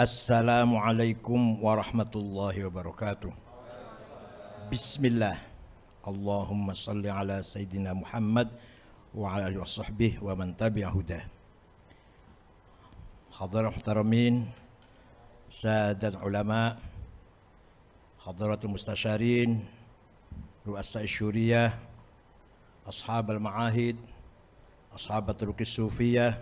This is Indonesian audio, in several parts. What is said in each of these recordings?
Assalamualaikum warahmatullahi wabarakatuh. Bismillah. Allahumma salli ala Sayyidina Muhammad wa ala alihi wa sahbihi wa man tabi'a hudah. Hadirin muhtaramin, sadat ulama, hadratul mustasyarin, ru'asa syuriyah, ashab al-ma'ahid, ashab turki sufiyah,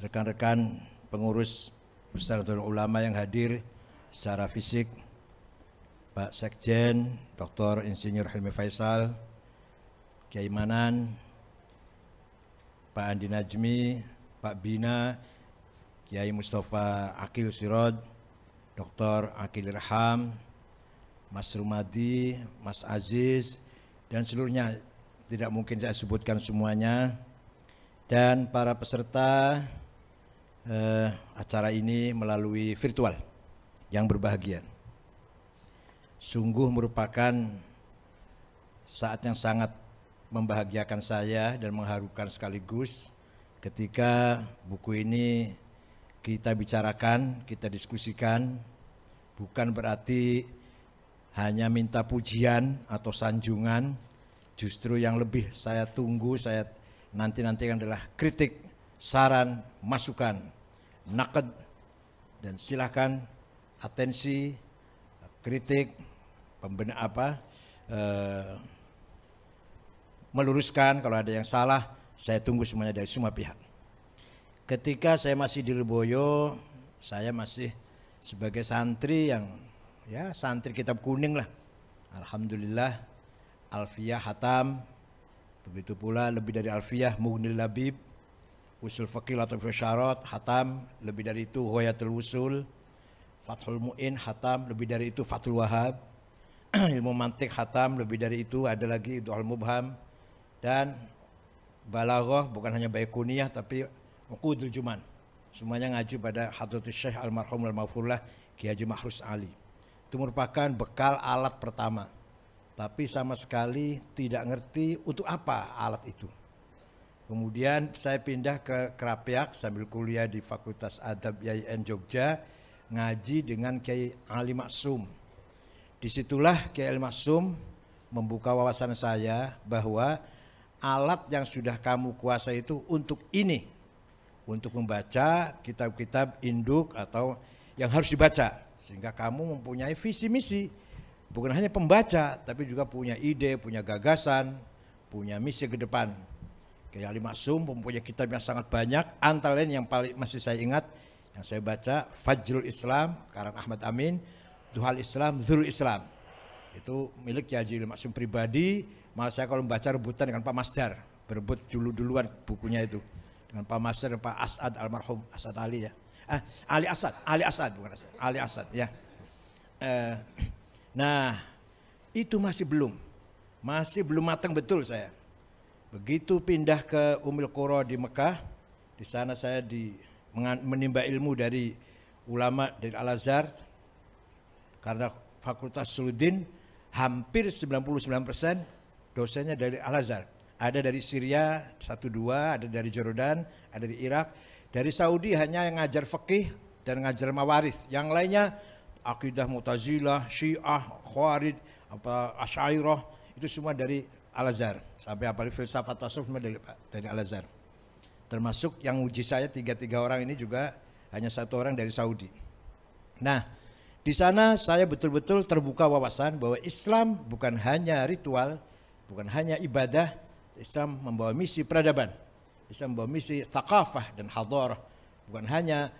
rekan-rekan pengurus Persatuan Ulama yang hadir secara fisik, Pak Sekjen, Dr. Insinyur Hilmi Faisal, Kiai Manan, Pak Andi Najmi, Pak Bina, Kiai Mustafa Akil Sirod, Dr. Akil Irham, Mas Rumadi, Mas Aziz, dan seluruhnya tidak mungkin saya sebutkan semuanya dan para peserta eh, acara ini melalui virtual yang berbahagia. Sungguh merupakan saat yang sangat membahagiakan saya dan mengharukan sekaligus ketika buku ini kita bicarakan, kita diskusikan, bukan berarti hanya minta pujian atau sanjungan, justru yang lebih saya tunggu, saya nanti-nantikan adalah kritik saran, masukan, naked, dan silahkan atensi, kritik, pembenar apa, eh, meluruskan kalau ada yang salah, saya tunggu semuanya dari semua pihak. Ketika saya masih di Reboyo, saya masih sebagai santri yang ya santri kitab kuning lah. Alhamdulillah Alfiah Hatam begitu pula lebih dari Alfiah Mughnil Labib usul fakir atau fesyarat, hatam lebih dari itu hoyatul usul fathul muin hatam lebih dari itu fathul wahab ilmu mantik hatam lebih dari itu ada lagi dual mubham dan balaghah bukan hanya baikuniyah tapi mukudul juman semuanya ngaji pada Hadratus Syekh almarhum al Ki Haji Mahrus Ali itu merupakan bekal alat pertama tapi sama sekali tidak ngerti untuk apa alat itu Kemudian saya pindah ke Kerapiak sambil kuliah di Fakultas Adab YIN Jogja, ngaji dengan Kiai Ali Maksum. Disitulah Kiai Ali Maksum membuka wawasan saya bahwa alat yang sudah kamu kuasa itu untuk ini, untuk membaca kitab-kitab induk atau yang harus dibaca, sehingga kamu mempunyai visi misi, bukan hanya pembaca, tapi juga punya ide, punya gagasan, punya misi ke depan. Kiai lima ⁇ sum, mempunyai kitab yang sangat banyak. Antara lain yang paling masih saya ingat yang saya baca Fajrul Islam karangan Ahmad Amin, Duhal Islam, Zul Islam. Itu milik Kiai Ali pribadi. Malah saya kalau membaca rebutan dengan Pak Masdar, berebut dulu-duluan bukunya itu dengan Pak Masdar dan Pak Asad almarhum Asad Ali ya. Ah, Ali Asad, Ali Asad bukan Asad, Ali Asad ya. Eh, nah, itu masih belum. Masih belum matang betul saya. Begitu pindah ke Umil Qura di Mekah, di sana saya di, menimba ilmu dari ulama dari Al-Azhar karena Fakultas Suludin hampir 99% dosennya dari Al-Azhar. Ada dari Syria satu dua, ada dari Jordan, ada dari Irak. Dari Saudi hanya yang ngajar fikih dan ngajar mawaris. Yang lainnya akidah Mu'tazilah, Syiah, khawarid, apa asyairah, itu semua dari Al Azhar sampai apalagi filsafat tasawuf dari dari Al Azhar termasuk yang uji saya tiga tiga orang ini juga hanya satu orang dari Saudi nah di sana saya betul-betul terbuka wawasan bahwa Islam bukan hanya ritual bukan hanya ibadah Islam membawa misi peradaban Islam membawa misi thaqafah dan hadarah bukan hanya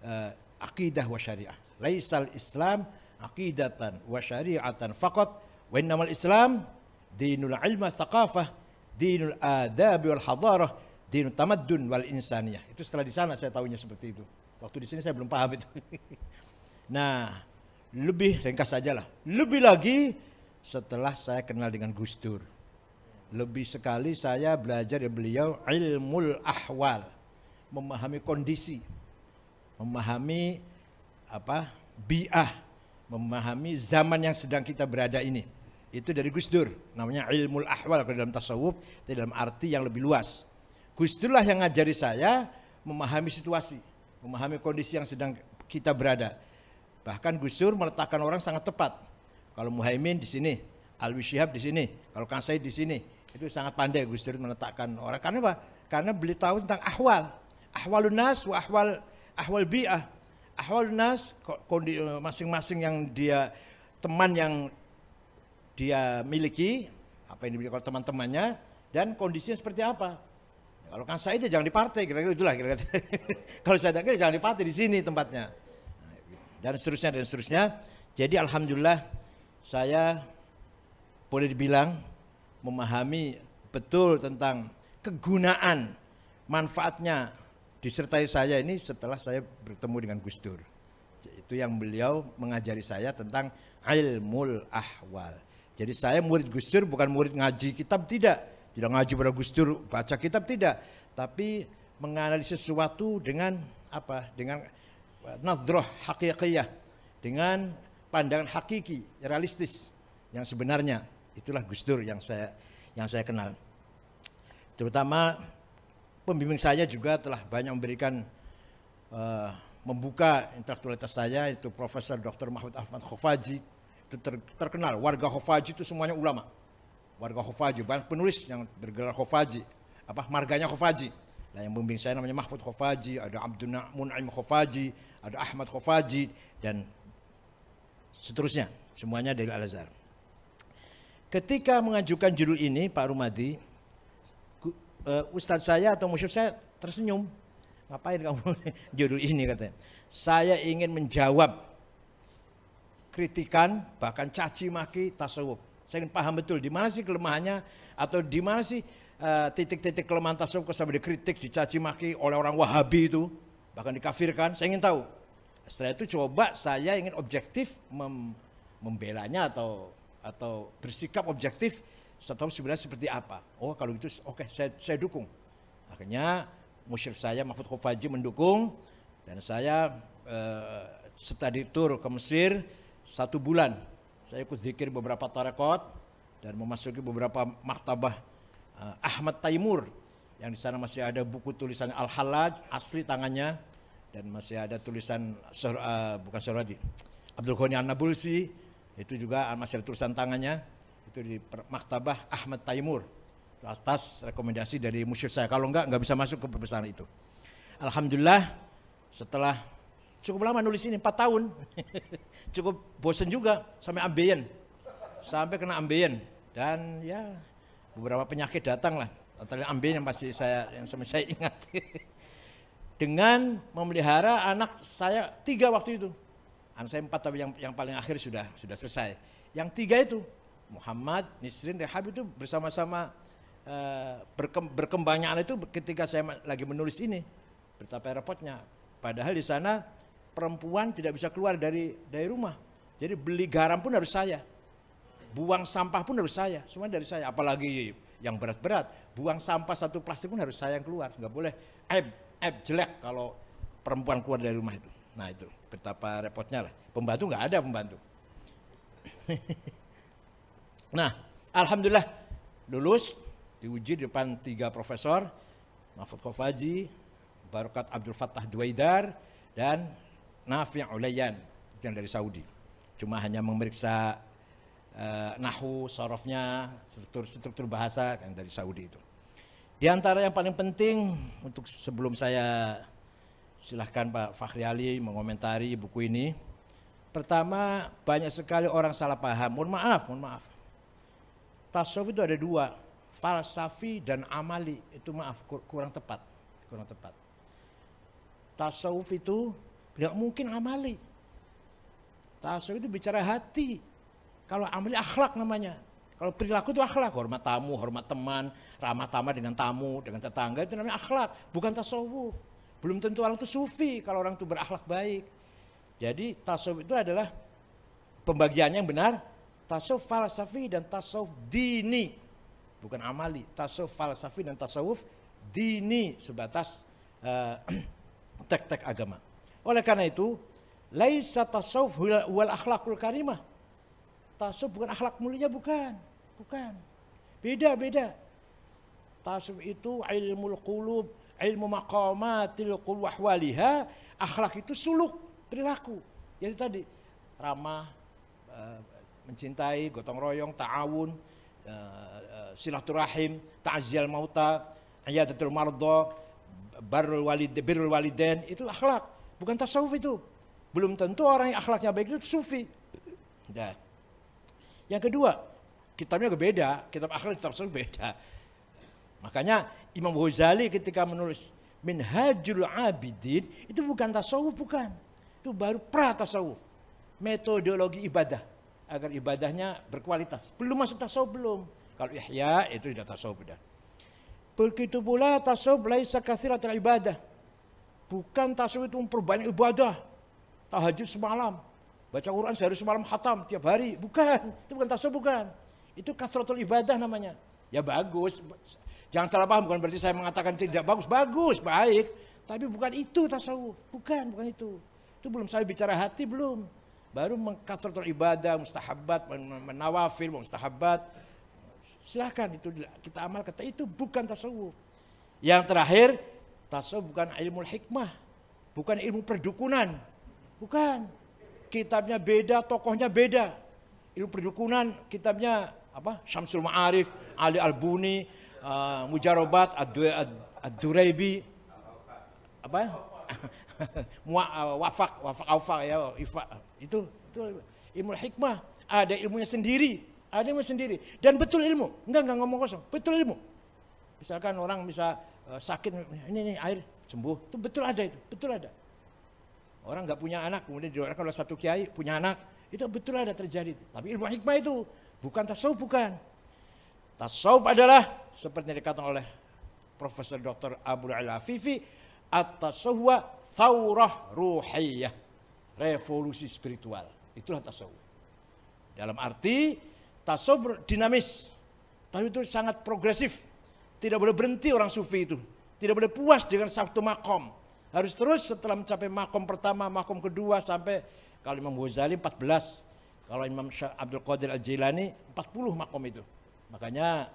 uh, eh, akidah wa syariah laisal Islam aqidatan wa syariatan faqat wa innamal Islam dinul ilma thaqafah, dinul adab wal hadarah, dinul tamadun wal insaniyah. Itu setelah di sana saya tahunya seperti itu. Waktu di sini saya belum paham itu. nah, lebih ringkas sajalah. Lebih lagi setelah saya kenal dengan Gus Dur. Lebih sekali saya belajar dari beliau ilmul ahwal, memahami kondisi, memahami apa biah, memahami zaman yang sedang kita berada ini itu dari Gus Dur namanya ilmul ahwal ke dalam tasawuf itu dalam arti yang lebih luas Gus Dur lah yang ngajari saya memahami situasi memahami kondisi yang sedang kita berada bahkan Gus Dur meletakkan orang sangat tepat kalau Muhaimin di sini Alwi Syihab di sini kalau Kang Said di sini itu sangat pandai Gus Dur meletakkan orang karena apa karena beli tahu tentang ahwal ahwal nas ahwal ahwal bi'ah ahwal nas masing-masing yang dia teman yang dia miliki, apa yang dimiliki oleh teman-temannya, dan kondisinya seperti apa. Ya, kalau kan saya jangan di partai, kira-kira itulah kira-kira. kalau saya tidak jangan di partai di sini tempatnya. Dan seterusnya dan seterusnya. Jadi alhamdulillah saya boleh dibilang memahami betul tentang kegunaan manfaatnya disertai saya ini setelah saya bertemu dengan Gus Dur. Itu yang beliau mengajari saya tentang ilmul ahwal. Jadi saya murid Gus Dur bukan murid ngaji kitab tidak, tidak ngaji pada Gus Dur, baca kitab tidak, tapi menganalisis sesuatu dengan apa? Dengan e, nazroh hakikiyah, dengan pandangan hakiki, realistis yang sebenarnya. Itulah Gus Dur yang saya yang saya kenal. Terutama pembimbing saya juga telah banyak memberikan uh, membuka intelektualitas saya itu Profesor Dr. Mahmud Ahmad Khofaji ter, terkenal warga Hofaji itu semuanya ulama. Warga Hofaji, banyak penulis yang bergelar Hofaji. Apa marganya Hofaji. Nah, yang membimbing saya namanya Mahfud Hofaji, ada Abdul Munaim Hofaji, ada Ahmad Hofaji dan seterusnya. Semuanya dari Al-Azhar. Ketika mengajukan judul ini Pak Rumadi, eh, Ustadz saya atau musyaf saya tersenyum. Ngapain kamu judul ini katanya. Saya ingin menjawab kritikan, bahkan caci maki tasawuf. Saya ingin paham betul di mana sih kelemahannya atau di mana sih titik eh, titik-titik kelemahan tasawuf sampai dikritik, dicaci maki oleh orang Wahabi itu, bahkan dikafirkan. Saya ingin tahu. Setelah itu coba saya ingin objektif mem nya atau atau bersikap objektif setahu sebenarnya seperti apa. Oh kalau gitu oke okay, saya, saya dukung. Akhirnya musyrik saya Mahfud Khofaji mendukung dan saya uh, tur tur ke Mesir satu bulan saya ikut zikir beberapa tarekat dan memasuki beberapa maktabah uh, Ahmad Taimur yang di sana masih ada buku tulisan Al-Halaj asli tangannya dan masih ada tulisan uh, bukan Syahradi Abdul Ghani An-Nabulsi itu juga masih ada tulisan tangannya itu di maktabah Ahmad Taimur itu atas rekomendasi dari musyrik saya kalau enggak enggak bisa masuk ke perpisahan itu Alhamdulillah setelah Cukup lama nulis ini, 4 tahun. Cukup bosen juga, sampai ambeien. Sampai kena ambeien. Dan ya beberapa penyakit datang lah. Antara ambeien yang masih saya yang sampai saya ingat. Dengan memelihara anak saya tiga waktu itu. Anak saya empat tapi yang, yang paling akhir sudah sudah selesai. Yang tiga itu Muhammad, Nisrin, Rehab itu bersama-sama uh, eh, berkemb berkembangnya anak itu ketika saya lagi menulis ini betapa repotnya. Padahal di sana perempuan tidak bisa keluar dari dari rumah. Jadi beli garam pun harus saya. Buang sampah pun harus saya, semua dari saya. Apalagi yang berat-berat, buang sampah satu plastik pun harus saya yang keluar. Nggak boleh aib, aib jelek kalau perempuan keluar dari rumah itu. Nah itu betapa repotnya lah. Pembantu nggak ada pembantu. nah, alhamdulillah lulus diuji di depan tiga profesor, Mahfud Kofaji, Barokat Abdul Fattah Dwaidar, dan Nafi' Ulayan yang dari Saudi. Cuma hanya memeriksa eh, nahu, sorofnya, struktur struktur bahasa yang dari Saudi itu. Di antara yang paling penting untuk sebelum saya silahkan Pak Fahri Ali mengomentari buku ini. Pertama banyak sekali orang salah paham. Mohon maaf, mohon maaf. Tasawuf itu ada dua, falsafi dan amali. Itu maaf kurang tepat, kurang tepat. Tasawuf itu tidak mungkin amali. Tasawuf itu bicara hati. Kalau amali akhlak namanya. Kalau perilaku itu akhlak, hormat tamu, hormat teman, ramah tamah dengan tamu, dengan tetangga itu namanya akhlak, bukan tasawuf. Belum tentu orang itu sufi kalau orang itu berakhlak baik. Jadi tasawuf itu adalah pembagiannya yang benar, tasawuf falsafi dan tasawuf dini. Bukan amali, tasawuf falsafi dan tasawuf dini sebatas uh, tek-tek agama. Oleh karena itu, laisa tasawuf wal akhlakul karimah. Tasawuf bukan akhlak mulia bukan, bukan. Beda-beda. Tasawuf itu ilmu qulub, ilmu maqamatil qulub wahwaliha. Akhlak itu suluk, perilaku. Jadi tadi ramah, eh, mencintai, gotong royong, ta'awun, eh, eh, silaturahim, taazial mauta, ayatatul mardo, barul walid, waliden, itu akhlak. Bukan tasawuf itu. Belum tentu orang yang akhlaknya baik itu sufi. Nah. Yang kedua, kitabnya berbeda, Kitab akhlak, kitab tasawuf beda. Makanya Imam Ghazali ketika menulis Minhajul Abidin itu bukan tasawuf bukan. Itu baru pra tasawuf. Metodologi ibadah agar ibadahnya berkualitas. Belum masuk tasawuf belum. Kalau ihya itu sudah tasawuf sudah. Begitu pula tasawuf laisa kathiratul ibadah Bukan tasawuf itu memperbanyak ibadah. Tahajud semalam. Baca Quran sehari semalam khatam tiap hari. Bukan. Itu bukan tasawuf bukan. Itu kasratul ibadah namanya. Ya bagus. Jangan salah paham. Bukan berarti saya mengatakan tidak bagus. Bagus, baik. Tapi bukan itu tasawuf. Bukan, bukan itu. Itu belum saya bicara hati belum. Baru mengkasratul ibadah, mustahabat, menawafil, mustahabat. Silahkan itu kita amal kata itu bukan tasawuf. Yang terakhir Tasawuf bukan ilmu hikmah, bukan ilmu perdukunan. Bukan. Kitabnya beda, tokohnya beda. Ilmu perdukunan kitabnya apa? Syamsul Ma'arif, Ali Al-Buni, uh, Mujarobat, Ad-Duraibi, apa? Ya? Eh, wafak, wafak wafak ya, ifa. Itu itu ilmu hikmah. Ada ilmunya sendiri, ada ilmu sendiri. Dan betul ilmu, enggak enggak ngomong kosong, betul ilmu. Misalkan orang bisa Eh, sakit ini nih air sembuh itu betul ada itu betul ada orang nggak punya anak kemudian di orang kalau satu kiai punya anak itu betul ada terjadi tapi ilmu hikmah itu bukan tasawuf bukan tasawuf adalah seperti yang dikatakan oleh Profesor Dr. Abdul Al-Afifi at sebuah thawrah ruhiyah revolusi spiritual itulah tasawuf dalam arti tasawuf dinamis tapi itu sangat progresif tidak boleh berhenti orang sufi itu. Tidak boleh puas dengan satu makom. Harus terus setelah mencapai makom pertama, makom kedua sampai kalau Imam Ghazali 14. Kalau Imam Syah Abdul Qadir Al-Jilani 40 makom itu. Makanya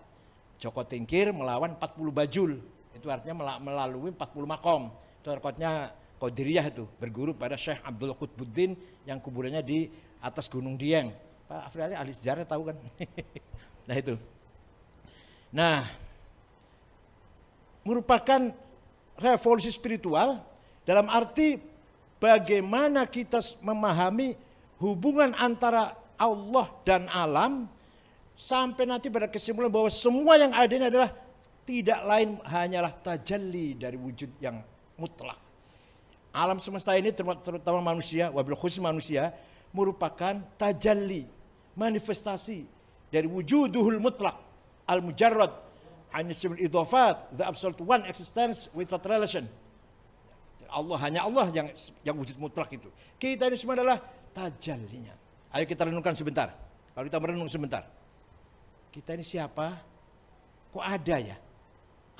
Joko Tingkir melawan 40 bajul. Itu artinya melalui 40 makom. Itu rekodnya Qadiriyah itu. Berguru pada Syekh Abdul Qutbuddin yang kuburannya di atas Gunung Dieng. Pak Afri Ali ahli sejarah tahu kan. nah itu. Nah, merupakan revolusi spiritual dalam arti bagaimana kita memahami hubungan antara Allah dan alam sampai nanti pada kesimpulan bahwa semua yang ada ini adalah tidak lain hanyalah tajalli dari wujud yang mutlak. Alam semesta ini terutama manusia, wabil khusus manusia merupakan tajalli, manifestasi dari wujuduhul mutlak al mujarrad an ismul idhafat the absolute one existence without relation Allah hanya Allah yang yang wujud mutlak itu kita ini semua adalah tajallinya ayo kita renungkan sebentar kalau kita merenung sebentar kita ini siapa kok ada ya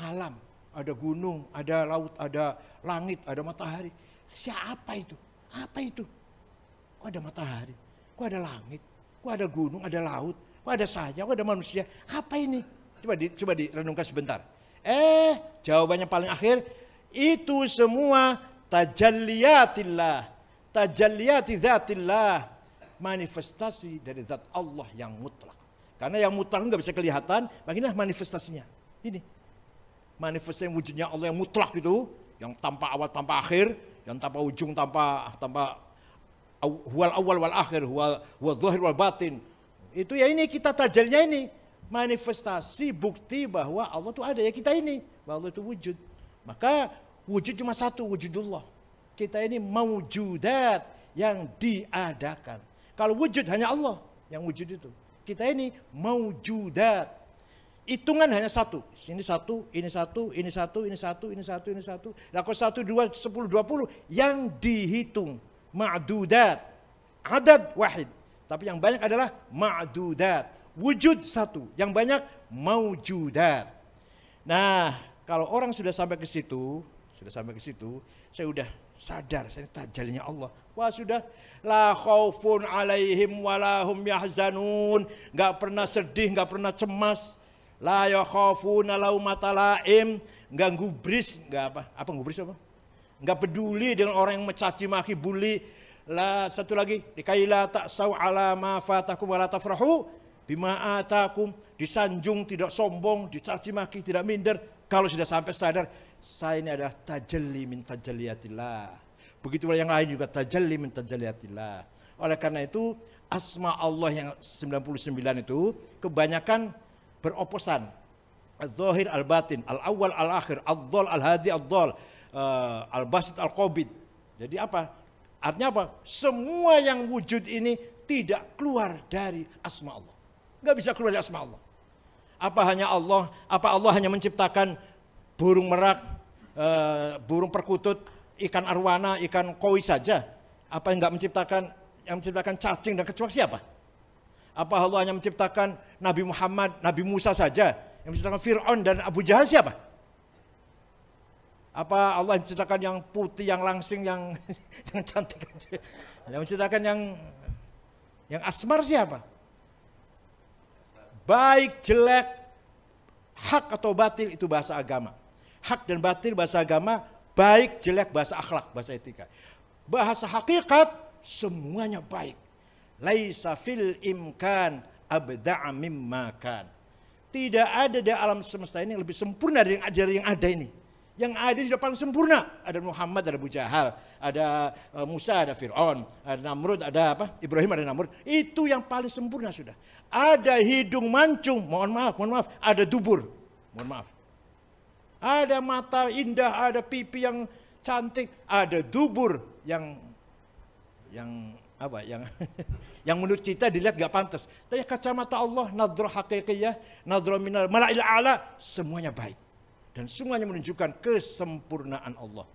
alam ada gunung ada laut ada langit ada matahari siapa itu apa itu kok ada matahari kok ada langit kok ada gunung ada laut kok ada saya kok ada manusia apa ini Coba di, coba direnungkan sebentar. Eh, jawabannya paling akhir itu semua tajalliyatillah, tajalliyati dzatillah, manifestasi dari zat Allah yang mutlak. Karena yang mutlak nggak bisa kelihatan, bagilah manifestasinya. Ini manifestasi wujudnya Allah yang mutlak itu, yang tanpa awal tanpa akhir, yang tanpa ujung tanpa tanpa huwal awal wal akhir, huwal huwal zahir wal batin. Itu ya ini kita tajalnya ini manifestasi bukti bahwa Allah itu ada ya kita ini bahwa Allah itu wujud maka wujud cuma satu wujudullah kita ini mawujudat yang diadakan kalau wujud hanya Allah yang wujud itu kita ini mawujudat hitungan hanya satu. Ini satu, ini satu, ini satu, ini satu, ini satu, ini satu. Nah kalau satu, dua, sepuluh, dua puluh yang dihitung ma'dudat. Adad wahid. Tapi yang banyak adalah ma'dudat wujud satu, yang banyak maujudat. Nah, kalau orang sudah sampai ke situ, sudah sampai ke situ, saya sudah sadar, saya tajalnya Allah. Wah sudah, la khaufun alaihim walahum yahzanun. Gak pernah sedih, gak pernah cemas. La yakhafuna laumata laim. Gak gubris, gak apa, apa gubris apa? Gak peduli dengan orang yang mencaci maki, bully. La satu lagi, dikailah tak saw alama fatakum Bima atakum, disanjung tidak sombong, dicaci maki tidak minder. Kalau sudah sampai sadar, saya ini adalah tajalli min tajalliatillah. Begitu yang lain juga tajalli min tajalliatillah. Oleh karena itu, asma Allah yang 99 itu kebanyakan beroposan. Al-Zahir al-Batin, al-Awwal al-Akhir, al-Dhal al-Hadi al-Dhal, uh, eh, al-Basit al-Qabid. Jadi apa? Artinya apa? Semua yang wujud ini tidak keluar dari asma Allah. Nggak bisa keluar dari asma Allah. Apa hanya Allah, apa Allah hanya menciptakan burung merak, e, burung perkutut, ikan arwana, ikan koi saja? Apa yang nggak menciptakan yang menciptakan cacing dan kecoak siapa? Apa Allah hanya menciptakan Nabi Muhammad, Nabi Musa saja? Yang menciptakan Fir'aun dan Abu Jahal siapa? Apa Allah yang menciptakan yang putih, yang langsing, yang, yang cantik? Yang menciptakan yang yang asmar siapa? Baik, jelek, hak atau batil itu bahasa agama. Hak dan batil bahasa agama, baik, jelek bahasa akhlak, bahasa etika. Bahasa hakikat semuanya baik. Laisa fil imkan abda'a mimma kan. Tidak ada di alam semesta ini yang lebih sempurna dari yang, dari yang ada ini. Yang ada sudah paling sempurna. Ada Muhammad, ada Abu Jahal, ada eh, Musa, ada Fir'aun, ada Namrud, ada apa? Ibrahim, ada Namrud. Itu yang paling sempurna sudah. Ada hidung mancung, mohon maaf, mohon maaf, ada dubur, mohon maaf. Ada mata indah, ada pipi yang cantik, ada dubur yang yang apa yang yang menurut kita dilihat gak pantas. Tapi kacamata Allah nadra hakikiyah, nadra minal malail ala semuanya baik dan semuanya menunjukkan kesempurnaan Allah.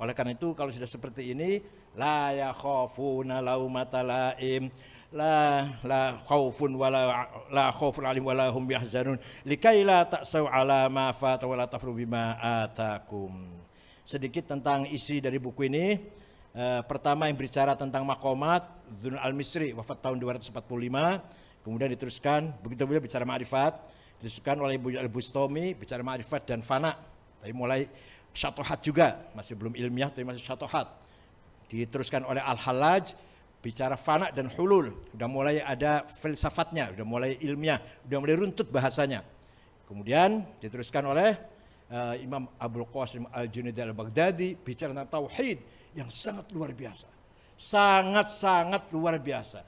Oleh karena itu kalau sudah seperti ini la yakhafuna laumata laim la la khaufun wala la khaufun alim wala hum yahzanun likai la ta'saw ala ma wa la tafru bima atakum sedikit tentang isi dari buku ini e, pertama yang berbicara tentang makomat Zunul Al-Misri wafat tahun 245 kemudian diteruskan begitu beliau bicara ma'rifat diteruskan oleh Ibu Al-Bustami bicara ma'rifat dan fana tapi mulai syatohat juga masih belum ilmiah tapi masih syatohat diteruskan oleh Al-Halaj bicara fana dan hulul. Udah mulai ada filsafatnya, udah mulai ilmiah, udah mulai runtut bahasanya. Kemudian diteruskan oleh uh, Imam Abdul Qasim Al-Junaid Al-Baghdadi bicara tentang tauhid yang sangat luar biasa. Sangat-sangat luar biasa.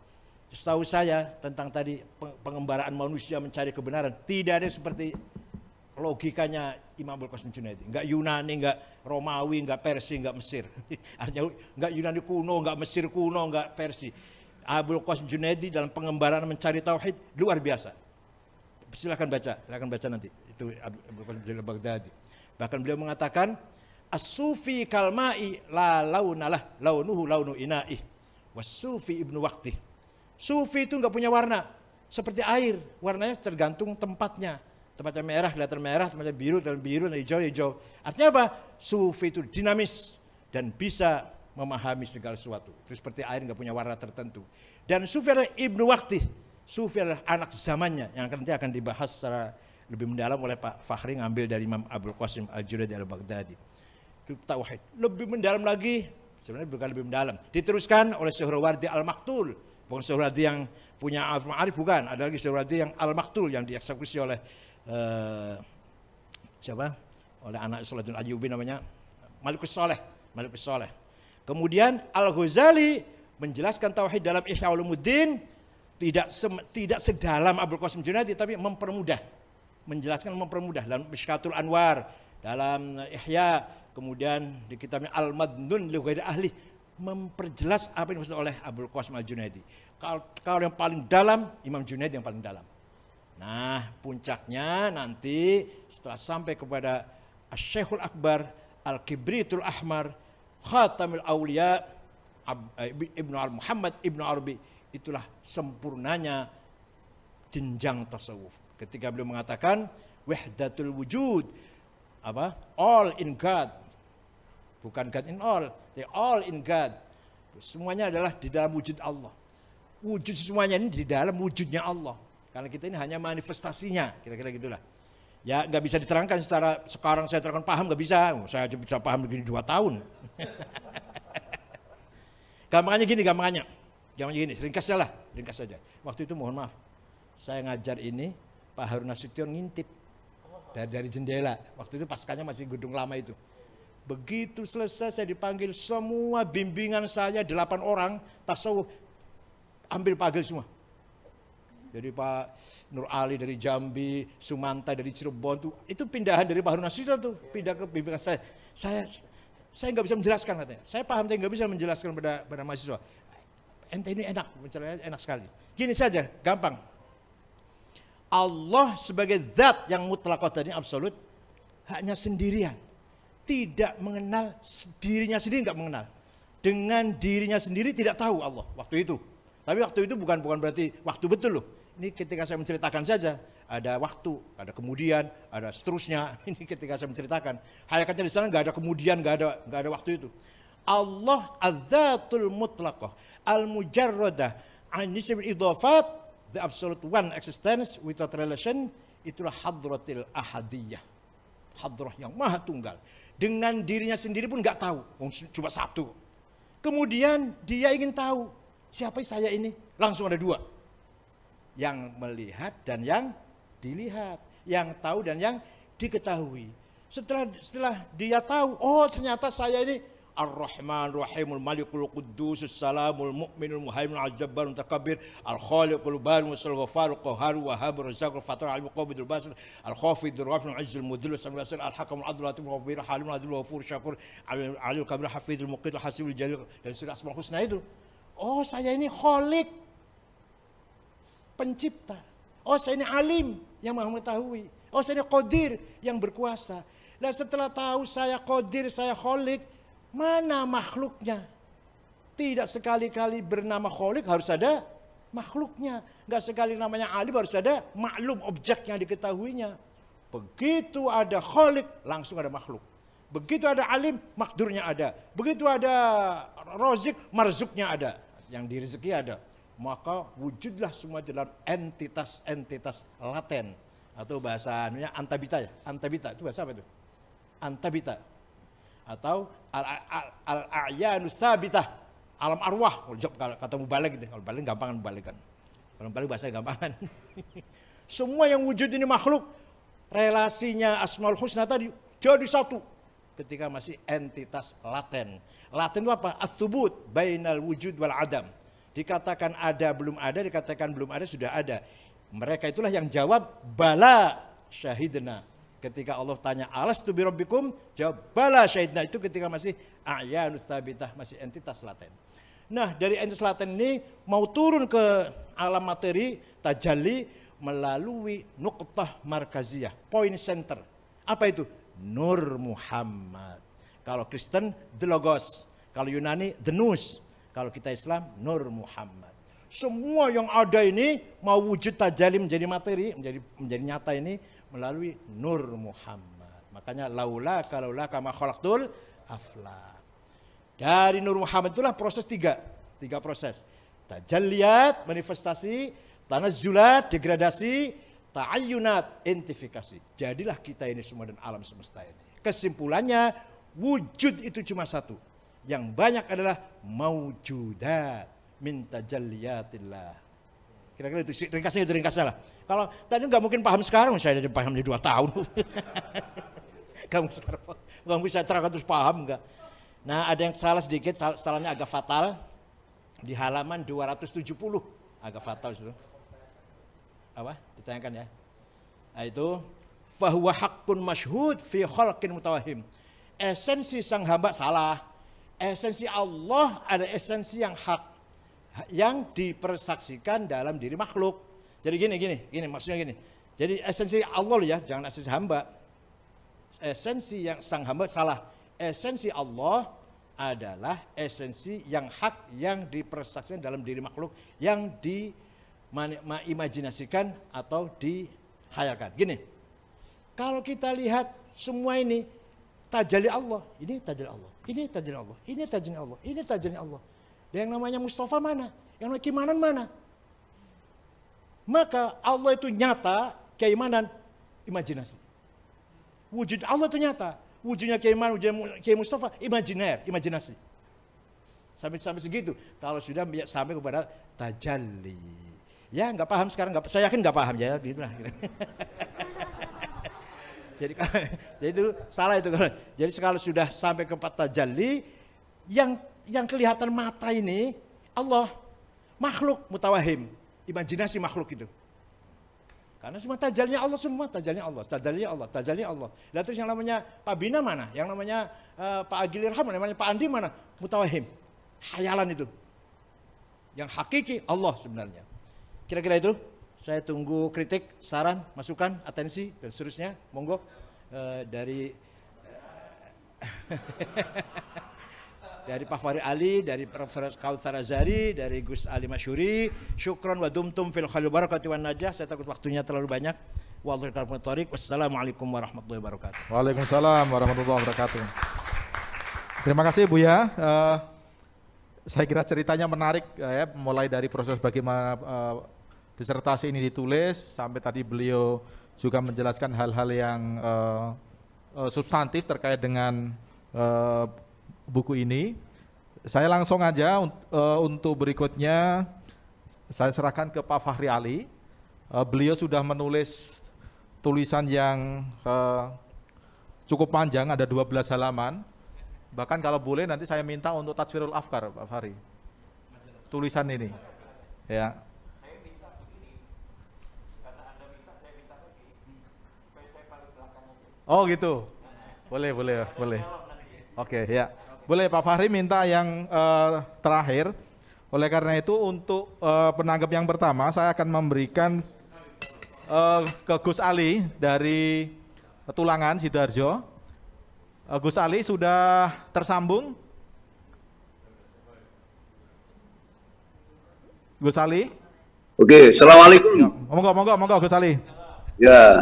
Setahu saya tentang tadi pengembaraan manusia mencari kebenaran tidak ada seperti logikanya Imam Junaidi, Enggak Yunani, enggak Romawi, enggak Persia, enggak Mesir. Artinya enggak Yunani kuno, enggak Mesir kuno, enggak Persia. Abdul Qasim Junaidi dalam pengembaraan mencari tauhid luar biasa. Silakan baca, silakan baca nanti. Itu Abul Qasim Junaidi Baghdadi. Bahkan beliau mengatakan As-sufi kalmai la launalah launuhu launu inaih. Was-sufi ibnu wakti. Sufi itu enggak punya warna, seperti air, warnanya tergantung tempatnya tempatnya merah kelihatan merah, tempatnya biru kelihatan biru, dan hijau hijau. Artinya apa? Sufi itu dinamis dan bisa memahami segala sesuatu. Itu seperti air nggak punya warna tertentu. Dan sufi adalah ibnu waktu. Sufi adalah anak zamannya yang nanti akan dibahas secara lebih mendalam oleh Pak Fahri ngambil dari Imam Abdul Qasim Al-Juraydi Al-Baghdadi. Itu tauhid. Lebih mendalam lagi, sebenarnya bukan lebih mendalam. Diteruskan oleh Syuhrawardi Al-Maktul. Bukan Syuhrawardi yang punya Al-Ma'arif, bukan. Ada lagi Syuhrawardi yang Al-Maktul yang dieksekusi oleh eh, siapa? Oleh anak Salatul Ayyubi namanya Malikus Saleh, Malikus Saleh. Kemudian Al-Ghazali menjelaskan tauhid dalam Ihya Ulumuddin tidak se, tidak sedalam Abdul Qasim Junaidi tapi mempermudah menjelaskan mempermudah dalam Mishkatul Anwar dalam Ihya kemudian di kitabnya Al Madnun li ahli memperjelas apa yang dimaksud oleh Abdul Qasim Al Junaidi kalau, kalau yang paling dalam Imam Junaidi yang paling dalam Nah, puncaknya nanti setelah sampai kepada Syekhul Akbar, Al-Kibritul Ahmar, Khatamil Aulia, eh, Ibnu Al-Muhammad, Ibnu Arbi Itulah sempurnanya jenjang tasawuf. Ketika beliau mengatakan, Wahdatul Wujud, apa? All in God. Bukan God in all, the all in God. Semuanya adalah di dalam wujud Allah. Wujud semuanya ini di dalam wujudnya Allah karena kita ini hanya manifestasinya, kira-kira gitulah. Ya nggak bisa diterangkan secara sekarang saya terangkan paham nggak bisa. Oh, saya aja bisa paham begini dua tahun. gampangnya gini, gampangnya. Gampangnya gini, ringkas lah, ringkas saja. Waktu itu mohon maaf, saya ngajar ini Pak Harun Nasution ngintip dari, dari jendela. Waktu itu paskanya masih gedung lama itu. Begitu selesai saya dipanggil semua bimbingan saya delapan orang tasawuf ambil panggil semua dari Pak Nur Ali dari Jambi, Sumanta dari Cirebon tuh itu pindahan dari Pak Harun itu tuh pindah ke pimpinan saya. Saya saya nggak bisa menjelaskan katanya. Saya paham tapi nggak bisa menjelaskan pada pada mahasiswa. Ente ini enak, bicaranya enak sekali. Gini saja, gampang. Allah sebagai zat yang mutlak tadi absolut hanya sendirian. Tidak mengenal dirinya sendiri nggak mengenal. Dengan dirinya sendiri tidak tahu Allah waktu itu. Tapi waktu itu bukan bukan berarti waktu betul loh. Ini ketika saya menceritakan saja, ada waktu, ada kemudian, ada seterusnya. Ini ketika saya menceritakan. Hayakatnya di sana nggak ada kemudian, nggak ada nggak ada waktu itu. Allah adzatul mutlaqah al-mujarradah an idhafat the absolute one existence without relation itulah hadratil ahadiyah hadrah yang maha tunggal dengan dirinya sendiri pun nggak tahu cuma satu kemudian dia ingin tahu siapa saya ini langsung ada dua yang melihat dan yang dilihat, yang tahu dan yang diketahui. Setelah setelah dia tahu, oh ternyata saya ini Ar-Rahman, Rahimul, Malikul Quddus, Salamul, Mu'minul, Muhaimin, Al-Jabbar, Takabir, Al-Khaliqul, Bari, Musul, Ghafarul, Qahharu, Wahhab, Razaqul, Fatar, Al-Muqabidul, Basir, Al-Khafidul, Ghafil, Al-Izzul, Mudil, Samil, Asir, Al-Hakamul, Adul, Latif, al Halim, Adul, Ghafur, Syakur, Aliul, Kabir, Hafidul, Muqidul, Hasimul, Jalil, dan Sirah Asmaul Husna itu. Oh saya ini khaliq pencipta. Oh saya ini alim yang maha mengetahui. Oh saya ini kodir yang berkuasa. Dan setelah tahu saya kodir, saya kholik, mana makhluknya? Tidak sekali-kali bernama kholik harus ada makhluknya. Gak sekali namanya alim harus ada maklum objek yang diketahuinya. Begitu ada kholik, langsung ada makhluk. Begitu ada alim, makdurnya ada. Begitu ada rozik, marzuknya ada. Yang dirizki ada maka wujudlah semua dalam entitas-entitas laten atau bahasa anunya antabita ya antabita itu bahasa apa itu antabita atau al al al alam arwah kalau kata mubalik gitu kalau balik gampangan balik kan kalau balik bahasa gampangan semua yang wujud ini makhluk relasinya asmaul husna tadi jadi satu ketika masih entitas laten laten itu apa at bainal wujud wal adam Dikatakan ada belum ada, dikatakan belum ada sudah ada. Mereka itulah yang jawab bala syahidna. Ketika Allah tanya alas tu birobikum jawab bala syahidna itu ketika masih ayanus tabitah, masih entitas laten. Nah, dari entitas laten ini mau turun ke alam materi tajalli melalui nuktah markaziah point center. Apa itu? Nur Muhammad. Kalau Kristen, the logos. Kalau Yunani, the nous. Kalau kita Islam, Nur Muhammad. Semua yang ada ini mau wujud tajalim menjadi materi, menjadi menjadi nyata ini melalui Nur Muhammad. Makanya laula kalaula kama khalaqtul afla. Dari Nur Muhammad itulah proses tiga, tiga proses. Tajalliat, manifestasi, tanazzulat, degradasi, ta'ayyunat, identifikasi. Jadilah kita ini semua dan alam semesta ini. Kesimpulannya, wujud itu cuma satu. Yang banyak adalah maujudat min tajalliyatillah. Kira-kira itu ringkasnya itu ringkasnya lah. Kalau tadi nggak mungkin paham sekarang, saya aja paham di dua tahun. Kamu sekarang nggak mungkin saya terangkan terus paham nggak. Nah ada yang salah sedikit, salahnya agak fatal di halaman 270 agak fatal itu. Apa? Ditanyakan ya. Nah, itu fahuwa hakun masyhud fi khalqin mutawahim. Esensi sang hamba salah esensi Allah ada esensi yang hak yang dipersaksikan dalam diri makhluk. Jadi gini gini gini maksudnya gini. Jadi esensi Allah ya, jangan esensi hamba. Esensi yang sang hamba salah. Esensi Allah adalah esensi yang hak yang dipersaksikan dalam diri makhluk yang diimajinasikan atau dihayalkan. Gini, kalau kita lihat semua ini tajali Allah, ini tajali Allah. Ini tajin Allah, ini tajin Allah, ini tajin Allah. Dan yang namanya Mustafa mana? Yang namanya keimanan mana? Maka Allah itu nyata, keimanan imajinasi. Wujud Allah itu nyata. Wujudnya keimanan, wujudnya keimanan Mustafa, imajiner, imajinasi. Sampai, sampai segitu. Kalau sudah sampai kepada tajalli. Ya nggak paham sekarang, nggak, saya yakin nggak paham ya. Gitu lah. Jadi jadi itu salah itu Jadi kalau sudah sampai ke empat tajalli yang yang kelihatan mata ini Allah makhluk mutawahim, imajinasi makhluk itu. Karena semua tajalnya Allah semua, tajalnya Allah, tajalnya Allah, tajalnya Allah. Lalu terus yang namanya Pak Bina mana? Yang namanya uh, Pak Agil yang namanya Pak Andi mana? Mutawahim. Hayalan itu. Yang hakiki Allah sebenarnya. Kira-kira itu? Saya tunggu kritik, saran, masukan, atensi, dan seterusnya. Monggo uh, dari eh, dari Pak Fahri Ali, dari Prof. Kautsar Azari, dari Gus Ali Masyuri. Syukron wa dumtum fil khalil barakati wa najah. Saya takut waktunya terlalu banyak. Wassalamualaikum warahmatullahi wabarakatuh. Waalaikumsalam warahmatullahi wabarakatuh. Terima kasih Buya. Uh, eh, saya kira ceritanya menarik ya, mulai dari proses bagaimana uh, disertasi ini ditulis sampai tadi beliau juga menjelaskan hal-hal yang uh, uh, substantif terkait dengan uh, buku ini. Saya langsung aja uh, untuk berikutnya saya serahkan ke Pak Fahri Ali. Uh, beliau sudah menulis tulisan yang uh, cukup panjang, ada 12 halaman. Bahkan kalau boleh nanti saya minta untuk Tajwirul Afkar, Pak Fahri. Tulisan ini. Ya. Oh gitu. Boleh, boleh, boleh. Oke, okay, ya. Boleh Pak Fahri minta yang uh, terakhir. Oleh karena itu untuk uh, penanggap yang pertama saya akan memberikan uh, ke Gus Ali dari Tulangan Sidoarjo. Uh, Gus Ali sudah tersambung? Gus Ali? Oke, okay, Assalamualaikum. Ya, monggo, monggo, monggo Gus Ali. Ya,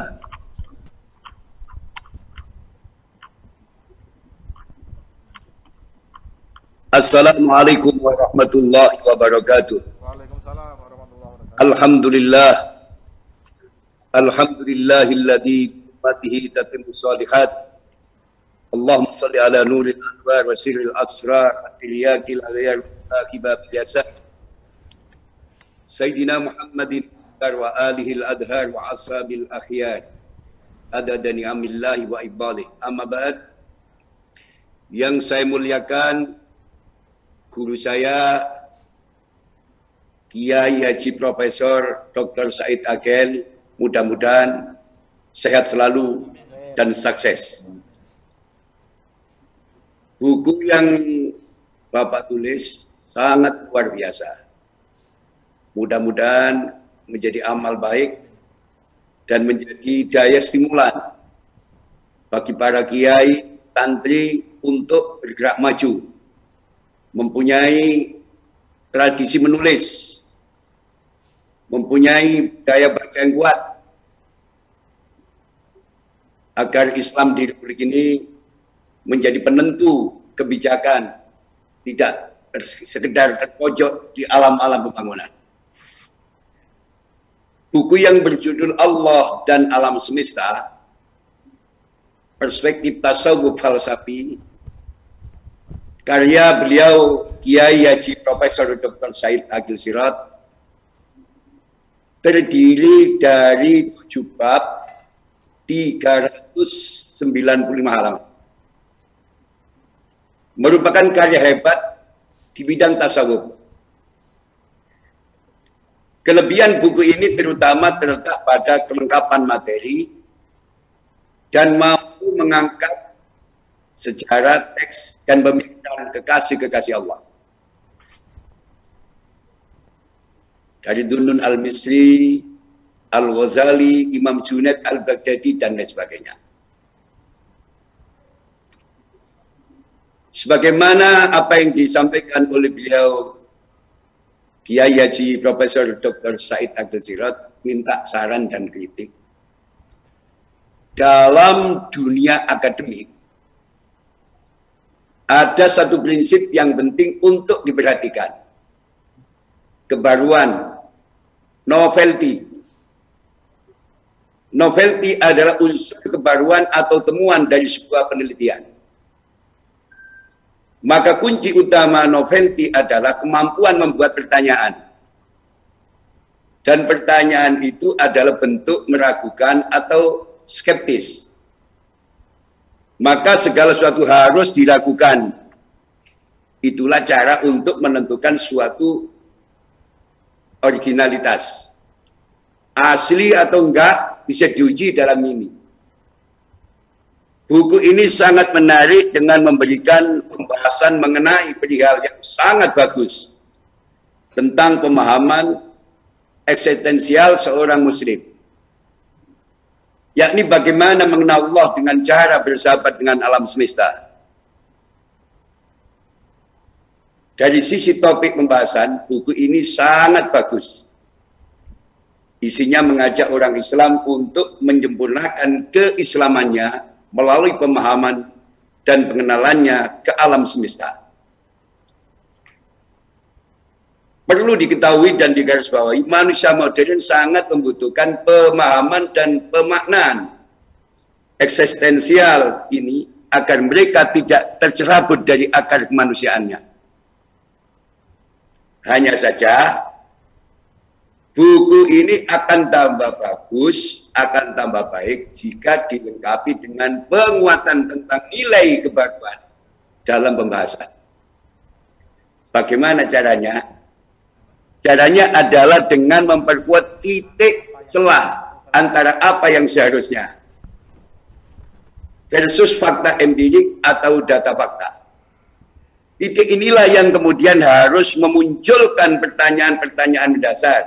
Assalamualaikum warahmatullahi wabarakatuh. Waalaikumsalam warahmatullahi wabarakatuh. Alhamdulillah. Alhamdulillahilladzi matihi tatimmu salihat. Allahumma salli ala nuril anwar wa sirril asrar bilyakil adhiyar akiba bilyasar. Sayyidina Muhammadin wa alihi al-adhar wa ashabil akhyar. Adadani amillahi wa ibali. Amma ba'd. Yang saya muliakan guru saya Kiai Haji Profesor Dr. Said Agel, mudah-mudahan sehat selalu dan sukses. Buku yang Bapak tulis sangat luar biasa. Mudah-mudahan menjadi amal baik dan menjadi daya stimulan bagi para kiai, tantri untuk bergerak maju mempunyai tradisi menulis, mempunyai daya baca yang kuat, agar Islam di Republik ini menjadi penentu kebijakan, tidak sekedar terpojok di alam-alam pembangunan. Buku yang berjudul Allah dan Alam Semesta, Perspektif Tasawuf Falsafi, karya beliau Kiai Haji Profesor Dr. Said Agil Sirat terdiri dari tujuh bab 395 halaman. Merupakan karya hebat di bidang tasawuf. Kelebihan buku ini terutama terletak pada kelengkapan materi dan mampu mengangkat secara teks dan pemikiran kekasih-kekasih Allah. Dari Dunun Al-Misri, al wazali Imam Junaid Al-Baghdadi, dan lain sebagainya. Sebagaimana apa yang disampaikan oleh beliau Kiai Haji Profesor Dr. Said Abdul Zirat minta saran dan kritik. Dalam dunia akademik, ada satu prinsip yang penting untuk diperhatikan. Kebaruan, novelty. Novelty adalah unsur kebaruan atau temuan dari sebuah penelitian. Maka kunci utama novelty adalah kemampuan membuat pertanyaan. Dan pertanyaan itu adalah bentuk meragukan atau skeptis maka segala sesuatu harus dilakukan. Itulah cara untuk menentukan suatu originalitas. Asli atau enggak bisa diuji dalam ini. Buku ini sangat menarik dengan memberikan pembahasan mengenai perihal yang sangat bagus tentang pemahaman eksistensial seorang muslim yakni bagaimana mengenal Allah dengan cara bersahabat dengan alam semesta. Dari sisi topik pembahasan, buku ini sangat bagus. Isinya mengajak orang Islam untuk menyempurnakan keislamannya melalui pemahaman dan pengenalannya ke alam semesta. Perlu diketahui dan digarisbawahi, manusia modern sangat membutuhkan pemahaman dan pemaknaan eksistensial ini agar mereka tidak tercerabut dari akar kemanusiaannya. Hanya saja, buku ini akan tambah bagus, akan tambah baik jika dilengkapi dengan penguatan tentang nilai kebaruan dalam pembahasan. Bagaimana caranya? Caranya adalah dengan memperkuat titik celah antara apa yang seharusnya versus fakta empirik atau data fakta. Titik inilah yang kemudian harus memunculkan pertanyaan-pertanyaan dasar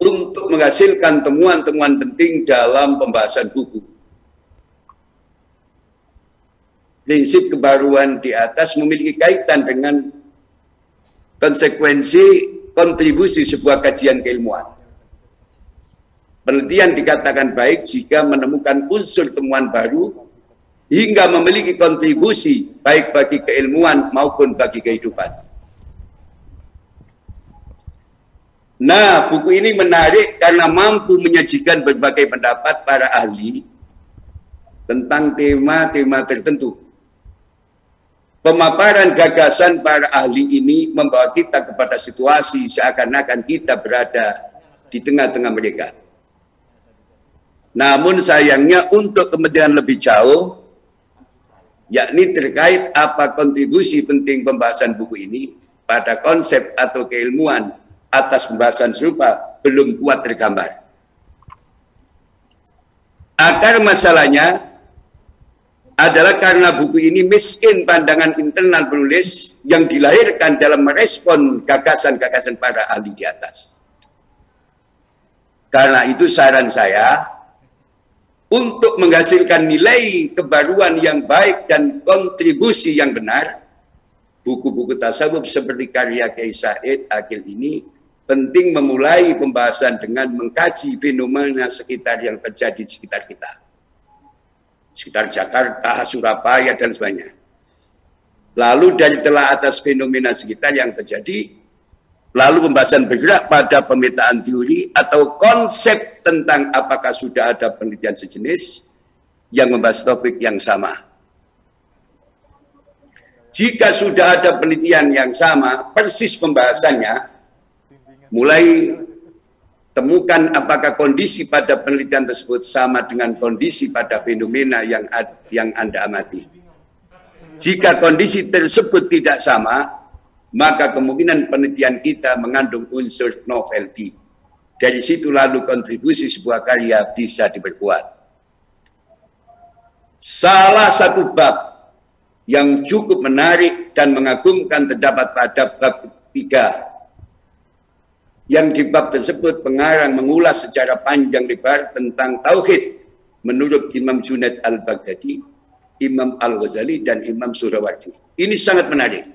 untuk menghasilkan temuan-temuan penting dalam pembahasan buku. Prinsip kebaruan di atas memiliki kaitan dengan konsekuensi kontribusi sebuah kajian keilmuan. Penelitian dikatakan baik jika menemukan unsur temuan baru hingga memiliki kontribusi baik bagi keilmuan maupun bagi kehidupan. Nah, buku ini menarik karena mampu menyajikan berbagai pendapat para ahli tentang tema-tema tertentu Pemaparan gagasan para ahli ini membawa kita kepada situasi seakan-akan kita berada di tengah-tengah mereka. Namun sayangnya untuk kemudian lebih jauh, yakni terkait apa kontribusi penting pembahasan buku ini pada konsep atau keilmuan atas pembahasan serupa belum kuat tergambar. Akar masalahnya adalah karena buku ini miskin pandangan internal penulis yang dilahirkan dalam merespon gagasan-gagasan para ahli di atas. Karena itu saran saya untuk menghasilkan nilai kebaruan yang baik dan kontribusi yang benar, buku-buku tasawuf seperti karya Kiai Said Akil ini penting memulai pembahasan dengan mengkaji fenomena sekitar yang terjadi di sekitar kita sekitar Jakarta, Surabaya, dan sebagainya. Lalu dari telah atas fenomena sekitar yang terjadi, lalu pembahasan bergerak pada pemetaan teori atau konsep tentang apakah sudah ada penelitian sejenis yang membahas topik yang sama. Jika sudah ada penelitian yang sama, persis pembahasannya, mulai temukan apakah kondisi pada penelitian tersebut sama dengan kondisi pada fenomena yang yang Anda amati. Jika kondisi tersebut tidak sama, maka kemungkinan penelitian kita mengandung unsur novelty. Dari situ lalu kontribusi sebuah karya bisa diperkuat. Salah satu bab yang cukup menarik dan mengagumkan terdapat pada bab ketiga yang di bab tersebut pengarang mengulas secara panjang lebar tentang tauhid menurut Imam Junaid Al-Baghdadi, Imam Al-Ghazali dan Imam Surawati. Ini sangat menarik.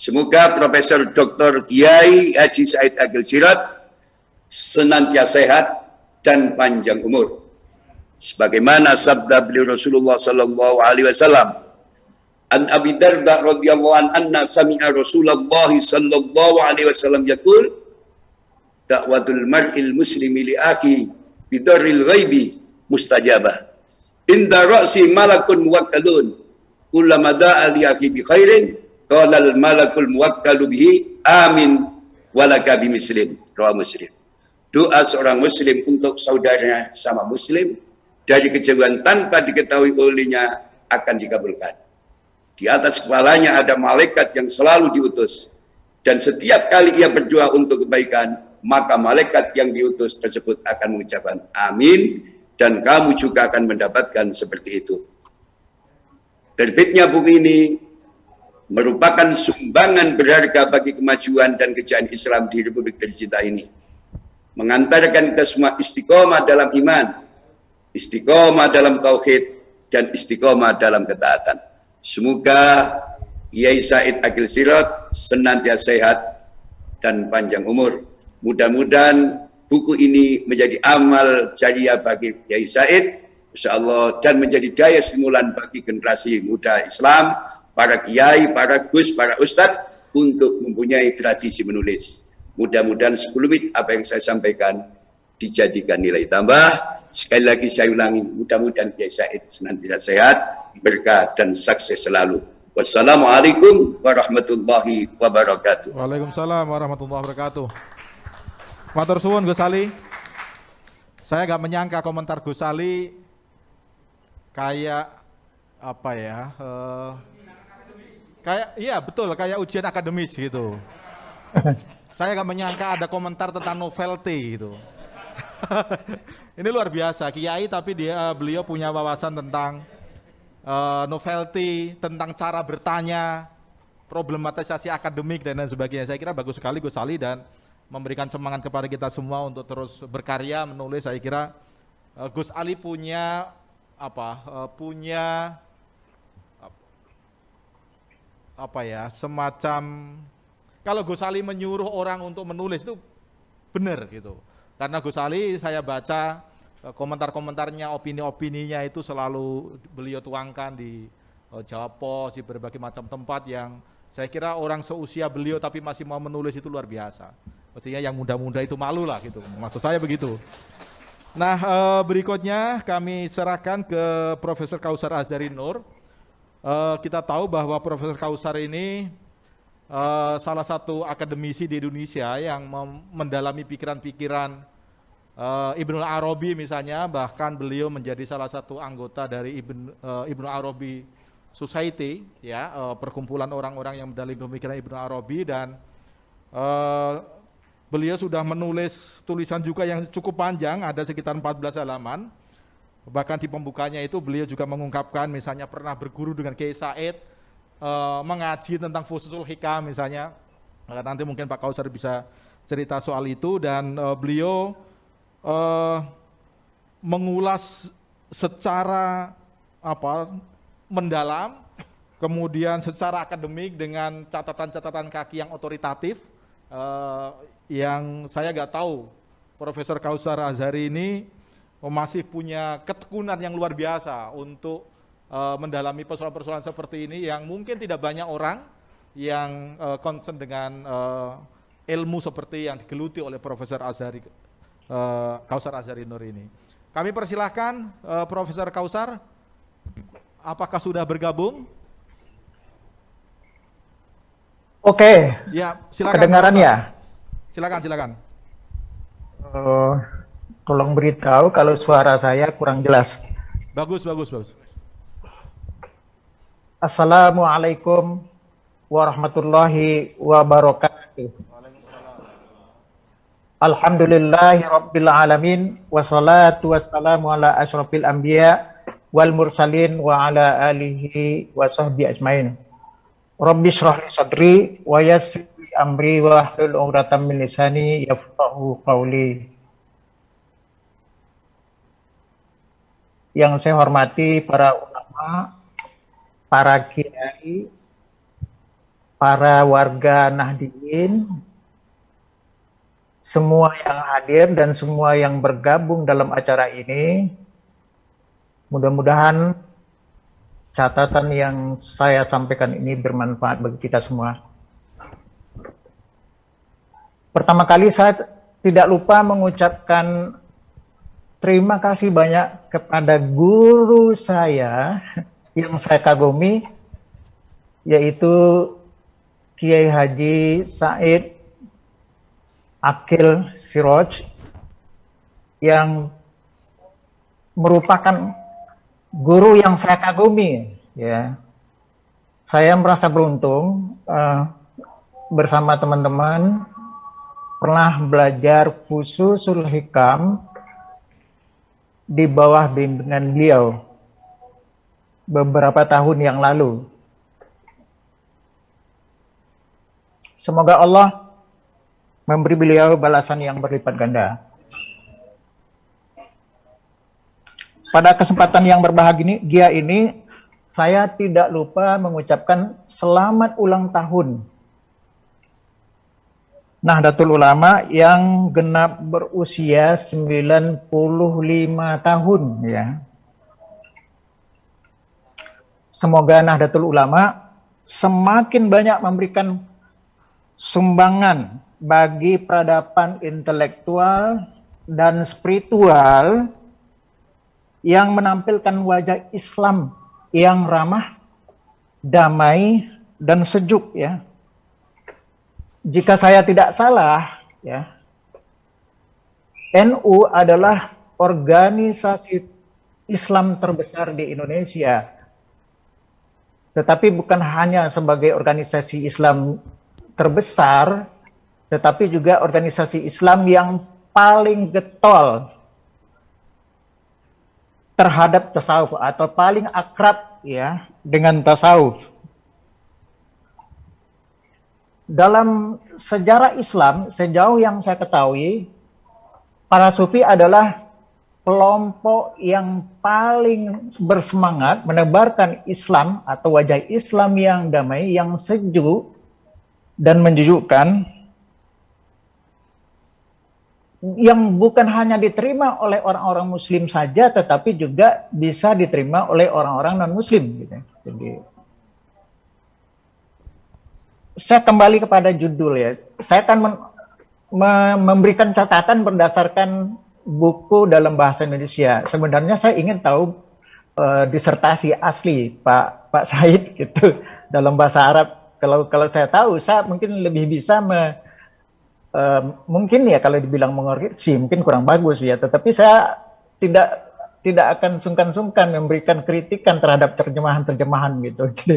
Semoga Profesor Dr. Kiai Haji Said Agil Sirat senantiasa sehat dan panjang umur. Sebagaimana sabda beliau Rasulullah sallallahu alaihi wasallam, An Abi Darda radhiyallahu an anna sami'a Rasulullah sallallahu alaihi wasallam yaqul, dakwatul mar'il muslimi li akhi bidarril ghaibi mustajabah inda ra'si malakun muwakkalun kullama da'a li akhi bi khairin qala al malakul muwakkalu bihi amin walaka bi muslim doa muslim doa seorang muslim untuk saudaranya sama muslim dari kejauhan tanpa diketahui olehnya akan dikabulkan di atas kepalanya ada malaikat yang selalu diutus dan setiap kali ia berdoa untuk kebaikan maka malaikat yang diutus tersebut akan mengucapkan amin dan kamu juga akan mendapatkan seperti itu. Terbitnya buku ini merupakan sumbangan berharga bagi kemajuan dan kejayaan Islam di Republik tercinta ini. Mengantarkan kita semua istiqomah dalam iman, istiqomah dalam tauhid, dan istiqomah dalam ketaatan. Semoga Yai Said Agil Sirot senantiasa sehat dan panjang umur. Mudah-mudahan buku ini menjadi amal jariah bagi Kiai Said, insya Allah, dan menjadi daya stimulan bagi generasi muda Islam, para kiai, para gus, para ustadz, untuk mempunyai tradisi menulis. Mudah-mudahan sebelum apa yang saya sampaikan dijadikan nilai tambah. Sekali lagi saya ulangi, mudah-mudahan Kiai Said senantiasa sehat, berkah, dan sukses selalu. Wassalamualaikum warahmatullahi wabarakatuh. Waalaikumsalam warahmatullahi wabarakatuh. Matur suwun Gus Ali. Saya gak menyangka komentar Gus Ali kayak apa ya? Uh, kayak iya betul kayak ujian akademis gitu. Saya gak menyangka ada komentar tentang novelty gitu. Ini luar biasa kiai tapi dia eh, beliau punya wawasan tentang uh, novelty, tentang cara bertanya, problematisasi akademik dan lain sebagainya. Saya kira bagus sekali Gus Ali dan memberikan semangat kepada kita semua untuk terus berkarya menulis saya kira uh, Gus Ali punya apa uh, punya apa ya semacam kalau Gus Ali menyuruh orang untuk menulis itu benar gitu karena Gus Ali saya baca eh, komentar-komentarnya opini-opininya itu selalu beliau tuangkan di Jawa Pos di berbagai macam tempat yang saya kira orang seusia beliau tapi masih mau menulis itu luar biasa maksudnya yang muda-muda itu malu lah gitu. Maksud saya begitu. Nah eh, berikutnya kami serahkan ke Profesor Kausar Azhari Nur. Eh, kita tahu bahwa Profesor Kausar ini eh, salah satu akademisi di Indonesia yang mendalami pikiran-pikiran Ibnul Arabi misalnya. Bahkan beliau menjadi salah satu anggota dari Ibnu Ibnul Arabi Society ya perkumpulan orang-orang yang mendalami pemikiran Ibnul Arabi dan Beliau sudah menulis tulisan juga yang cukup panjang, ada sekitar 14 halaman. Bahkan di pembukanya itu beliau juga mengungkapkan misalnya pernah berguru dengan Kiai Said, e, mengaji tentang Fususul Hikam misalnya. Eh, nanti mungkin Pak Kausar bisa cerita soal itu dan e, beliau e, mengulas secara apa mendalam kemudian secara akademik dengan catatan-catatan kaki yang otoritatif uh, yang saya nggak tahu Profesor Kausar Azhari ini oh, masih punya ketekunan yang luar biasa untuk uh, mendalami persoalan-persoalan seperti ini yang mungkin tidak banyak orang yang uh, concern dengan uh, ilmu seperti yang digeluti oleh Profesor Azhari uh, Kausar Azhari Nur ini. Kami persilahkan uh, Profesor Kausar apakah sudah bergabung? Oke. Okay. Ya, silakan. Kedengaran ya? Silakan, silakan. Uh, tolong beritahu kalau suara saya kurang jelas. Bagus, bagus, bagus. Assalamualaikum warahmatullahi wabarakatuh. Alhamdulillahirabbil alamin wassalatu wassalamu ala asyrafil anbiya wal mursalin wa ala alihi wa sahbihi ajmain. Rabbi syrah li sadri wa yassir amri wa hlul 'uqdatam min lisani yafqahu qawli. Yang saya hormati para ulama, para kiai, para warga Nahdien, semua yang hadir dan semua yang bergabung dalam acara ini. Mudah-mudahan catatan yang saya sampaikan ini bermanfaat bagi kita semua. Pertama kali saya tidak lupa mengucapkan terima kasih banyak kepada guru saya yang saya kagumi yaitu Kiai Haji Said Akil Siroj yang merupakan guru yang saya kagumi ya saya merasa beruntung uh, bersama teman-teman pernah belajar khusus hikam di bawah bimbingan beliau beberapa tahun yang lalu. Semoga Allah memberi beliau balasan yang berlipat ganda. Pada kesempatan yang berbahagia ini, Gia ini saya tidak lupa mengucapkan selamat ulang tahun. Nah, Datul Ulama yang genap berusia 95 tahun ya. Semoga Nahdlatul Ulama semakin banyak memberikan sumbangan bagi peradaban intelektual dan spiritual yang menampilkan wajah Islam yang ramah, damai, dan sejuk ya. Jika saya tidak salah ya, NU adalah organisasi Islam terbesar di Indonesia. Tetapi bukan hanya sebagai organisasi Islam terbesar, tetapi juga organisasi Islam yang paling getol terhadap tasawuf atau paling akrab ya dengan tasawuf. Dalam sejarah Islam sejauh yang saya ketahui para sufi adalah kelompok yang paling bersemangat menebarkan Islam atau wajah Islam yang damai, yang sejuk dan menjujukkan yang bukan hanya diterima oleh orang-orang Muslim saja, tetapi juga bisa diterima oleh orang-orang non-Muslim. Gitu. Jadi, saya kembali kepada judul ya. Saya akan me, memberikan catatan berdasarkan buku dalam bahasa Indonesia. Sebenarnya saya ingin tahu uh, disertasi asli Pak Pak Said gitu dalam bahasa Arab. Kalau kalau saya tahu, saya mungkin lebih bisa me, mungkin ya kalau dibilang mengoreksi mungkin kurang bagus ya tetapi saya tidak tidak akan sungkan-sungkan memberikan kritikan terhadap terjemahan-terjemahan gitu jadi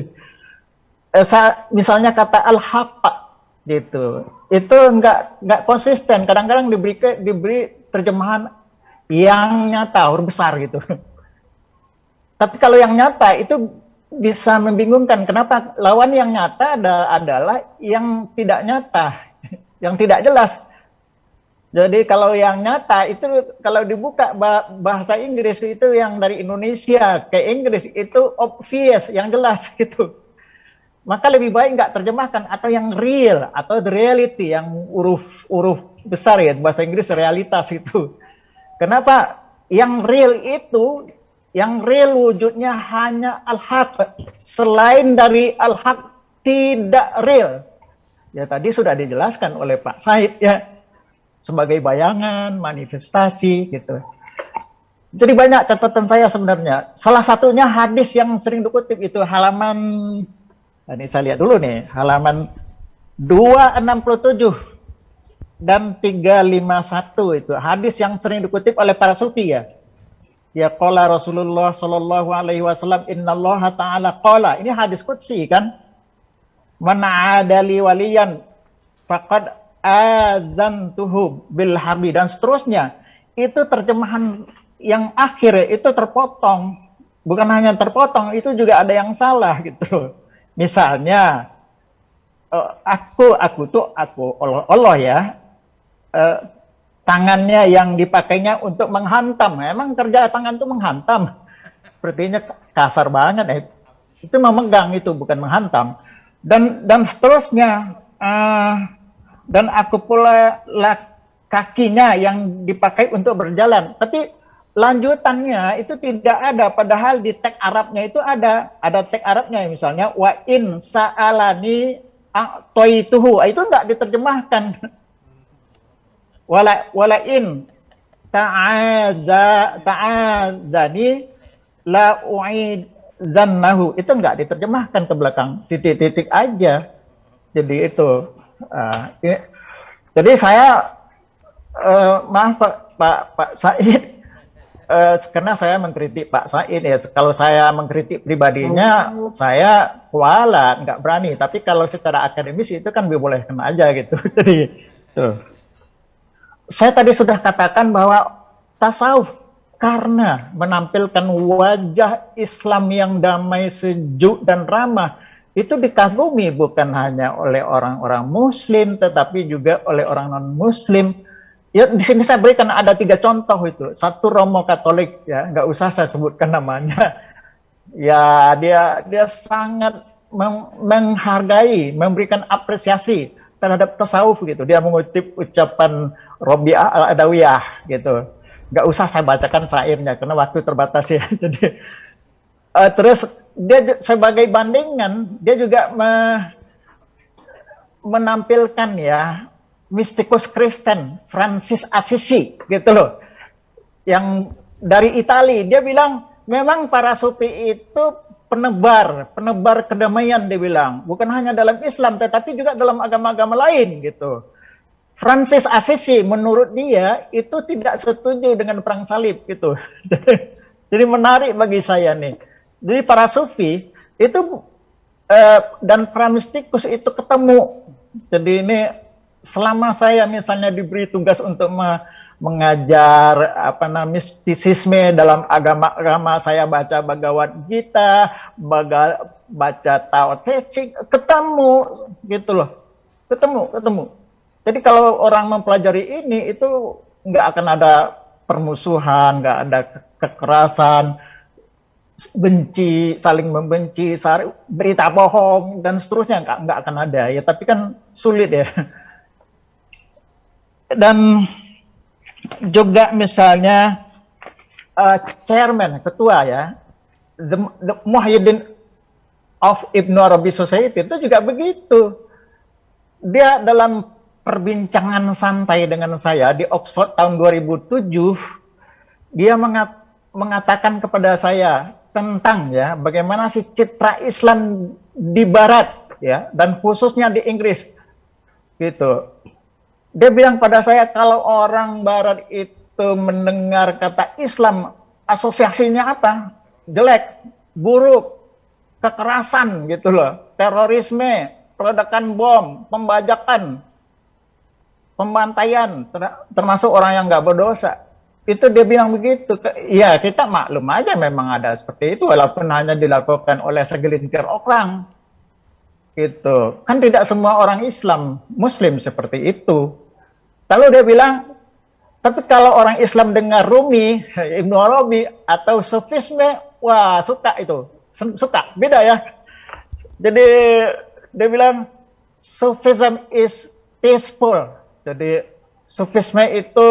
eh, misalnya kata al-hafa gitu itu nggak nggak konsisten kadang-kadang diberi diberi terjemahan yang nyata huruf besar gitu tapi kalau yang nyata itu bisa membingungkan kenapa lawan yang nyata ada, adalah yang tidak nyata yang tidak jelas. Jadi kalau yang nyata itu kalau dibuka bahasa Inggris itu yang dari Indonesia ke Inggris itu obvious, yang jelas gitu. Maka lebih baik nggak terjemahkan atau yang real atau the reality yang huruf huruf besar ya bahasa Inggris realitas itu. Kenapa? Yang real itu yang real wujudnya hanya al-haq. Selain dari al-haq tidak real. Ya tadi sudah dijelaskan oleh Pak Said ya sebagai bayangan, manifestasi gitu. Jadi banyak catatan saya sebenarnya. Salah satunya hadis yang sering dikutip itu halaman nah, ini saya lihat dulu nih, halaman 267 dan 351 itu hadis yang sering dikutip oleh para sufi ya. Ya qala Rasulullah sallallahu alaihi wasallam innallaha ta'ala qala. Ini hadis qudsi kan? Man adali waliyan faqad azantuhu bil harbi dan seterusnya. Itu terjemahan yang akhir itu terpotong. Bukan hanya terpotong, itu juga ada yang salah gitu. Misalnya oh, aku aku tuh aku Allah, Allah ya. Eh, tangannya yang dipakainya untuk menghantam. Emang kerja tangan tuh menghantam. Sepertinya kasar banget eh. Itu memegang itu bukan menghantam dan dan seterusnya uh, dan aku pula lah, kakinya yang dipakai untuk berjalan tapi lanjutannya itu tidak ada padahal di teks Arabnya itu ada ada teks Arabnya misalnya wa in saalani toituhu ah, itu enggak diterjemahkan wala wala in ta'aza ta'azani la uid zammahu itu enggak diterjemahkan ke belakang titik-titik aja jadi itu uh, ini, jadi saya uh, maaf Pak Pak, Pak Said uh, karena saya mengkritik Pak Said ya kalau saya mengkritik pribadinya oh. saya kuala nggak berani tapi kalau secara akademis itu kan dibolehkan aja gitu jadi tuh. saya tadi sudah katakan bahwa tasawuf karena menampilkan wajah Islam yang damai, sejuk, dan ramah, itu dikagumi bukan hanya oleh orang-orang Muslim, tetapi juga oleh orang non-Muslim. Ya, di sini saya berikan ada tiga contoh itu. Satu Romo Katolik, ya, nggak usah saya sebutkan namanya. Ya, dia dia sangat menghargai, memberikan apresiasi terhadap tasawuf gitu. Dia mengutip ucapan Robi'ah al-Adawiyah gitu nggak usah saya bacakan syairnya karena waktu terbatas ya. Jadi uh, terus dia sebagai bandingan dia juga me, menampilkan ya mistikus Kristen Francis Assisi gitu loh yang dari Italia dia bilang memang para sufi itu penebar penebar kedamaian dia bilang bukan hanya dalam Islam tetapi juga dalam agama-agama lain gitu Francis Assisi menurut dia itu tidak setuju dengan perang salib gitu. Jadi menarik bagi saya nih. Jadi para sufi itu eh, dan para mistikus itu ketemu. Jadi ini selama saya misalnya diberi tugas untuk me mengajar apa namanya mistisisme dalam agama-agama saya baca Bhagavad Gita, baga, baca Tao Te Ching, ketemu gitu loh. Ketemu, ketemu jadi kalau orang mempelajari ini itu nggak akan ada permusuhan, nggak ada kekerasan, benci, saling membenci, berita bohong dan seterusnya nggak nggak akan ada ya. Tapi kan sulit ya. Dan juga misalnya uh, chairman ketua ya, the, the Muhyiddin of Ibnu Arabi Society itu juga begitu. Dia dalam perbincangan santai dengan saya di Oxford tahun 2007, dia mengat mengatakan kepada saya tentang ya bagaimana si citra Islam di Barat ya dan khususnya di Inggris gitu. Dia bilang pada saya kalau orang Barat itu mendengar kata Islam asosiasinya apa? Jelek, buruk, kekerasan gitu loh, terorisme, peledakan bom, pembajakan, pembantaian termasuk orang yang nggak berdosa itu dia bilang begitu ya kita maklum aja memang ada seperti itu walaupun hanya dilakukan oleh segelintir orang gitu kan tidak semua orang Islam Muslim seperti itu lalu dia bilang tapi kalau orang Islam dengar Rumi Ibnu Arabi atau sufisme wah suka itu suka beda ya jadi dia bilang sufism is peaceful jadi sufisme itu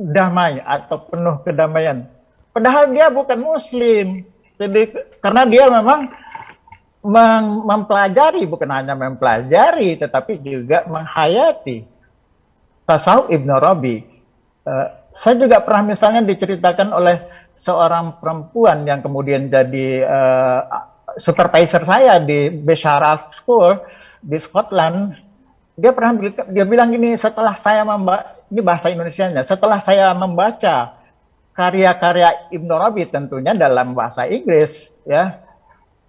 damai atau penuh kedamaian. Padahal dia bukan muslim. Jadi karena dia memang mempelajari bukan hanya mempelajari tetapi juga menghayati tasawuf Ibnu Rabi. Uh, saya juga pernah misalnya diceritakan oleh seorang perempuan yang kemudian jadi uh, supervisor saya di Besharaf School di Scotland dia pernah dia bilang gini setelah saya membaca ini bahasa Indonesia nya setelah saya membaca karya-karya Ibn Arabi tentunya dalam bahasa Inggris ya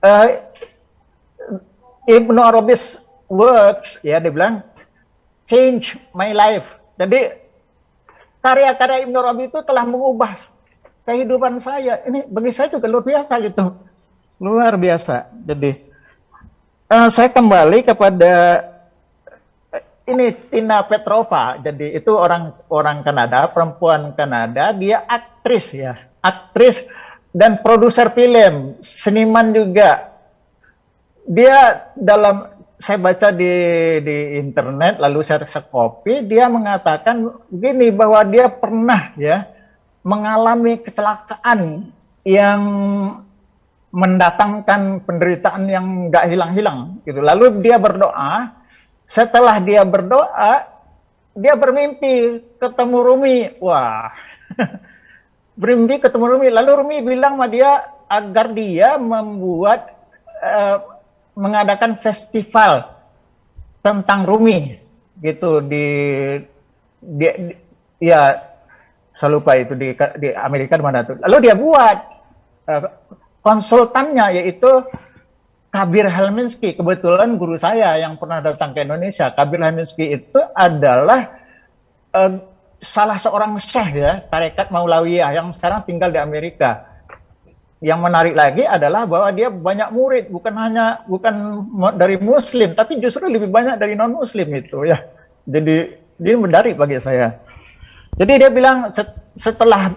uh, Ibn Arabi's works ya dia bilang change my life jadi karya-karya Ibn Arabi itu telah mengubah kehidupan saya ini bagi saya juga luar biasa gitu luar biasa jadi uh, saya kembali kepada ini Tina Petrova. Jadi itu orang orang Kanada, perempuan Kanada, dia aktris ya, aktris dan produser film, seniman juga. Dia dalam saya baca di di internet lalu saya kopi, dia mengatakan gini bahwa dia pernah ya mengalami kecelakaan yang mendatangkan penderitaan yang nggak hilang-hilang gitu. Lalu dia berdoa setelah dia berdoa, dia bermimpi ketemu Rumi. Wah, bermimpi ketemu Rumi. Lalu Rumi bilang sama dia agar dia membuat uh, mengadakan festival tentang Rumi gitu di, di, di ya saya lupa itu di, di Amerika mana tuh. Lalu dia buat uh, konsultannya yaitu Kabir Helminski, kebetulan guru saya yang pernah datang ke Indonesia, Kabir Helminski itu adalah uh, salah seorang syekh ya, tarekat Maulawiyah yang sekarang tinggal di Amerika. Yang menarik lagi adalah bahwa dia banyak murid, bukan hanya bukan dari muslim, tapi justru lebih banyak dari non muslim itu ya. Jadi dia menarik bagi saya. Jadi dia bilang setelah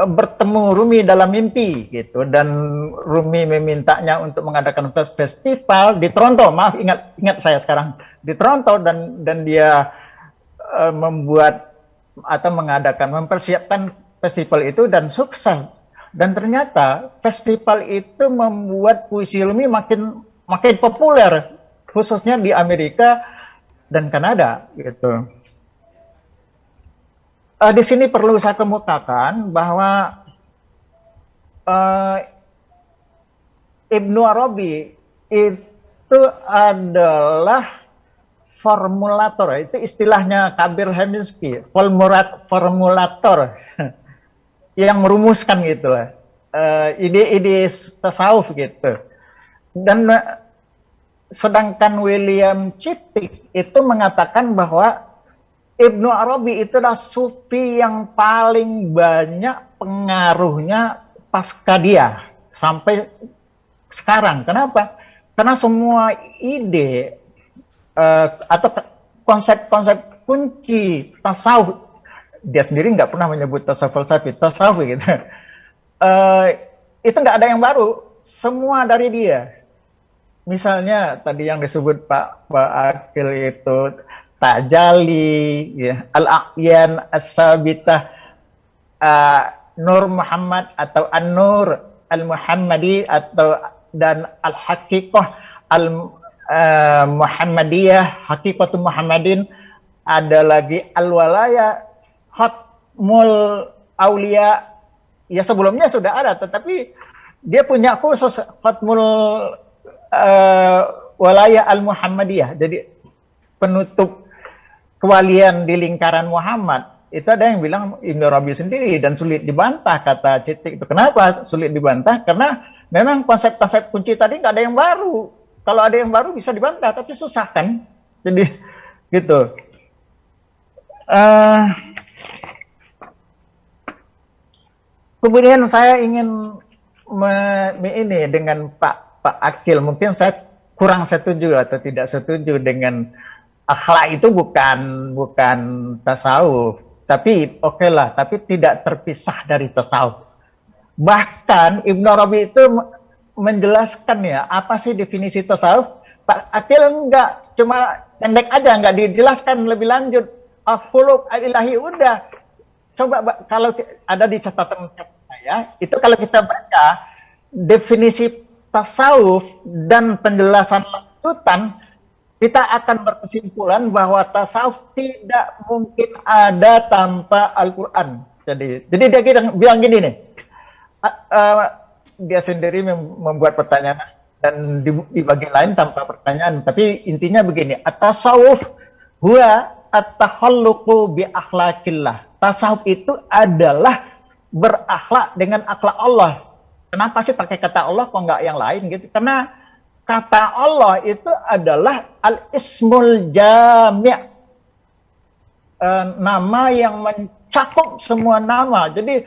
Eh, bertemu Rumi dalam mimpi gitu dan Rumi memintanya untuk mengadakan festival di Toronto maaf ingat ingat saya sekarang di Toronto dan dan dia uh, membuat atau mengadakan mempersiapkan festival itu dan sukses dan ternyata festival itu membuat puisi Rumi makin makin populer khususnya di Amerika dan Kanada gitu uh, di sini perlu saya kemukakan bahwa uh, Ibnu Arabi itu adalah formulator, itu istilahnya Kabir Heminski, formulat, formulator yang merumuskan gitu lah. Uh, eh, ide-ide tasawuf gitu. Dan sedangkan William Chittick itu mengatakan bahwa Ibnu Arabi itulah sufi yang paling banyak pengaruhnya pasca dia sampai sekarang. Kenapa? Karena semua ide uh, atau konsep-konsep kunci tasawuf dia sendiri nggak pernah menyebut tasawuf falsafi, tasawuf gitu. Uh, itu nggak ada yang baru, semua dari dia. Misalnya tadi yang disebut Pak Pak Akil itu Tajali, ya, Al-Aqyan, as uh, Nur Muhammad atau An-Nur Al-Muhammadi atau dan Al-Haqiqah Al-Muhammadiyah, uh, Muhammadin, ada lagi Al-Walaya, Hotmul Aulia, ya sebelumnya sudah ada, tetapi dia punya khusus Hotmul uh, Walaya Al-Muhammadiyah, jadi penutup kewalian di lingkaran Muhammad itu ada yang bilang Ibnu Rabi sendiri dan sulit dibantah kata Citik itu. Kenapa sulit dibantah? Karena memang konsep-konsep kunci tadi nggak ada yang baru. Kalau ada yang baru bisa dibantah, tapi susah kan? Jadi gitu. Uh, kemudian saya ingin me, me ini dengan Pak Pak Akil mungkin saya kurang setuju atau tidak setuju dengan akhlak itu bukan bukan tasawuf, tapi oke okay lah, tapi tidak terpisah dari tasawuf. Bahkan Ibnu Arabi itu menjelaskan ya apa sih definisi tasawuf? Pak Akil enggak cuma pendek aja enggak dijelaskan lebih lanjut. Afuluk ilahi udah. Coba kalau ada di catatan saya, itu kalau kita baca definisi tasawuf dan penjelasan lanjutan kita akan berkesimpulan bahwa tasawuf tidak mungkin ada tanpa Al-Quran. Jadi, jadi dia kira, bilang gini nih, uh, uh, dia sendiri membuat pertanyaan dan di, di bagian lain tanpa pertanyaan. Tapi intinya begini, tasawuf huwa at-takhalluqu bi akhlaqillah. Tasawuf itu adalah berakhlak dengan akhlak Allah. Kenapa sih pakai kata Allah kok nggak yang lain gitu? Karena kata Allah itu adalah al-ismul jami' eh, nama yang mencakup semua nama. Jadi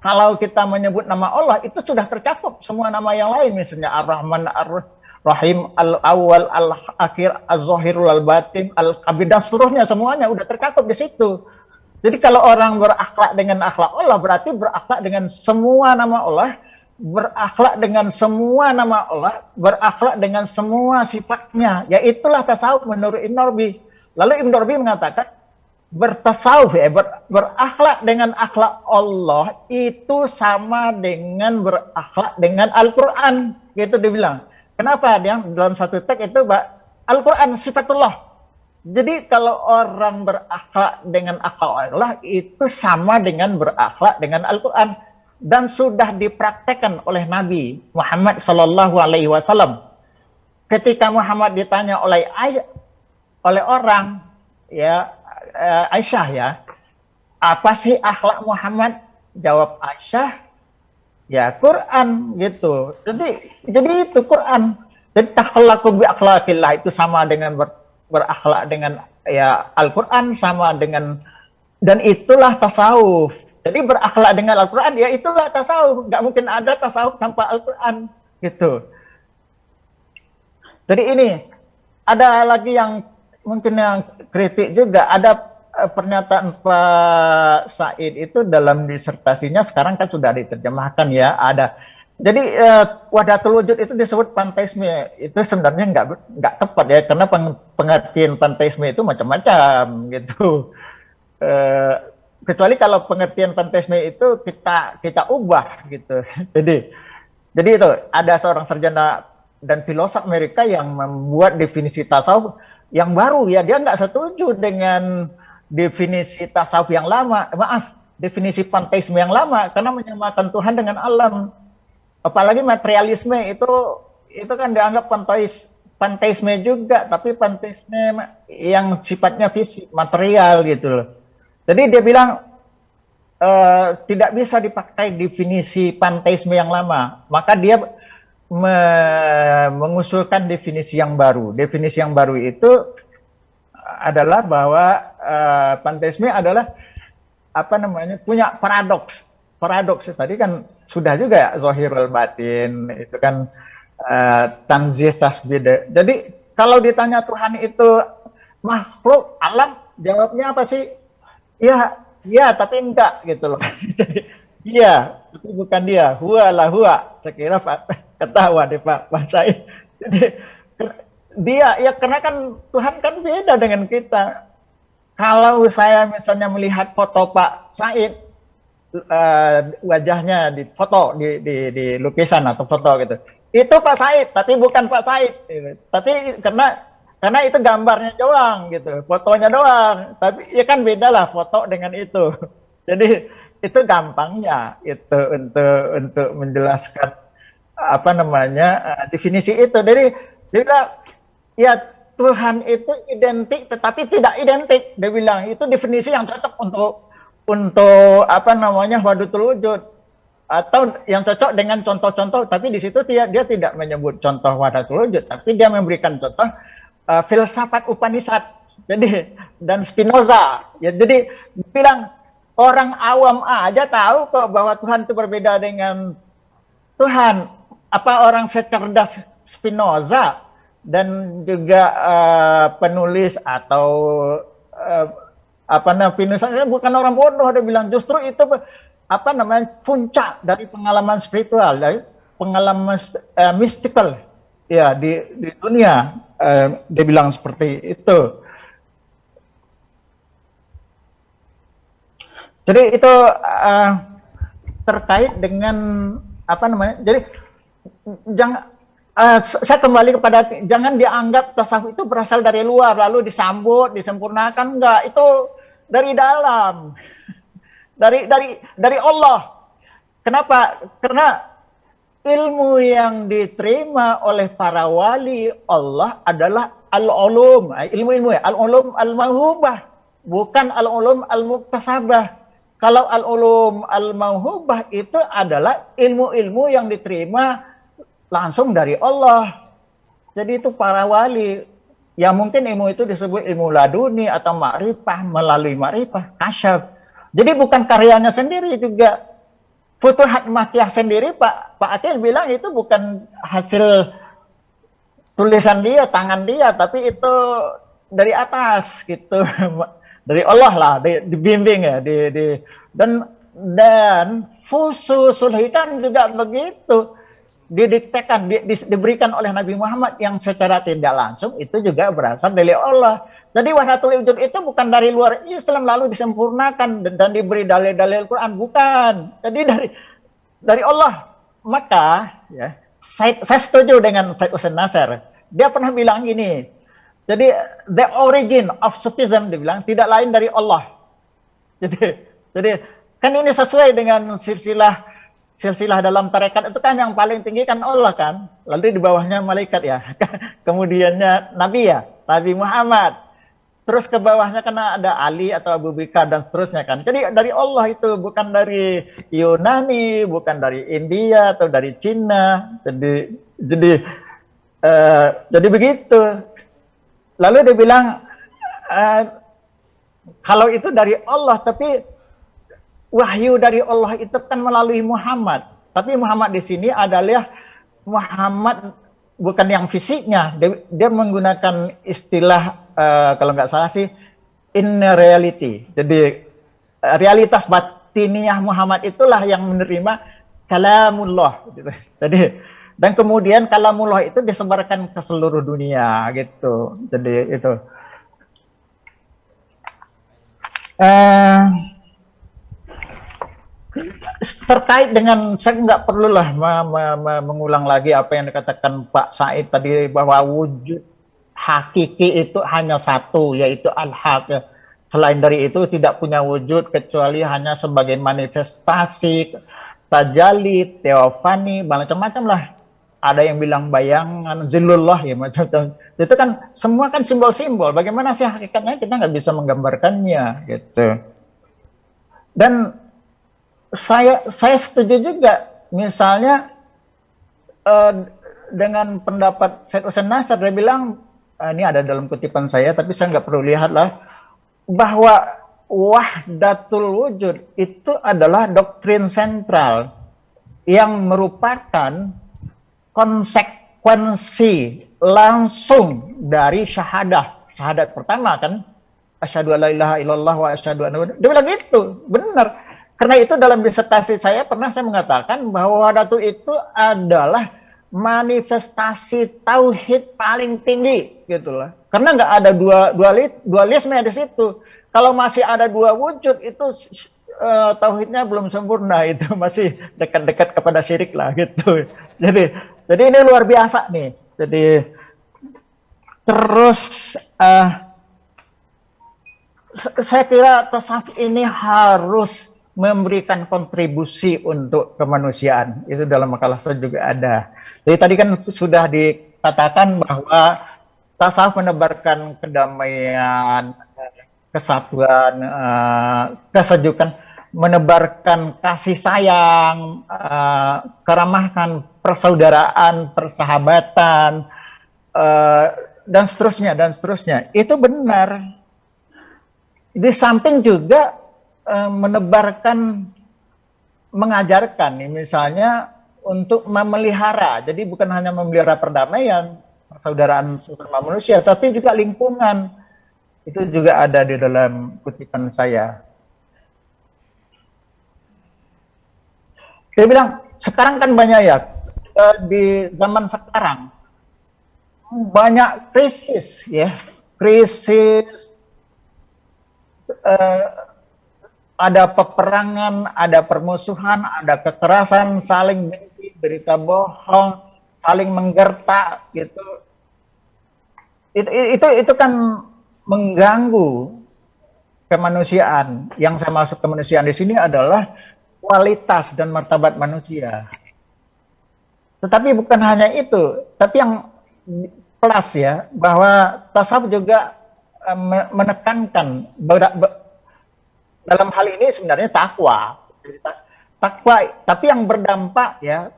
kalau kita menyebut nama Allah itu sudah tercakup semua nama yang lain misalnya Ar-Rahman Ar-Rahim Al-Awwal Al-Akhir Az-Zahirul Al-Batin Al-Kabir dan seterusnya semuanya sudah tercakup di situ. Jadi kalau orang berakhlak dengan akhlak Allah berarti berakhlak dengan semua nama Allah berakhlak dengan semua nama Allah, berakhlak dengan semua sifatnya. ya itulah tasawuf menurut Ibn Arabi. Lalu Ibn Arabi mengatakan, bertasawuf ya, ber, berakhlak dengan akhlak Allah itu sama dengan berakhlak dengan Al-Quran. Gitu dibilang. Kenapa? Dia dalam satu teks itu Al-Quran sifatullah. Jadi kalau orang berakhlak dengan akhlak Allah itu sama dengan berakhlak dengan Al-Quran dan sudah dipraktekkan oleh Nabi Muhammad Shallallahu Alaihi Wasallam. Ketika Muhammad ditanya oleh oleh orang ya eh, Aisyah ya apa sih akhlak Muhammad? Jawab Aisyah ya Quran gitu. Jadi jadi itu Quran. Jadi takhlaku bi akhlakillah itu sama dengan ber, berakhlak dengan ya Al-Quran sama dengan dan itulah tasawuf jadi berakhlak dengan Al-Quran ya itulah tasawuf. Nggak mungkin ada tasawuf tanpa Al-Quran gitu. Jadi ini ada lagi yang mungkin yang kritik juga ada eh, pernyataan Pak Said itu dalam disertasinya sekarang kan sudah diterjemahkan ya ada jadi uh, wadatul wujud itu disebut panteisme itu sebenarnya nggak nggak tepat ya karena pengertian panteisme itu macam-macam gitu Uh, kecuali kalau pengertian panteisme itu kita kita ubah gitu. Jadi jadi itu ada seorang sarjana dan filosof Amerika yang membuat definisi tasawuf yang baru ya dia nggak setuju dengan definisi tasawuf yang lama. Maaf, definisi panteisme yang lama karena menyamakan Tuhan dengan alam. Apalagi materialisme itu itu kan dianggap panteis panteisme juga, tapi panteisme yang sifatnya fisik, material gitu loh. Jadi dia bilang e, tidak bisa dipakai definisi panteisme yang lama. Maka dia me mengusulkan definisi yang baru. Definisi yang baru itu adalah bahwa e, panteisme adalah apa namanya punya paradoks. Paradoks tadi kan sudah juga ya, zohirul batin itu kan e, tanzih tasbih. Jadi kalau ditanya Tuhan itu makhluk alam, jawabnya apa sih? Iya, iya tapi enggak gitu loh. iya, tapi bukan dia. Hua lah hua. Saya kira Pak ketawa deh Pak, Pak Said. Jadi dia ya karena kan Tuhan kan beda dengan kita. Kalau saya misalnya melihat foto Pak Said uh, wajahnya di foto di, di di lukisan atau foto gitu. Itu Pak Said, tapi bukan Pak Said. Tapi karena karena itu gambarnya doang gitu fotonya doang tapi ya kan beda lah foto dengan itu jadi itu gampangnya itu untuk untuk menjelaskan apa namanya eh, definisi itu jadi dia ya Tuhan itu identik tetapi tidak identik dia bilang itu definisi yang cocok untuk untuk apa namanya wadutul wujud atau yang cocok dengan contoh-contoh tapi di situ dia, dia tidak menyebut contoh wadah wujud tapi dia memberikan contoh uh, filsafat Upanishad jadi dan Spinoza ya jadi bilang orang awam aja tahu kok bahwa Tuhan itu berbeda dengan Tuhan apa orang secerdas Spinoza dan juga uh, penulis atau uh, apa namanya Spinoza bukan orang bodoh dia bilang justru itu apa namanya puncak dari pengalaman spiritual dari pengalaman uh, mystical ya di di dunia eh, dia bilang seperti itu. Jadi itu eh, terkait dengan apa namanya? Jadi jangan uh, eh, saya kembali kepada jangan dianggap tasawuf itu berasal dari luar lalu disambut, disempurnakan enggak. Itu dari dalam. Dari dari dari Allah. Kenapa? Karena ilmu yang diterima oleh para wali Allah adalah al-ulum, ah, ilmu-ilmu ya, al-ulum al-mahubah, bukan al-ulum al-muktasabah. Kalau al-ulum al-mahubah itu adalah ilmu-ilmu yang diterima langsung dari Allah. Jadi itu para wali. Ya mungkin ilmu itu disebut ilmu laduni atau ma'rifah, melalui ma'rifah, kasyaf. Jadi bukan karyanya sendiri juga, Foto Hikmatiah sendiri Pak Pak Akil bilang itu bukan hasil tulisan dia, tangan dia, tapi itu dari atas gitu. dari Allah lah, di, dibimbing ya, di, di dan dan Fusu Sulhikan juga begitu didiktekan, di, di, diberikan oleh Nabi Muhammad yang secara tidak langsung itu juga berasal dari Allah. Jadi wahatul wujud itu bukan dari luar iya, Islam lalu disempurnakan dan, diberi dalil-dalil Quran, bukan. Jadi dari dari Allah. Maka ya, saya, saya setuju dengan Syekh Usman Nasir. Dia pernah bilang gini, jadi the origin of Sufism dibilang tidak lain dari Allah. Jadi, jadi kan ini sesuai dengan silsilah silsilah dalam tarekat itu kan yang paling tinggi kan Allah kan. Lalu di bawahnya malaikat ya. Kemudiannya nabi ya, Nabi Muhammad terus ke bawahnya kena ada Ali atau Abu Bakar dan seterusnya kan. Jadi dari Allah itu bukan dari Yunani, bukan dari India atau dari Cina. Jadi jadi uh, jadi begitu. Lalu dia bilang uh, kalau itu dari Allah tapi wahyu dari Allah itu kan melalui Muhammad. Tapi Muhammad di sini adalah Muhammad bukan yang fisiknya. Dia, dia menggunakan istilah Eh, kalau nggak salah sih in reality. Jadi eh, realitas batiniah Muhammad itulah yang menerima kalamullah gitu. Jadi dan kemudian kalamullah itu disebarkan ke seluruh dunia gitu. Jadi itu uh, terkait dengan saya nggak perlulah lah mengulang lagi apa yang dikatakan Pak Said tadi bahwa wujud hakiki itu hanya satu yaitu al-haq. Selain dari itu tidak punya wujud kecuali hanya sebagai manifestasi tajali, teofani, macam-macam lah. Ada yang bilang bayangan, zillullah ya macam-macam. Itu kan semua kan simbol-simbol. Bagaimana sih hakikatnya kita nggak bisa menggambarkannya gitu. Dan saya saya setuju juga misalnya uh, dengan pendapat Syed Hussein Nasr dia bilang Ah, ini ada dalam kutipan saya, tapi saya nggak perlu lihat lah bahwa wahdatul wujud itu adalah doktrin sentral yang merupakan konsekuensi langsung dari syahadah. Syahadat pertama kan, asyhadu alla ilaha illallah wa asyhadu anna Dia bilang itu, benar. Karena itu dalam disertasi saya pernah saya mengatakan bahwa wahdatul itu adalah manifestasi tauhid paling tinggi gitu loh. Karena nggak ada dua dua dualisme di situ. Kalau masih ada dua wujud itu uh, tauhidnya belum sempurna itu masih dekat-dekat kepada syirik lah gitu. Jadi jadi ini luar biasa nih. Jadi terus uh, saya kira tasawuf ini harus memberikan kontribusi untuk kemanusiaan. Itu dalam makalah saya juga ada jadi tadi kan sudah dikatakan bahwa tasawuf menebarkan kedamaian, kesatuan, uh, kesejukan, menebarkan kasih sayang, uh, eh, keramahan, persaudaraan, persahabatan, eh, dan seterusnya, dan seterusnya. Itu benar. Di samping juga uh, menebarkan, mengajarkan, misalnya untuk memelihara. Jadi bukan hanya memelihara perdamaian, persaudaraan sesama manusia, tapi juga lingkungan. Itu juga ada di dalam kutipan saya. Saya bilang, sekarang kan banyak ya, e, di zaman sekarang, banyak krisis ya, krisis, e, ada peperangan, ada permusuhan, ada kekerasan, saling berita bohong, saling menggertak gitu. Itu itu itu kan mengganggu kemanusiaan. Yang saya maksud kemanusiaan di sini adalah kualitas dan martabat manusia. Tetapi bukan hanya itu, tapi yang plus ya bahwa tasawuf juga eh, menekankan dalam hal ini sebenarnya takwa. Takwa, tapi yang berdampak ya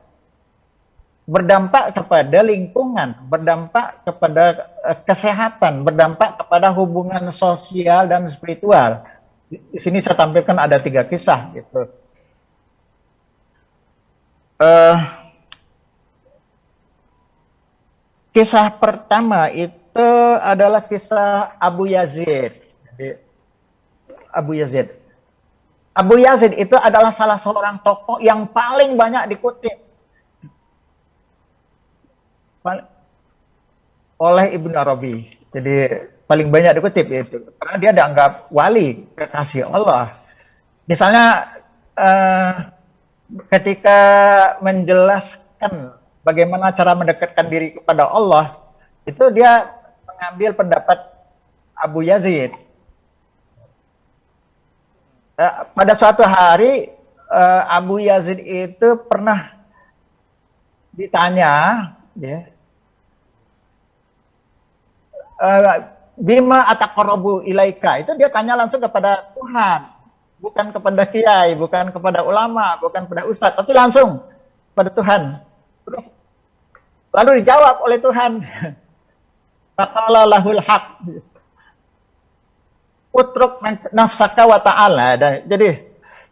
berdampak kepada lingkungan, berdampak kepada eh, kesehatan, berdampak kepada hubungan sosial dan spiritual. Di sini saya tampilkan ada tiga kisah gitu. Uh, kisah pertama itu adalah kisah Abu Yazid. Jadi, Abu Yazid. Abu Yazid itu adalah salah seorang tokoh yang paling banyak dikutip oleh Ibnu Arabi. Jadi paling banyak dikutip itu karena dia dianggap wali kekasih Allah. Misalnya eh, ketika menjelaskan bagaimana cara mendekatkan diri kepada Allah, itu dia mengambil pendapat Abu Yazid. Eh, pada suatu hari eh, Abu Yazid itu pernah ditanya, ya, Eh, bima atakorobu ilaika itu dia tanya langsung kepada Tuhan bukan kepada kiai bukan kepada ulama bukan kepada ustadz tapi langsung kepada Tuhan terus lalu dijawab oleh Tuhan Fakala lahul hak. utruk nafsaka wa ta'ala. Jadi,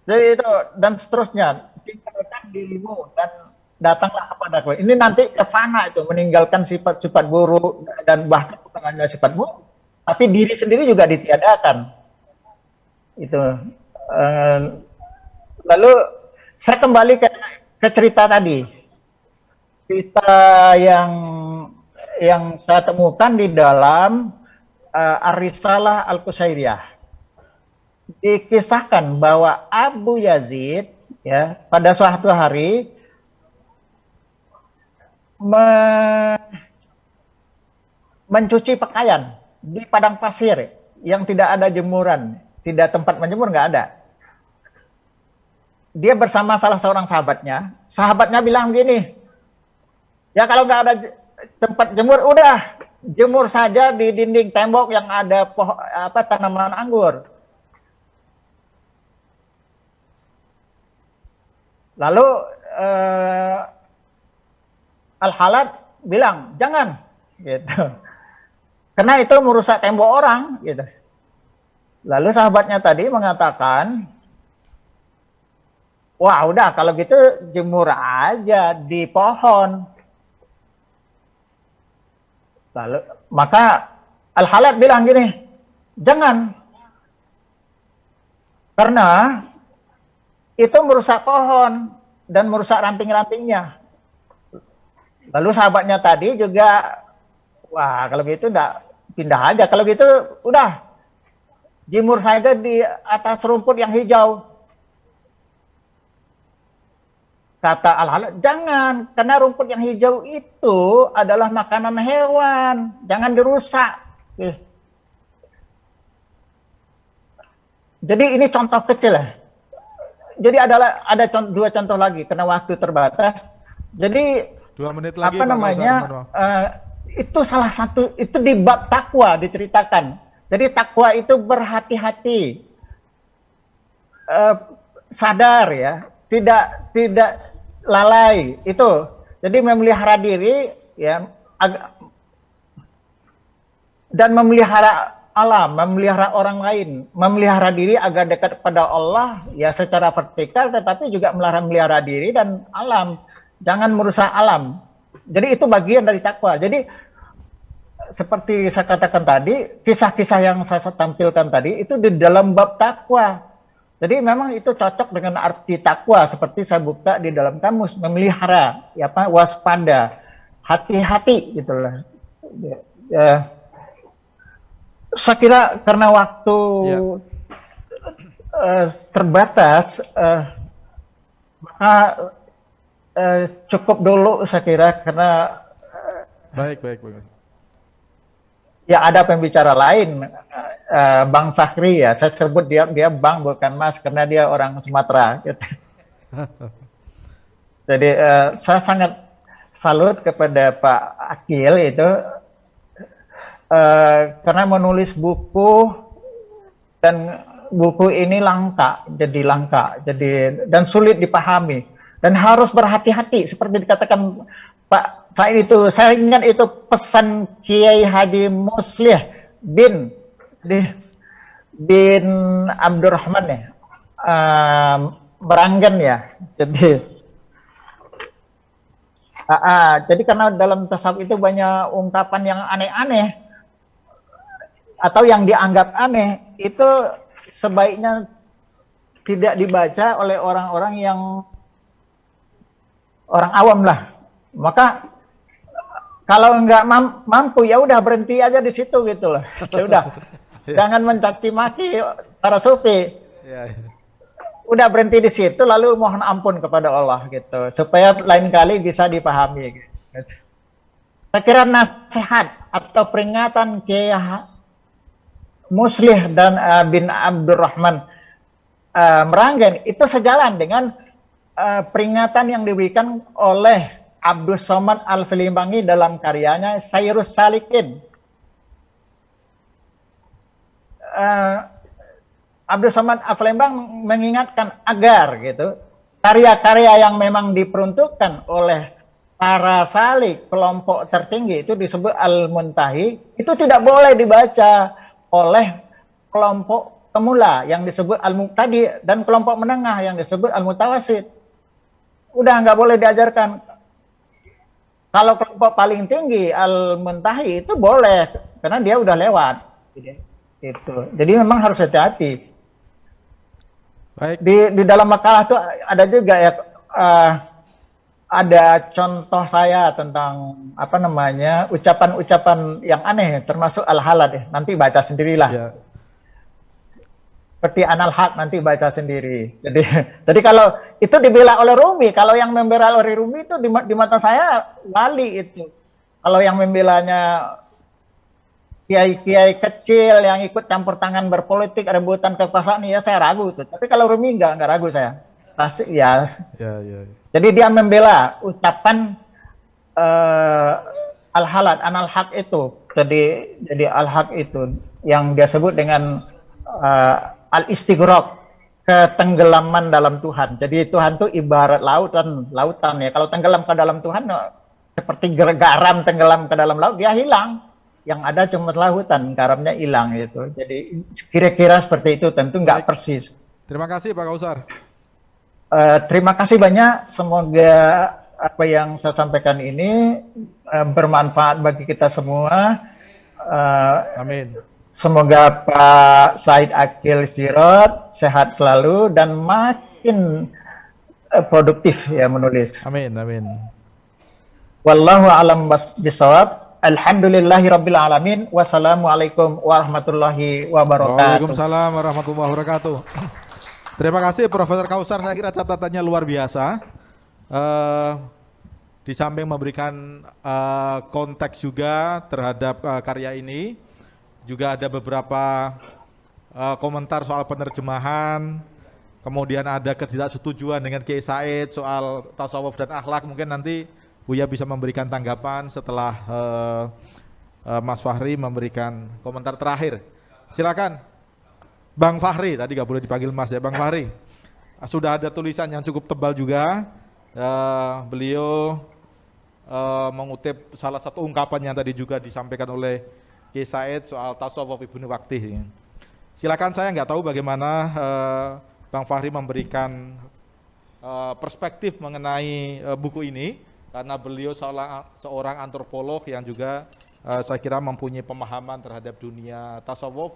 jadi itu dan seterusnya. Tinggalkan dirimu dan datanglah kepada kepadaku. Ini nanti ke sana itu meninggalkan sifat-sifat buruk dan bahkan bukan hanya sifat buruk, tapi diri sendiri juga ditiadakan. Itu. Eh, lalu saya kembali ke, ke cerita tadi, cerita yang yang saya temukan di dalam uh, eh, ar Al-Qusairiyah. Dikisahkan bahwa Abu Yazid ya pada suatu hari me mencuci pakaian di padang pasir yang tidak ada jemuran, tidak tempat menjemur nggak ada. Dia bersama salah seorang sahabatnya. Sahabatnya bilang gini, ya kalau nggak ada tempat jemur, udah jemur saja di dinding tembok yang ada poh apa tanaman anggur. Lalu eh, al Halat bilang jangan gitu. Karena itu merusak tembok orang gitu. Lalu sahabatnya tadi mengatakan, "Wah, udah kalau gitu jemur aja di pohon." Lalu maka Al-Halat bilang gini, "Jangan." Karena itu merusak pohon dan merusak ranting-rantingnya. Lalu sahabatnya tadi juga, wah kalau gitu enggak pindah aja. Kalau gitu udah jemur saja di atas rumput yang hijau. Kata Al-Halal, jangan, karena rumput yang hijau itu adalah makanan hewan, jangan dirusak. Eh. Jadi ini contoh kecil ya. Jadi adalah ada dua contoh lagi karena waktu terbatas. Jadi Dua menit lagi. Apa namanya? uh, itu salah satu itu di bab takwa diceritakan. Jadi takwa itu berhati-hati, uh, sadar ya, tidak tidak lalai itu. Jadi memelihara diri ya dan memelihara alam, memelihara orang lain, memelihara diri agar dekat pada Allah ya secara vertikal tetapi juga melarang melihara diri dan alam jangan merusak alam. Jadi itu bagian dari takwa. Jadi seperti saya katakan tadi, kisah-kisah yang saya tampilkan tadi itu di dalam bab takwa. Jadi memang itu cocok dengan arti takwa seperti saya buka di dalam kamus memelihara, ya apa waspada, hati-hati gitulah. Ya, ya. Saya kira karena waktu ya. uh, terbatas, uh, maka eh, cukup dulu saya kira karena eh, baik baik baik. Ya ada pembicara lain, eh, Bang Fakri ya. Saya sebut dia dia Bang bukan Mas karena dia orang Sumatera. Gitu. Jadi eh, saya sangat salut kepada Pak Akil itu eh, karena menulis buku dan buku ini langka jadi langka jadi dan sulit dipahami dan harus berhati-hati seperti dikatakan Pak Said itu saya ingat itu pesan Kiai Hadi Muslih bin di, bin Abdurrahman ya uh, ya jadi uh, uh, jadi karena dalam tasawuf itu banyak ungkapan yang aneh-aneh atau yang dianggap aneh itu sebaiknya tidak dibaca oleh orang-orang yang orang awam lah. Maka kalau nggak mampu ya udah berhenti aja di situ gitu loh. Ya udah. Iya. Jangan mencaci maki para sufi. Iya, iya. Udah berhenti di situ lalu mohon ampun kepada Allah gitu supaya lain kali bisa dipahami. Gitu. Saya kira nasihat atau peringatan Kiai Muslih dan uh, bin Abdurrahman uh, eh, Meranggen itu sejalan dengan uh, peringatan yang diberikan oleh Abdul Somad Al-Filimbangi dalam karyanya Sayyirus Salikin. Uh, eh, Abdul Somad al Filimbang mengingatkan agar gitu karya-karya yang memang diperuntukkan oleh para salik kelompok tertinggi itu disebut al-muntahi itu tidak boleh dibaca oleh kelompok pemula yang disebut al-muqtadi dan kelompok menengah yang disebut al-mutawasid udah nggak boleh diajarkan. Kalau kelompok paling tinggi al mentahi itu boleh karena dia udah lewat. Itu. Jadi memang harus hati-hati. Baik. Di di dalam makalah tuh ada juga ya uh, ada contoh saya tentang apa namanya ucapan-ucapan yang aneh termasuk al halal deh. Nanti baca sendirilah. Ya seperti anal hak nanti baca sendiri. Jadi, jadi kalau itu dibela oleh Rumi, kalau yang membela oleh Rumi itu di, di mata saya wali itu. Kalau yang membelanya kiai-kiai kecil yang ikut campur tangan berpolitik, rebutan kekuasaan, ya saya ragu tuh. Tapi kalau Rumi enggak, enggak ragu saya. Pasti iya. ya. Ya, ya. Jadi dia membela ucapan uh, eh, al-halat, anal hak itu. Jadi jadi al-hak itu yang dia sebut dengan eh, al istighraq ketenggelaman dalam Tuhan. Jadi Tuhan itu ibarat lautan, lautan ya. Kalau tenggelam ke dalam Tuhan oh, seperti garam tenggelam ke dalam laut dia hilang. Yang ada cuma lautan, garamnya hilang gitu. Jadi kira-kira seperti itu tentu nggak persis. Terima kasih Pak Kausar. Uh, terima kasih banyak. Semoga apa yang saya sampaikan ini uh, bermanfaat bagi kita semua. Uh, Amin. Semoga Pak Said Akil Sirot sehat selalu dan makin eh, produktif ya menulis. Amin, amin. Wallahu alam bisawab. Alhamdulillahi rabbil alamin. Wassalamualaikum warahmatullahi wabarakatuh. Waalaikumsalam warahmatullahi wabarakatuh. Terima kasih Profesor Kausar. Saya kira catatannya luar biasa. Uh, di samping memberikan uh, konteks juga terhadap uh, karya ini juga ada beberapa uh, komentar soal penerjemahan, kemudian ada ketidaksetujuan dengan Kiai Said soal tasawuf dan akhlak. Mungkin nanti Buya bisa memberikan tanggapan setelah uh, uh, Mas Fahri memberikan komentar terakhir. Silakan, Bang Fahri. Tadi gak boleh dipanggil Mas ya, Bang Fahri. Sudah ada tulisan yang cukup tebal juga. Uh, beliau uh, mengutip salah satu ungkapan yang tadi juga disampaikan oleh Kiai Said soal tasawuf Ibnu ini. Silakan saya nggak tahu bagaimana uh, Bang Fahri memberikan uh, perspektif mengenai uh, buku ini karena beliau seorang, seorang antropolog yang juga uh, saya kira mempunyai pemahaman terhadap dunia tasawuf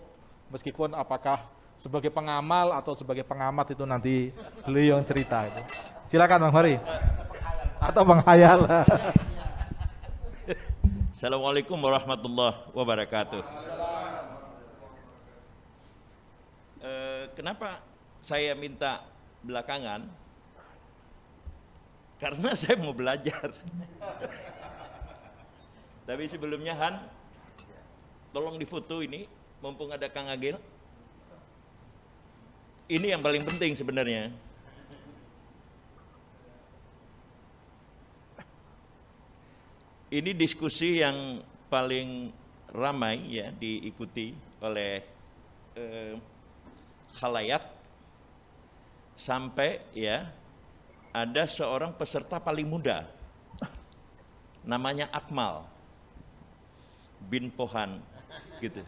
meskipun apakah sebagai pengamal atau sebagai pengamat itu nanti beliau yang cerita itu. Silakan Bang Fahri. Atau Bang Hayal. Assalamualaikum warahmatullahi wabarakatuh. E, kenapa saya minta belakangan? Karena saya mau belajar. Tapi sebelumnya Han, tolong difoto ini, mumpung ada Kang Agil. Ini yang paling penting sebenarnya. ini diskusi yang paling ramai ya diikuti oleh eh, khalayak sampai ya ada seorang peserta paling muda namanya Akmal bin Pohan gitu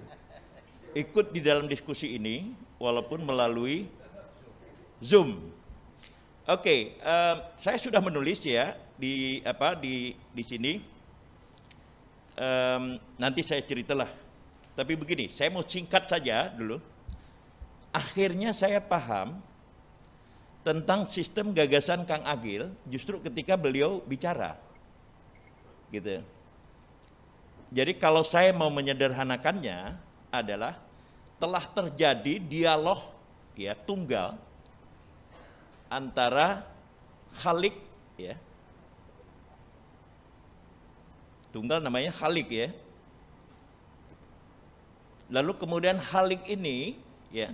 ikut di dalam diskusi ini walaupun melalui Zoom. Oke, okay, eh, saya sudah menulis ya di apa di di sini um, nanti saya ceritalah. Tapi begini, saya mau singkat saja dulu. Akhirnya saya paham tentang sistem gagasan Kang Agil justru ketika beliau bicara. Gitu. Jadi kalau saya mau menyederhanakannya adalah telah terjadi dialog ya tunggal antara Khalik ya tunggal namanya Halik ya. Lalu kemudian Halik ini ya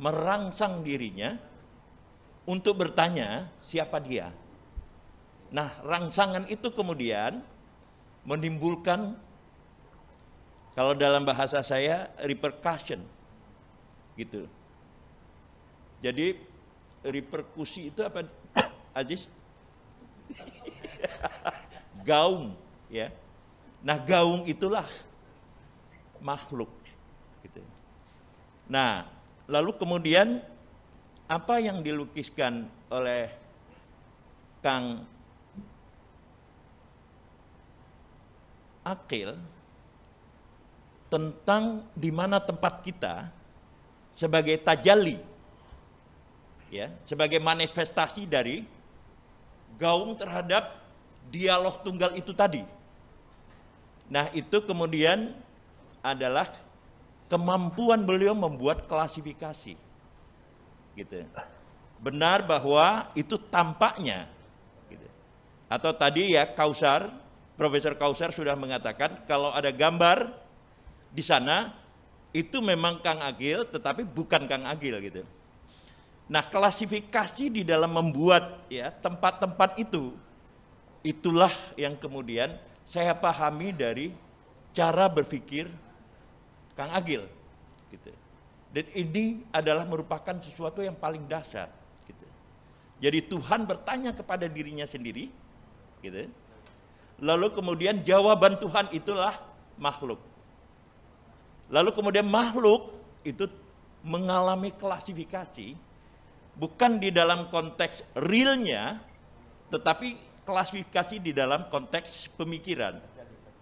merangsang dirinya untuk bertanya siapa dia. Nah, rangsangan itu kemudian menimbulkan kalau dalam bahasa saya repercussion gitu. Jadi reperkusi itu apa Aziz? Gaung ya. Nah, gaung itulah makhluk gitu. Ya. Nah, lalu kemudian apa yang dilukiskan oleh Kang Akil tentang di mana tempat kita sebagai tajali ya, sebagai manifestasi dari gaung terhadap dialog tunggal itu tadi. Nah, itu kemudian adalah kemampuan beliau membuat klasifikasi. Gitu. Benar bahwa itu tampaknya gitu. Atau tadi ya Kausar, Profesor Kausar sudah mengatakan kalau ada gambar di sana itu memang Kang Agil tetapi bukan Kang Agil gitu. Nah, klasifikasi di dalam membuat ya tempat-tempat itu itulah yang kemudian saya pahami dari cara berpikir Kang Agil. Gitu. Dan ini adalah merupakan sesuatu yang paling dasar. Gitu. Jadi Tuhan bertanya kepada dirinya sendiri, gitu. lalu kemudian jawaban Tuhan itulah makhluk. Lalu kemudian makhluk itu mengalami klasifikasi bukan di dalam konteks realnya, tetapi klasifikasi di dalam konteks pemikiran.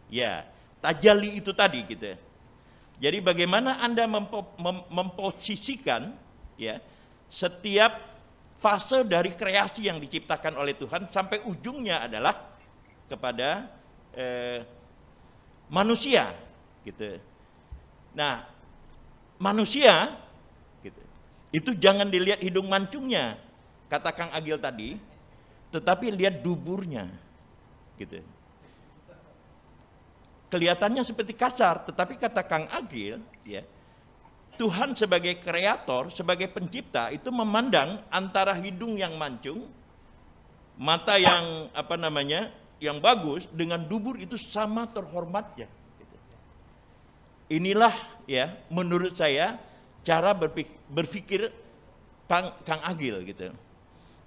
Ya, tajali itu tadi gitu. Jadi bagaimana Anda mempo, mem, memposisikan ya setiap fase dari kreasi yang diciptakan oleh Tuhan sampai ujungnya adalah kepada eh, manusia gitu. Nah, manusia gitu. Itu jangan dilihat hidung mancungnya. Kata Kang Agil tadi, tetapi lihat duburnya. Gitu. Kelihatannya seperti kasar, tetapi kata Kang Agil, ya, Tuhan sebagai kreator, sebagai pencipta itu memandang antara hidung yang mancung, mata yang apa namanya, yang bagus dengan dubur itu sama terhormatnya. Gitu. Inilah ya menurut saya cara berpikir, Kang Kang Agil gitu.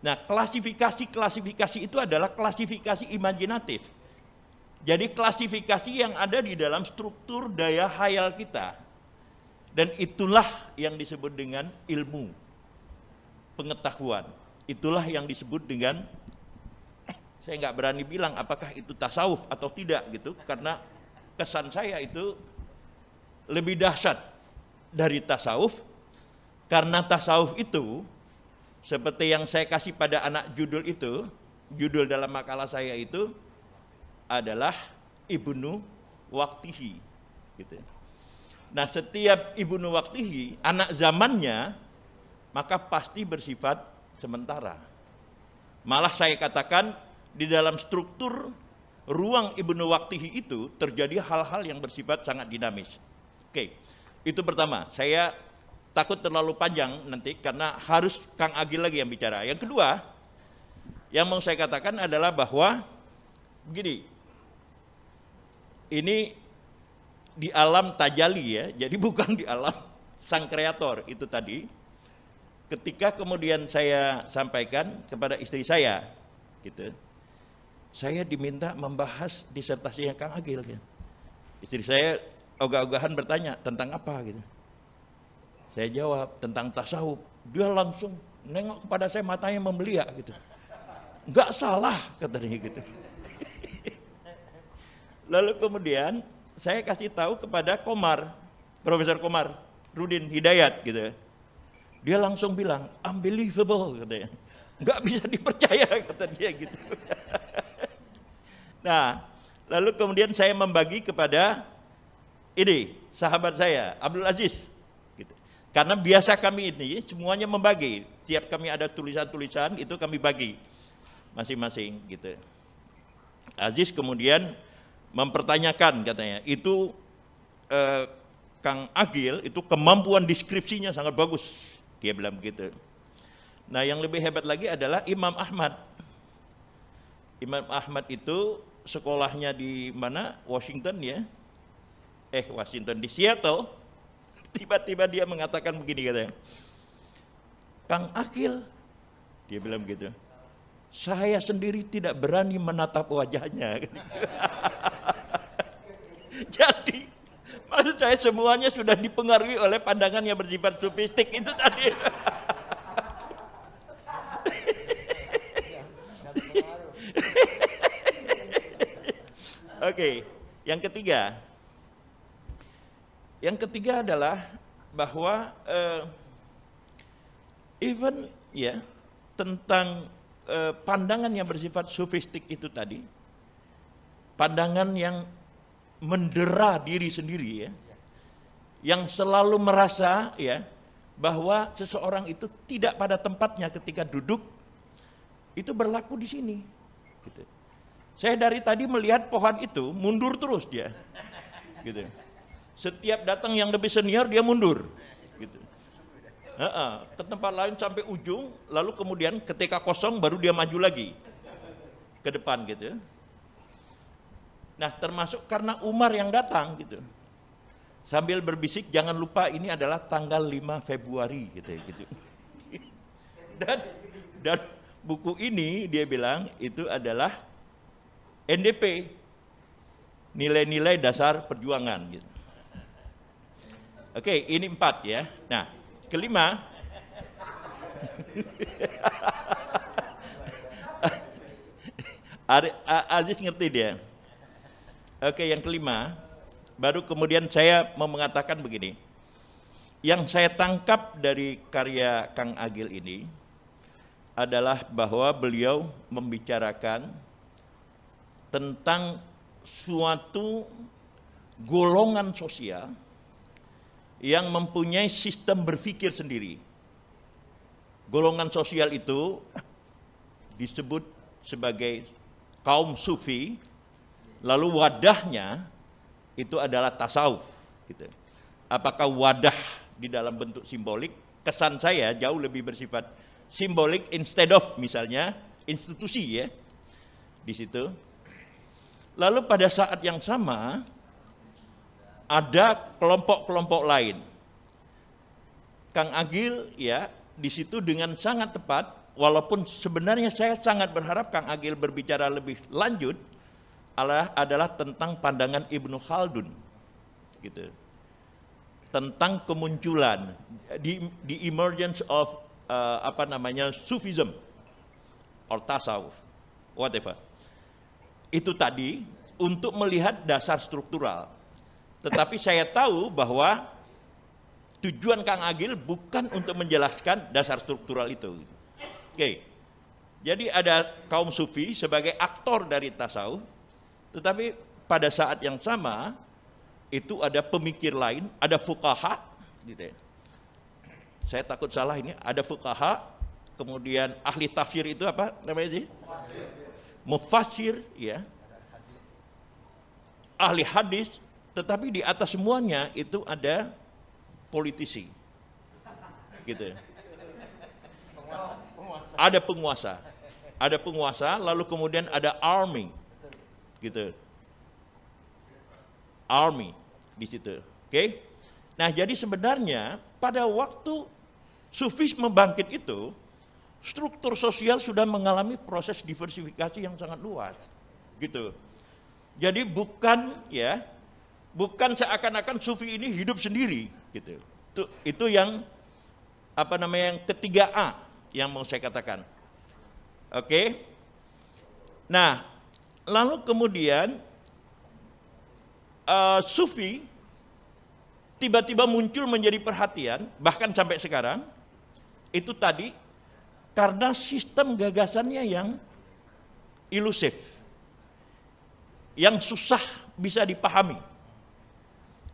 Nah, klasifikasi-klasifikasi itu adalah klasifikasi imajinatif. Jadi klasifikasi yang ada di dalam struktur daya hayal kita. Dan itulah yang disebut dengan ilmu. Pengetahuan. Itulah yang disebut dengan saya nggak berani bilang apakah itu tasawuf atau tidak gitu karena kesan saya itu lebih dahsyat dari tasawuf karena tasawuf itu seperti yang saya kasih pada anak judul itu, judul dalam makalah saya itu adalah ibnu waktihi. Gitu. Nah setiap ibnu waktihi, anak zamannya, maka pasti bersifat sementara. Malah saya katakan di dalam struktur ruang ibnu waktihi itu terjadi hal-hal yang bersifat sangat dinamis. Oke, itu pertama. Saya takut terlalu panjang nanti karena harus Kang Agil lagi yang bicara. Yang kedua, yang mau saya katakan adalah bahwa begini, ini di alam tajali ya, jadi bukan di alam sang kreator itu tadi. Ketika kemudian saya sampaikan kepada istri saya, gitu, saya diminta membahas disertasinya Kang Agil. Gitu. Istri saya ogah-ogahan bertanya tentang apa gitu saya jawab tentang tasawuf. Dia langsung nengok kepada saya matanya membelia gitu. Enggak salah katanya gitu. Lalu kemudian saya kasih tahu kepada Komar, Profesor Komar, Rudin Hidayat gitu. Dia langsung bilang, unbelievable katanya. Nggak bisa dipercaya kata dia gitu. nah, lalu kemudian saya membagi kepada ini sahabat saya Abdul Aziz karena biasa kami ini semuanya membagi. Setiap kami ada tulisan-tulisan itu kami bagi masing-masing gitu. Aziz kemudian mempertanyakan katanya itu eh, Kang Agil itu kemampuan deskripsinya sangat bagus dia bilang begitu. Nah yang lebih hebat lagi adalah Imam Ahmad. Imam Ahmad itu sekolahnya di mana Washington ya, eh Washington di Seattle Tiba-tiba dia mengatakan begini katanya. Kang Akil, dia bilang begitu. Saya sendiri tidak berani menatap wajahnya. Jadi maksud saya semuanya sudah dipengaruhi oleh pandangan yang bersifat sofistik itu tadi. Oke, okay. yang ketiga, yang ketiga adalah bahwa uh, even ya yeah, tentang uh, pandangan yang bersifat sofistik itu tadi, pandangan yang mendera diri sendiri ya, yang selalu merasa ya bahwa seseorang itu tidak pada tempatnya ketika duduk itu berlaku di sini. Gitu. Saya dari tadi melihat pohon itu mundur terus dia. Gitu. Setiap datang yang lebih senior dia mundur. Gitu. Uh -uh. Ke tempat lain sampai ujung, lalu kemudian ketika kosong baru dia maju lagi ke depan gitu. Ya. Nah termasuk karena Umar yang datang gitu. Sambil berbisik jangan lupa ini adalah tanggal 5 Februari gitu gitu. Dan dan buku ini dia bilang itu adalah NDP nilai-nilai dasar perjuangan gitu. Oke, ini empat ya. Nah, kelima. Aziz ngerti dia. Oke, yang kelima. Baru kemudian saya mau mengatakan begini. Yang saya tangkap dari karya Kang Agil ini adalah bahwa beliau membicarakan tentang suatu golongan sosial yang mempunyai sistem berpikir sendiri. Golongan sosial itu disebut sebagai kaum sufi, lalu wadahnya itu adalah tasawuf. Gitu. Apakah wadah di dalam bentuk simbolik? Kesan saya jauh lebih bersifat simbolik instead of misalnya institusi ya di situ. Lalu pada saat yang sama ada kelompok-kelompok lain. Kang Agil ya di situ dengan sangat tepat walaupun sebenarnya saya sangat berharap Kang Agil berbicara lebih lanjut adalah, adalah tentang pandangan Ibnu Khaldun gitu tentang kemunculan di, di emergence of uh, apa namanya Sufism or tasawuf whatever itu tadi untuk melihat dasar struktural tetapi saya tahu bahwa tujuan Kang Agil bukan untuk menjelaskan dasar struktural itu. Oke. Jadi ada kaum sufi sebagai aktor dari tasawuf, tetapi pada saat yang sama itu ada pemikir lain, ada fukaha gitu ya. Saya takut salah ini, ada fukaha, kemudian ahli tafsir itu apa namanya sih? Mufasir ya. Ahli hadis, tetapi di atas semuanya itu ada politisi. Gitu. Ya. Ada penguasa. Ada penguasa, lalu kemudian ada army. Gitu. Army di situ. Oke. Okay? Nah, jadi sebenarnya pada waktu sufis membangkit itu, struktur sosial sudah mengalami proses diversifikasi yang sangat luas. Gitu. Jadi bukan ya bukan seakan-akan sufi ini hidup sendiri gitu. Itu itu yang apa namanya yang ketiga A yang mau saya katakan. Oke. Okay? Nah, lalu kemudian uh, sufi tiba-tiba muncul menjadi perhatian bahkan sampai sekarang itu tadi karena sistem gagasannya yang ilusif yang susah bisa dipahami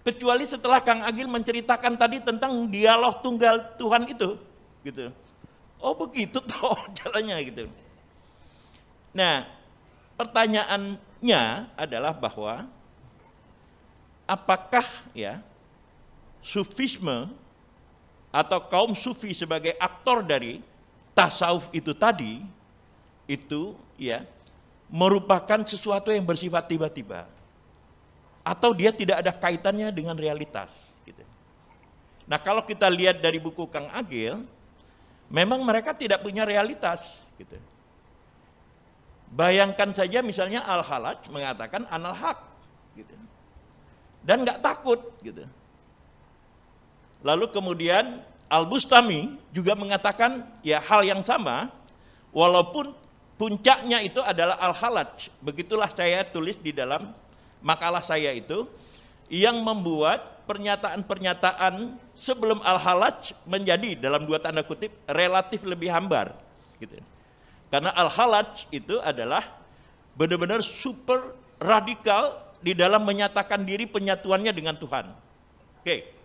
kecuali setelah Kang Agil menceritakan tadi tentang dialog tunggal Tuhan itu gitu oh begitu toh jalannya gitu nah pertanyaannya adalah bahwa apakah ya sufisme atau kaum sufi sebagai aktor dari tasawuf itu tadi itu ya merupakan sesuatu yang bersifat tiba-tiba atau dia tidak ada kaitannya dengan realitas. Gitu. Nah kalau kita lihat dari buku Kang Agil, memang mereka tidak punya realitas. Gitu. Bayangkan saja misalnya Al-Halaj mengatakan anal hak. Gitu. Dan nggak takut. Gitu. Lalu kemudian Al-Bustami juga mengatakan ya hal yang sama, walaupun puncaknya itu adalah Al-Halaj. Begitulah saya tulis di dalam makalah saya itu yang membuat pernyataan-pernyataan sebelum al-halaj menjadi dalam dua tanda kutip relatif lebih hambar gitu. Karena al-halaj itu adalah benar-benar super radikal di dalam menyatakan diri penyatuannya dengan Tuhan. Oke.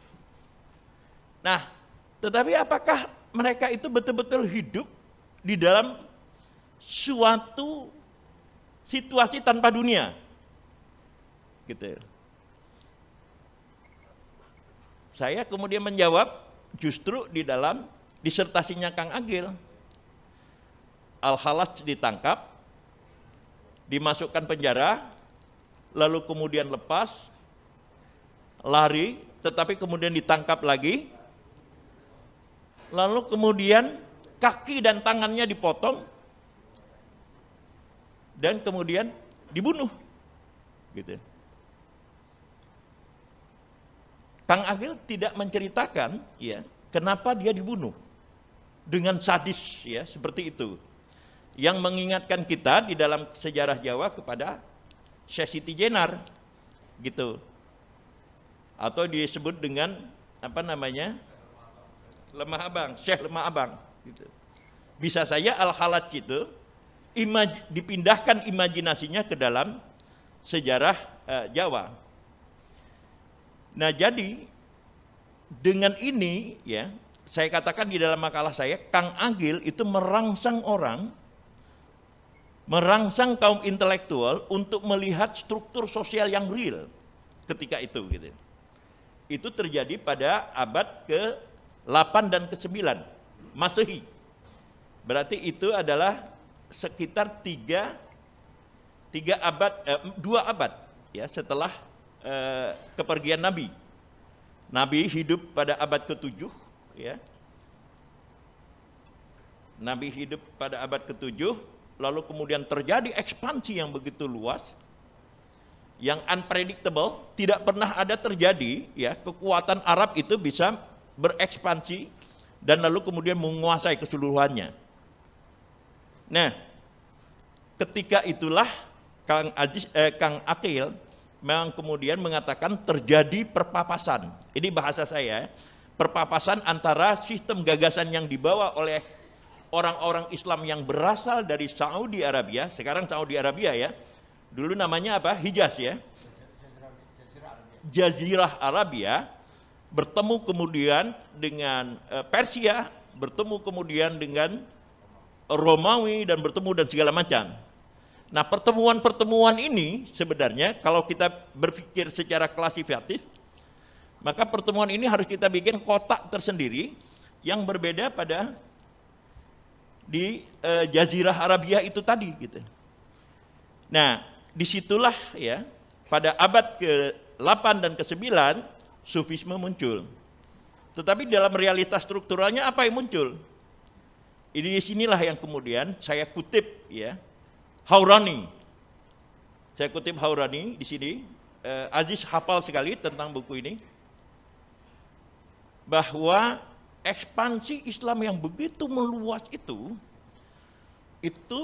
Nah, tetapi apakah mereka itu betul-betul hidup di dalam suatu situasi tanpa dunia? Gitu. Saya kemudian menjawab justru di dalam disertasinya Kang Agil. Al-Halaj ditangkap, dimasukkan penjara, lalu kemudian lepas, lari, tetapi kemudian ditangkap lagi, lalu kemudian kaki dan tangannya dipotong, dan kemudian dibunuh. Gitu. Kang Agil tidak menceritakan ya kenapa dia dibunuh dengan sadis ya seperti itu yang mengingatkan kita di dalam sejarah Jawa kepada Syekh Siti Jenar gitu atau disebut dengan apa namanya lemah abang Syekh lemah abang gitu bisa saya al halat itu imaj, dipindahkan imajinasinya ke dalam sejarah uh, Jawa Nah, jadi dengan ini ya, saya katakan di dalam makalah saya, Kang Agil itu merangsang orang merangsang kaum intelektual untuk melihat struktur sosial yang real ketika itu gitu. Itu terjadi pada abad ke-8 dan ke-9 Masehi. Berarti itu adalah sekitar tiga tiga abad eh, dua abad ya setelah Eh, kepergian Nabi. Nabi hidup pada abad ke-7 ya. Nabi hidup pada abad ke-7 lalu kemudian terjadi ekspansi yang begitu luas yang unpredictable, tidak pernah ada terjadi ya, kekuatan Arab itu bisa berekspansi dan lalu kemudian menguasai keseluruhannya. Nah, ketika itulah Kang Aziz eh, Kang Akil memang kemudian mengatakan terjadi perpapasan. Ini bahasa saya, perpapasan antara sistem gagasan yang dibawa oleh orang-orang Islam yang berasal dari Saudi Arabia, sekarang Saudi Arabia ya, dulu namanya apa? Hijaz ya. Jazirah Arabia bertemu kemudian dengan eh, Persia, bertemu kemudian dengan Romawi dan bertemu dan segala macam. Nah pertemuan-pertemuan ini sebenarnya kalau kita berpikir secara klasifikatif, maka pertemuan ini harus kita bikin kotak tersendiri yang berbeda pada di e, Jazirah Arabia itu tadi gitu. Nah, disitulah ya pada abad ke-8 dan ke-9 sufisme muncul. Tetapi dalam realitas strukturalnya apa yang muncul? Ini sinilah yang kemudian saya kutip ya Haurani. Saya kutip Haurani di sini. Eh, Aziz hafal sekali tentang buku ini. Bahwa ekspansi Islam yang begitu meluas itu, itu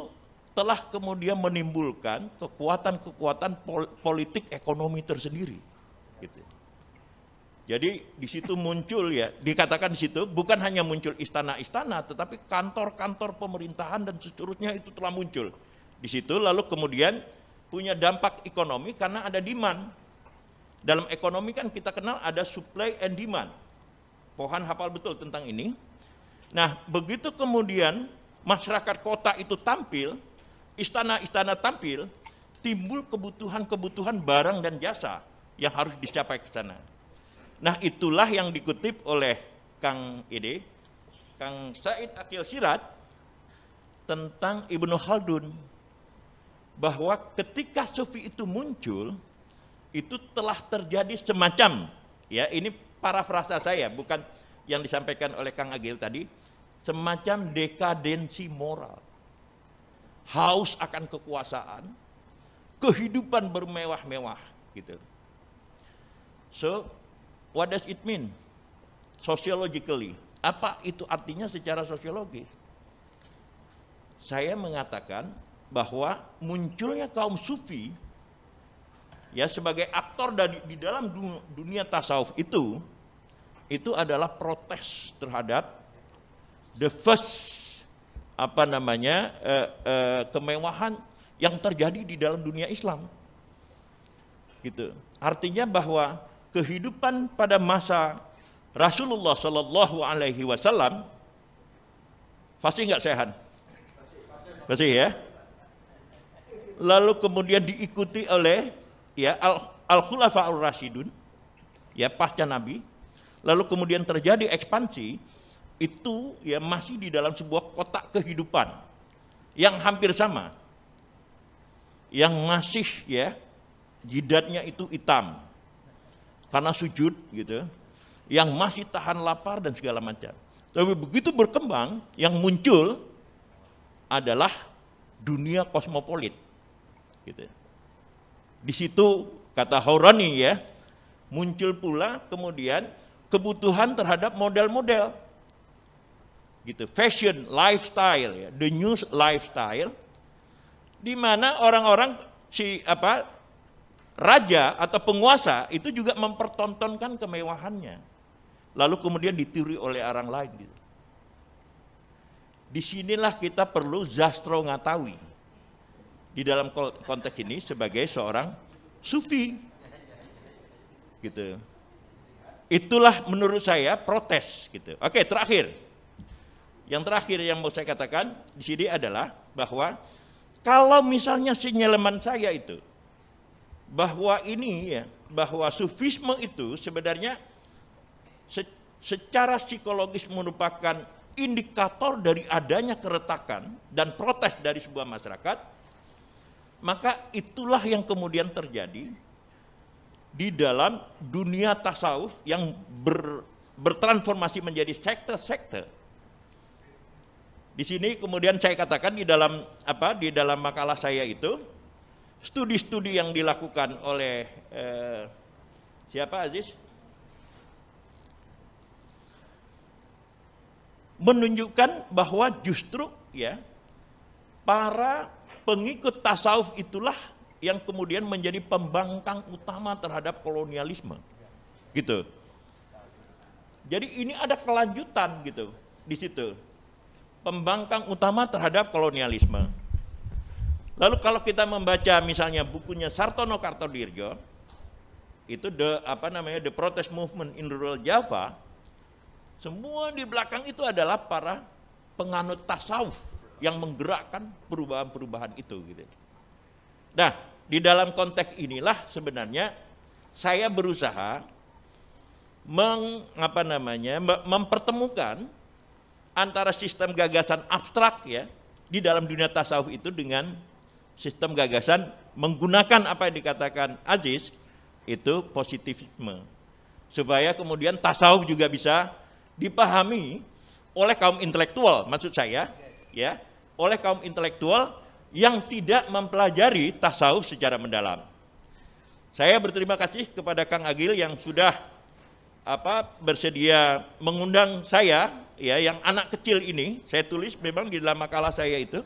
telah kemudian menimbulkan kekuatan-kekuatan politik ekonomi tersendiri. Gitu. Jadi di situ muncul ya, dikatakan di situ bukan hanya muncul istana-istana, tetapi kantor-kantor pemerintahan dan seterusnya itu telah muncul di situ lalu kemudian punya dampak ekonomi karena ada demand. Dalam ekonomi kan kita kenal ada supply and demand. Pohan hafal betul tentang ini. Nah, begitu kemudian masyarakat kota itu tampil, istana-istana tampil, timbul kebutuhan-kebutuhan barang dan jasa yang harus dicapai ke sana. Nah, itulah yang dikutip oleh Kang Ide, Kang Said Akil Sirat tentang Ibnu Khaldun bahwa ketika sufi itu muncul, itu telah terjadi semacam, ya ini parafrasa saya, bukan yang disampaikan oleh Kang Agil tadi, semacam dekadensi moral. Haus akan kekuasaan, kehidupan bermewah-mewah gitu. So, what does it mean? Sociologically, apa itu artinya secara sosiologis? Saya mengatakan bahwa munculnya kaum sufi ya sebagai aktor dari di dalam dunia tasawuf itu itu adalah protes terhadap the first apa namanya eh, eh, kemewahan yang terjadi di dalam dunia Islam gitu artinya bahwa kehidupan pada masa Rasulullah Shallallahu Alaihi Wasallam pasti nggak sehat pasti ya lalu kemudian diikuti oleh ya al, al khulafa ar rasidun ya pasca nabi lalu kemudian terjadi ekspansi itu ya masih di dalam sebuah kotak kehidupan yang hampir sama yang masih ya jidatnya itu hitam karena sujud gitu yang masih tahan lapar dan segala macam tapi begitu berkembang yang muncul adalah dunia kosmopolit Gitu. Ya. Di situ kata Horoni ya, muncul pula kemudian kebutuhan terhadap model-model. Gitu, fashion, lifestyle ya, the new lifestyle di mana orang-orang si apa raja atau penguasa itu juga mempertontonkan kemewahannya. Lalu kemudian ditiru oleh orang lain gitu. Disinilah kita perlu zastro ngatawi di dalam konteks ini sebagai seorang sufi. Gitu. Itulah menurut saya protes gitu. Oke, terakhir. Yang terakhir yang mau saya katakan di sini adalah bahwa kalau misalnya sinyaleman saya itu bahwa ini ya, bahwa sufisme itu sebenarnya se secara psikologis merupakan indikator dari adanya keretakan dan protes dari sebuah masyarakat, maka itulah yang kemudian terjadi di dalam dunia tasawuf yang ber, bertransformasi menjadi sekte-sekte. Di sini kemudian saya katakan di dalam apa di dalam makalah saya itu studi-studi yang dilakukan oleh eh, siapa Aziz menunjukkan bahwa justru ya para pengikut tasawuf itulah yang kemudian menjadi pembangkang utama terhadap kolonialisme. Gitu. Jadi ini ada kelanjutan gitu di situ. Pembangkang utama terhadap kolonialisme. Lalu kalau kita membaca misalnya bukunya Sartono Kartodirjo itu the apa namanya the protest movement in rural Java semua di belakang itu adalah para penganut tasawuf yang menggerakkan perubahan-perubahan itu gitu. Nah, di dalam konteks inilah sebenarnya saya berusaha mengapa namanya mempertemukan antara sistem gagasan abstrak ya di dalam dunia tasawuf itu dengan sistem gagasan menggunakan apa yang dikatakan Aziz itu positivisme supaya kemudian tasawuf juga bisa dipahami oleh kaum intelektual maksud saya ya oleh kaum intelektual yang tidak mempelajari tasawuf secara mendalam. Saya berterima kasih kepada Kang Agil yang sudah apa bersedia mengundang saya ya yang anak kecil ini saya tulis memang di dalam makalah saya itu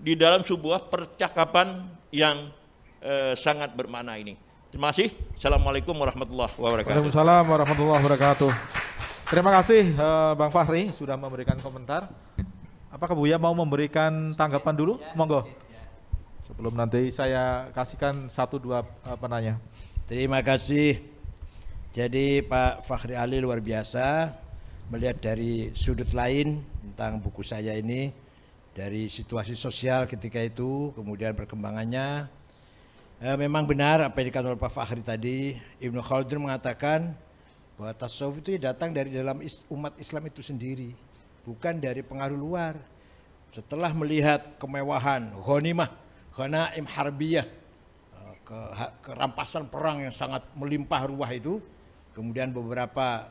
di dalam sebuah percakapan yang eh, sangat bermakna ini. Terima kasih. Assalamualaikum warahmatullahi wabarakatuh. Waalaikumsalam warahmatullahi wabarakatuh. Terima kasih eh, Bang Fahri sudah memberikan komentar. Apakah Buya mau memberikan tanggapan dulu? Ya, Monggo. Ya, ya. Sebelum nanti saya kasihkan satu dua apa nanya. Terima kasih. Jadi Pak Fahri Ali luar biasa melihat dari sudut lain tentang buku saya ini dari situasi sosial ketika itu kemudian perkembangannya e, memang benar apa yang dikatakan oleh Pak Fahri tadi Ibnu Khaldun mengatakan bahwa tasawuf itu datang dari dalam umat Islam itu sendiri bukan dari pengaruh luar. Setelah melihat kemewahan, ghanimah, ghanaim harbiyah, eh, ke, kerampasan perang yang sangat melimpah ruah itu, kemudian beberapa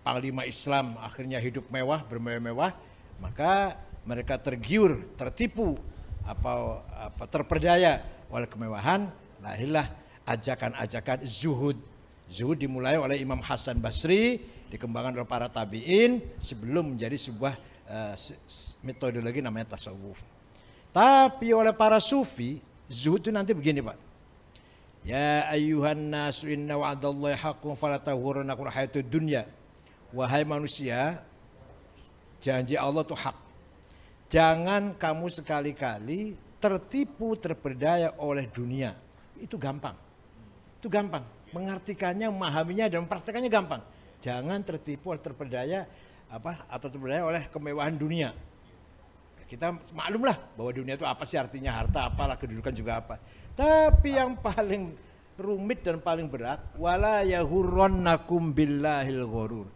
panglima Islam akhirnya hidup mewah, bermewah-mewah, maka mereka tergiur, tertipu, apa, apa terperdaya oleh kemewahan, lahirlah ajakan-ajakan zuhud, Zuhud dimulai oleh Imam Hasan Basri, dikembangkan oleh para tabiin sebelum menjadi sebuah uh, eh, metodologi namanya tasawuf. Tapi oleh para sufi, zuhud itu nanti begini Pak. Ya ayuhan nasu inna wa'adallahi haqqun akur hayatu dunya. Wahai manusia, janji Allah itu hak. Jangan kamu sekali-kali tertipu, terperdaya oleh dunia. Itu gampang. Itu gampang mengartikannya, memahaminya dan mempraktikannya gampang. Jangan tertipu atau terpedaya apa atau terpedaya oleh kemewahan dunia. Kita maklumlah bahwa dunia itu apa sih artinya harta apalah kedudukan juga apa. Tapi yang paling rumit dan paling berat wala yahurunnakum billahil ghurur.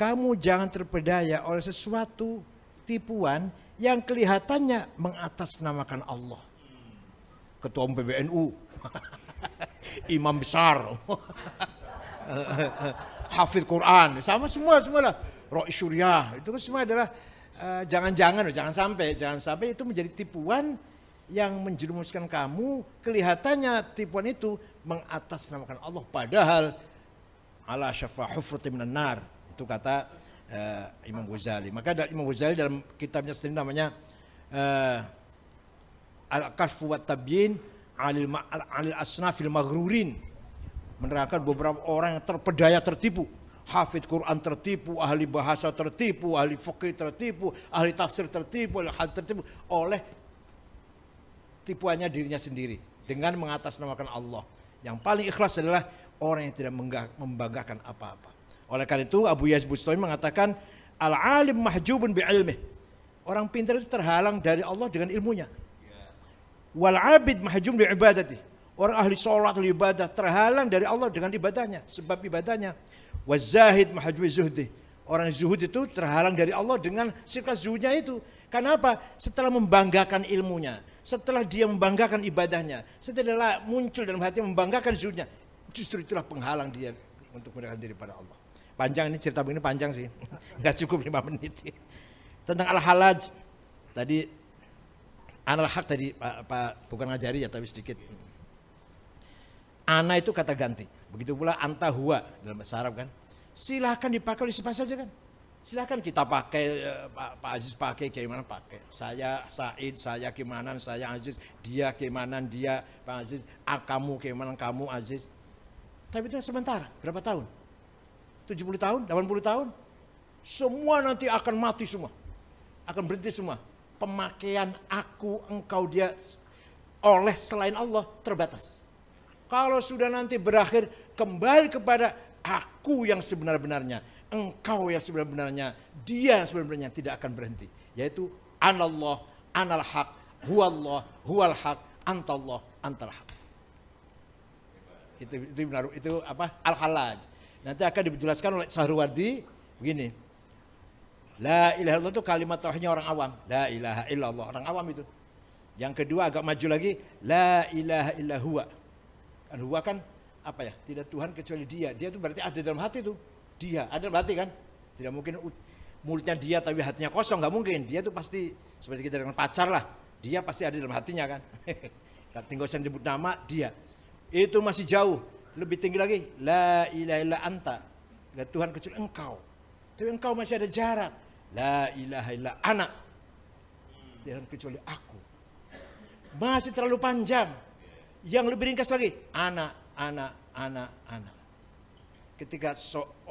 Kamu jangan terpedaya oleh sesuatu tipuan yang kelihatannya mengatasnamakan Allah. Ketua PBNU Imam besar. Hafid Quran. Sama semua semualah. Roh Syuriah. Itu kan semua adalah eh, jangan-jangan uh, jangan, sampai jangan sampai itu menjadi tipuan yang menjerumuskan kamu kelihatannya tipuan itu mengatasnamakan Allah padahal ala syafa hufrati minan nar itu kata uh, Imam Ghazali maka Imam Ghazali dalam kitabnya sendiri namanya uh, eh, al-kashfu wat tabyin anil, anil asnafil maghrurin menerangkan beberapa orang yang terpedaya tertipu hafid Quran tertipu, ahli bahasa tertipu, ahli fikih tertipu, ahli tafsir tertipu, ahli hal tertipu oleh tipuannya dirinya sendiri dengan mengatasnamakan Allah. Yang paling ikhlas adalah orang yang tidak membanggakan apa-apa. Oleh karena itu Abu Yazid Bustami mengatakan al-alim mahjubun bi ilmih. Orang pintar itu terhalang dari Allah dengan ilmunya. Wal abid mahjum li ibadati. Orang ahli sholat li ibadah terhalang dari Allah dengan ibadahnya, sebab ibadahnya. Wazahid mahjum zuhdi. Orang zuhud itu terhalang dari Allah dengan sikap zuhudnya itu. Kenapa? Setelah membanggakan ilmunya, setelah dia membanggakan ibadahnya, setelah muncul dalam hati membanggakan zuhudnya, justru itulah penghalang dia untuk mendekatkan diri pada Allah. Panjang ini cerita begini panjang sih, nggak cukup lima menit. Tentang al-halaj, tadi Ana hak tadi Pak, Pak bukan ngajari ya tapi sedikit. Ana itu kata ganti. Begitu pula anta huwa dalam bahasa Arab kan. Silahkan dipakai oleh siapa saja kan. Silahkan kita pakai, eh, Pak, Pak Aziz pakai, gimana pakai. Saya Said, saya gimana, saya Aziz, dia gimana, dia Pak Aziz, ah, kamu gimana, kamu Aziz. Tapi itu sementara, berapa tahun? 70 tahun, 80 tahun? Semua nanti akan mati semua. Akan berhenti semua pemakaian aku, engkau, dia oleh selain Allah terbatas. Kalau sudah nanti berakhir kembali kepada aku yang sebenar-benarnya, engkau yang sebenar-benarnya, dia yang sebenar-benarnya tidak akan berhenti. Yaitu anallah, anal hak, huwallah, huwal hak, antallah, antal hak. Itu, itu, itu apa? Al-halaj. Nanti akan dijelaskan oleh Sahruwardi begini. La ilaha illallah itu kalimat tauhidnya orang awam. La ilaha illallah orang awam itu. Yang kedua agak maju lagi, la ilaha illahua. Kan huwa kan apa ya? Tidak Tuhan kecuali dia. Dia itu berarti ada dalam hati tuh. Dia ada dalam hati kan? Tidak mungkin mulutnya dia tapi hatinya kosong nggak mungkin. Dia itu pasti seperti kita dengan pacar lah. Dia pasti ada dalam hatinya kan. Tinggal saya sebut nama dia. Itu masih jauh. Lebih tinggi lagi, la ilaha illa anta. Tidak Tuhan kecuali engkau. Tapi engkau masih ada jarak. La ilaha illa anak. Tidak kecuali aku. Masih terlalu panjang. Yang lebih ringkas lagi. Anak, anak, anak, anak. Ketika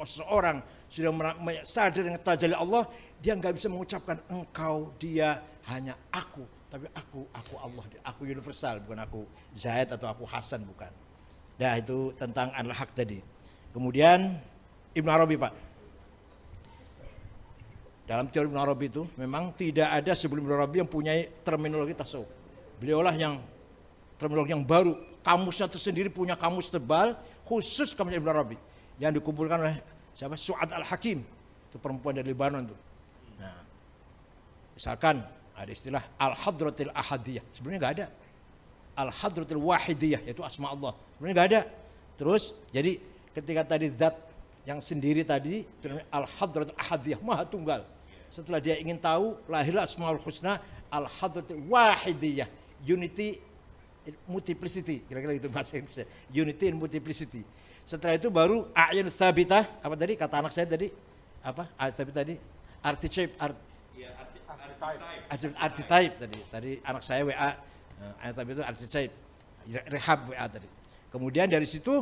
seorang sudah sadar dengan tajali Allah. Dia nggak bisa mengucapkan engkau, dia, hanya aku. Tapi aku, aku Allah. Aku universal, bukan aku Zaid atau aku Hasan, bukan. Nah itu tentang al-haq tadi. Kemudian Ibn Arabi Pak dalam teori Ibn Arabi itu memang tidak ada sebelum Ibn Arabi yang punya terminologi tasawuf. Beliaulah yang terminologi yang baru, kamusnya tersendiri punya kamus tebal khusus kamus Ibn Arabi yang dikumpulkan oleh siapa Suad Al Hakim itu perempuan dari Lebanon itu. Nah, misalkan ada istilah Al Hadratil Ahadiyah sebenarnya nggak ada. Al Hadratil Wahidiyah yaitu asma Allah sebenarnya nggak ada. Terus jadi ketika tadi zat yang sendiri tadi Al Hadratil Ahadiyah maha tunggal setelah dia ingin tahu lahirlah Asmaul Husna al hadrat wahidiyah unity multiplicity kira-kira gitu bahasa Indonesia unity and multiplicity setelah itu baru ayun sabita apa tadi kata anak saya tadi apa ayun sabita tadi archetype art, ya, arti, archetype archetype tadi tadi anak saya WA eh, ayun sabita itu archetype rehab WA tadi kemudian dari situ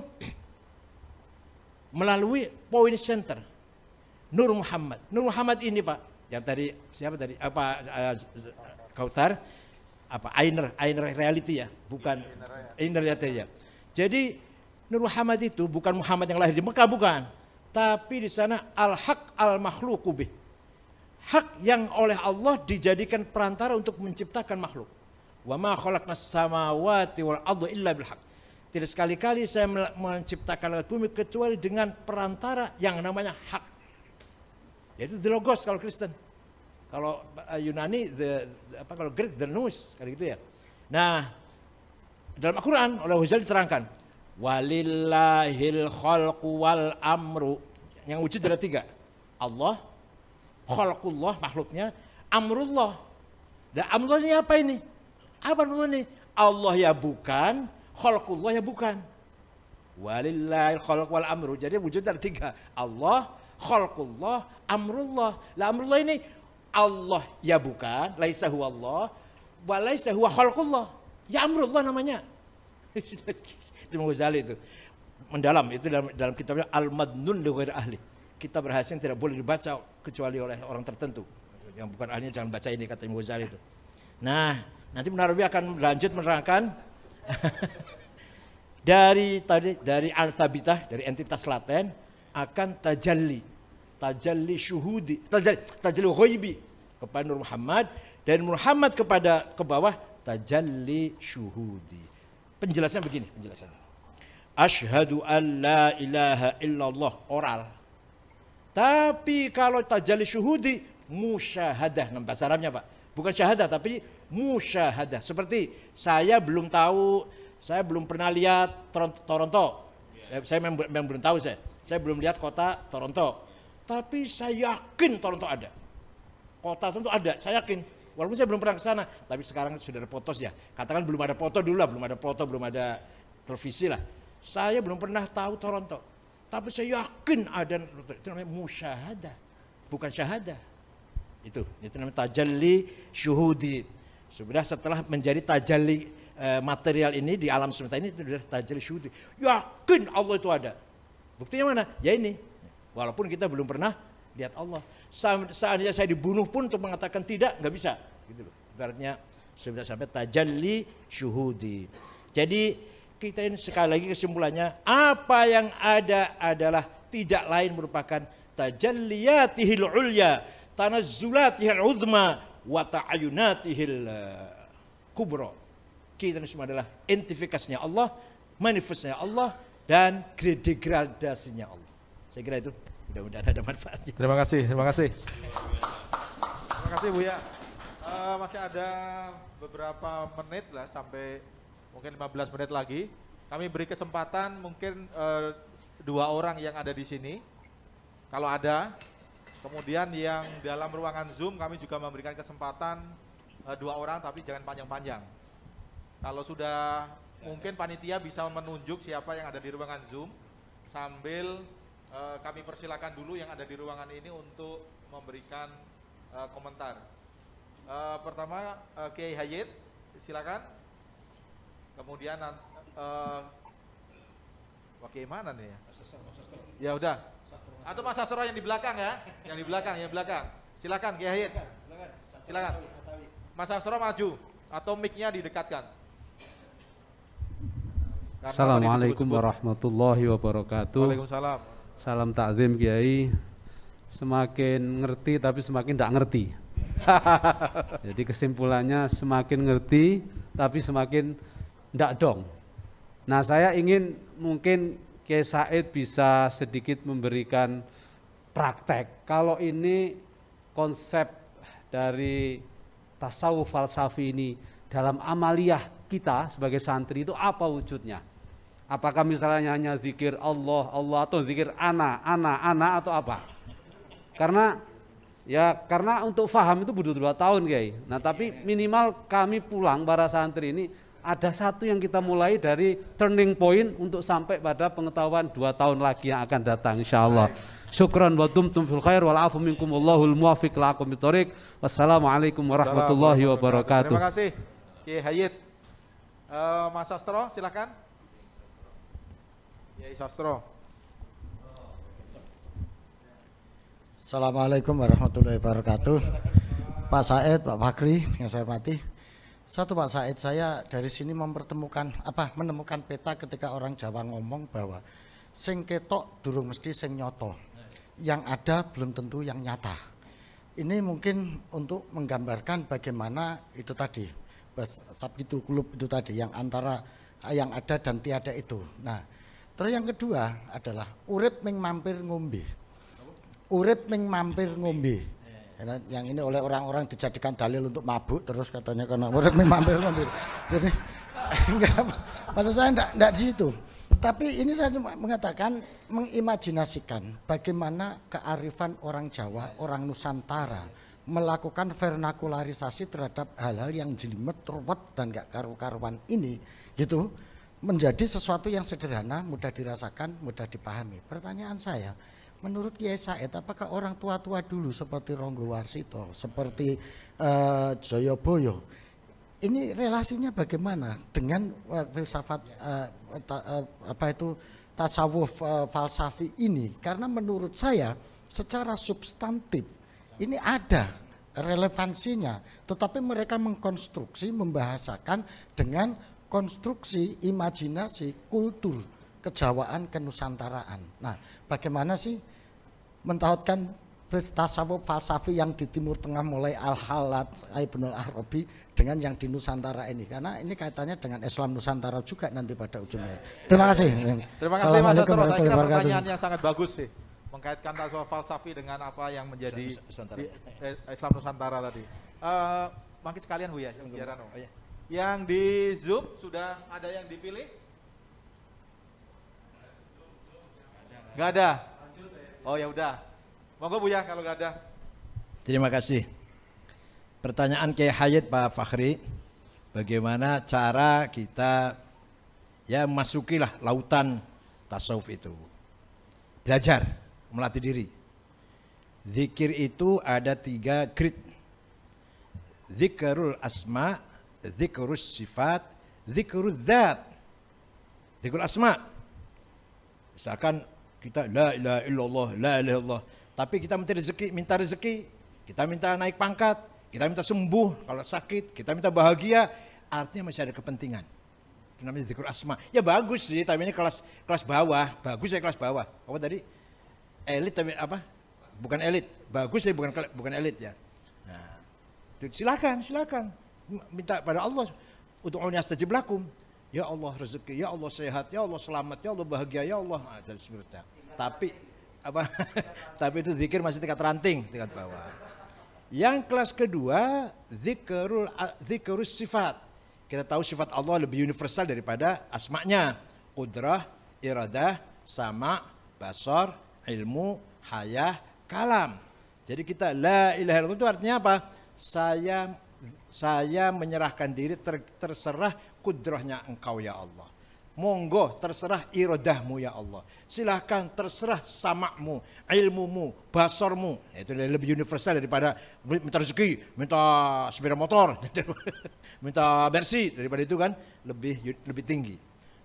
melalui point center Nur Muhammad Nur Muhammad ini Pak yang tadi siapa tadi apa uh, eh, Kautar apa Ainer Ainer reality ya bukan Ainer ya ya jadi Nur Muhammad itu bukan Muhammad yang lahir di Mekah bukan tapi di sana al haq al makhluk hak yang oleh Allah dijadikan perantara untuk menciptakan makhluk wa ma khalaqnas samawati wal arda illa bil haq tidak sekali-kali saya menciptakan langit bumi kecuali dengan perantara yang namanya hak yaitu the logos kalau Kristen. Kalau uh, Yunani the, the apa kalau Greek the nous kayak gitu ya. Nah, dalam Al-Qur'an oleh Huzail diterangkan walillahil khalqu wal amru. Yang wujud ada tiga. Allah, khalqullah makhluknya, amrullah. Dan nah, amrullah ini apa ini? Apa amrullah ini? Allah ya bukan, khalqullah ya bukan. Walillahil khalq wal amru. Jadi wujud ada tiga. Allah, khalqullah, amrullah. Lah amrullah ini Allah ya bukan, laisa huwa Allah, wa laisa huwa khalqullah. Ya amrullah namanya. Imam Ghazali itu mendalam itu dalam dalam kitabnya Al-Madnun li ahli. Kita berhasil tidak boleh dibaca kecuali oleh orang tertentu. Yang bukan ahlinya jangan baca ini kata Imam Ghazali itu. Nah, nanti Munarabi akan lanjut menerangkan dari tadi dari al dari entitas Laten akan tajalli tajalli syuhudi tajalli tajalli ghaibi kepada Nur Muhammad dan Muhammad kepada ke bawah tajalli syuhudi Penjelasannya begini penjelasannya. asyhadu an la ilaha illallah oral tapi kalau tajalli syuhudi musyahadah nama bahasa Arabnya Pak bukan syahadah tapi musyahadah seperti saya belum tahu saya belum pernah lihat Toronto, saya memang belum tahu saya saya belum lihat kota Toronto. Tapi saya yakin Toronto ada. Kota Toronto ada, saya yakin. Walaupun saya belum pernah ke sana, tapi sekarang sudah ada foto, ya. Katakan belum ada foto dulu lah, belum ada foto, belum ada televisi lah. Saya belum pernah tahu Toronto. Tapi saya yakin ada itu namanya musyahada, bukan syahada. Itu, itu namanya tajalli syuhudi. Sudah setelah menjadi tajalli eh, material ini di alam semesta ini itu sudah tajalli syuhudi. Yakin Allah itu ada. Buktinya mana? Ya ini. Walaupun kita belum pernah lihat Allah. Seandainya saya dibunuh pun untuk mengatakan tidak, nggak bisa. Gitu loh. Ibaratnya sudah sampai tajalli syuhudi. Jadi kita ini sekali lagi kesimpulannya, apa yang ada adalah tidak lain merupakan tajalliyatihil ulya, tanazzulatihil uzma, wa ta'ayunatihil eh, kubro. Kita ini semua adalah identifikasinya Allah, manifestnya Allah, dan degradasinya Allah. Saya kira itu mudah-mudahan ada manfaatnya. Terima kasih, terima kasih. Terima kasih Buya. Uh, eh, masih ada beberapa menit lah sampai mungkin 15 menit lagi. Kami beri kesempatan mungkin uh, dua orang yang ada di sini. Kalau ada, kemudian yang dalam ruangan Zoom kami juga memberikan kesempatan uh, dua orang tapi jangan panjang-panjang. Kalau sudah mungkin panitia bisa menunjuk siapa yang ada di ruangan Zoom sambil uh, kami persilakan dulu yang ada di ruangan ini untuk memberikan uh, komentar. Uh, pertama uh, Kiai Hayit, silakan. Kemudian uh, nih ya? Ya udah. Atau Mas Sastro yang di belakang ya, yang di belakang, yang belakang. Silakan Kiai Hayit. Silakan. Mas Sastro maju atau mic-nya didekatkan. Assalamualaikum warahmatullahi wabarakatuh. Waalaikumsalam. Salam takzim Kiai. Semakin ngerti tapi semakin tidak ngerti. Jadi kesimpulannya semakin ngerti tapi semakin tidak dong. Nah saya ingin mungkin Kiai Said bisa sedikit memberikan praktek. Kalau ini konsep dari tasawuf falsafi ini dalam amaliyah kita sebagai santri itu apa wujudnya? Apakah misalnya hanya zikir Allah, Allah atau zikir anak, anak, anak atau apa? Karena ya karena untuk faham itu butuh dua tahun guys. Nah tapi minimal kami pulang para santri ini ada satu yang kita mulai dari turning point untuk sampai pada pengetahuan dua tahun lagi yang akan datang insya Allah. Syukran wa dumtum fil khair wal afu minkum wallahul muwafiq bitarik. Wassalamualaikum warahmatullahi wabarakatuh. Terima kasih Kiai Hayit, Uh, Mas Astro, silakan. Sastro. Assalamualaikum warahmatullahi wabarakatuh. Pak Said, Pak Fakri yang saya hormati. Satu Pak Said, saya dari sini mempertemukan apa menemukan peta ketika orang Jawa ngomong bahwa sing ketok durung mesti sing nyoto. Yang ada belum tentu yang nyata. Ini mungkin untuk menggambarkan bagaimana itu tadi. Sabitul klub itu tadi yang antara yang ada dan tiada itu. Nah, Terus yang kedua adalah urip ming mampir ngombe. Urip ming mampir ngombe. yang ini oleh orang-orang dijadikan dalil untuk mabuk terus katanya karena urip ming mampir ngombe. Jadi enggak maksud saya enggak enggak di situ. Tapi ini saya cuma mengatakan mengimajinasikan bagaimana kearifan orang Jawa, orang Nusantara melakukan vernakularisasi terhadap hal-hal yang jelimet, ruwet dan gak karu-karuan ini gitu menjadi sesuatu yang sederhana, mudah dirasakan, mudah dipahami. Pertanyaan saya, menurut Kiai Said, apakah orang tua-tua dulu seperti Ronggo Warsito, seperti uh, Joyoboyo, ini relasinya bagaimana dengan uh, filsafat uh, ta, uh, apa itu tasawuf uh, falsafi ini? Karena menurut saya secara substantif ini ada relevansinya, tetapi mereka mengkonstruksi, membahasakan dengan konstruksi imajinasi kultur kejawaan kenusantaraan. Nah, bagaimana sih mentautkan tasawuf falsafi yang di Timur Tengah mulai Al-Halat Ibnul Arabi dengan yang di Nusantara ini karena ini kaitannya dengan Islam Nusantara juga nanti pada ujungnya. Ya, ya, Terima ya, kasih. Terima kasih Mas Terima Saya kira pertanyaan yang sangat bagus sih mengkaitkan tasawuf falsafi dengan apa yang menjadi Islam Nusantara eh, tadi. Uh, mangkis sekalian Bu ya, biar oh, ya. Yang di Zoom sudah ada yang dipilih? Gak ada. Oh ya udah. Monggo Bu ya kalau gak ada. Terima kasih. Pertanyaan Kiai Hayat Pak Fakhri, bagaimana cara kita ya masukilah lautan tasawuf itu. Belajar, melatih diri. Zikir itu ada tiga grid. Zikrul asma, zikrus sifat, zikrus zat, zikrul asma. Misalkan kita la ilaha illallah, la ilaha illallah. Tapi kita minta rezeki, minta rezeki, kita minta naik pangkat, kita minta sembuh kalau sakit, kita minta bahagia, artinya masih ada kepentingan. Itu namanya zikrul asma. Ya bagus sih, tapi ini kelas kelas bawah, bagus ya kelas bawah. Apa tadi? Elit tapi apa? Bukan elit. Bagus ya bukan bukan elit ya. Nah, silakan, silakan minta pada Allah untuk astajib lakum. Ya Allah rezeki, ya Allah sehat, ya Allah selamat, ya Allah bahagia, ya Allah. Ah, Tapi apa? Tapi itu zikir masih tingkat ranting, tingkat bawah. Yang kelas kedua, zikrul zikrul sifat. Kita tahu sifat Allah lebih universal daripada asmanya. Kudrah, iradah, sama, basar, ilmu, hayah, kalam. Jadi kita la ilaha illallah itu artinya apa? Saya saya menyerahkan diri ter, terserah kudrohnya engkau ya Allah. Monggo terserah irodahmu ya Allah. Silahkan terserah samakmu, ilmumu, basormu. Ya, itu lebih universal daripada minta rezeki, minta sepeda motor, minta bersih. Daripada itu kan lebih lebih tinggi.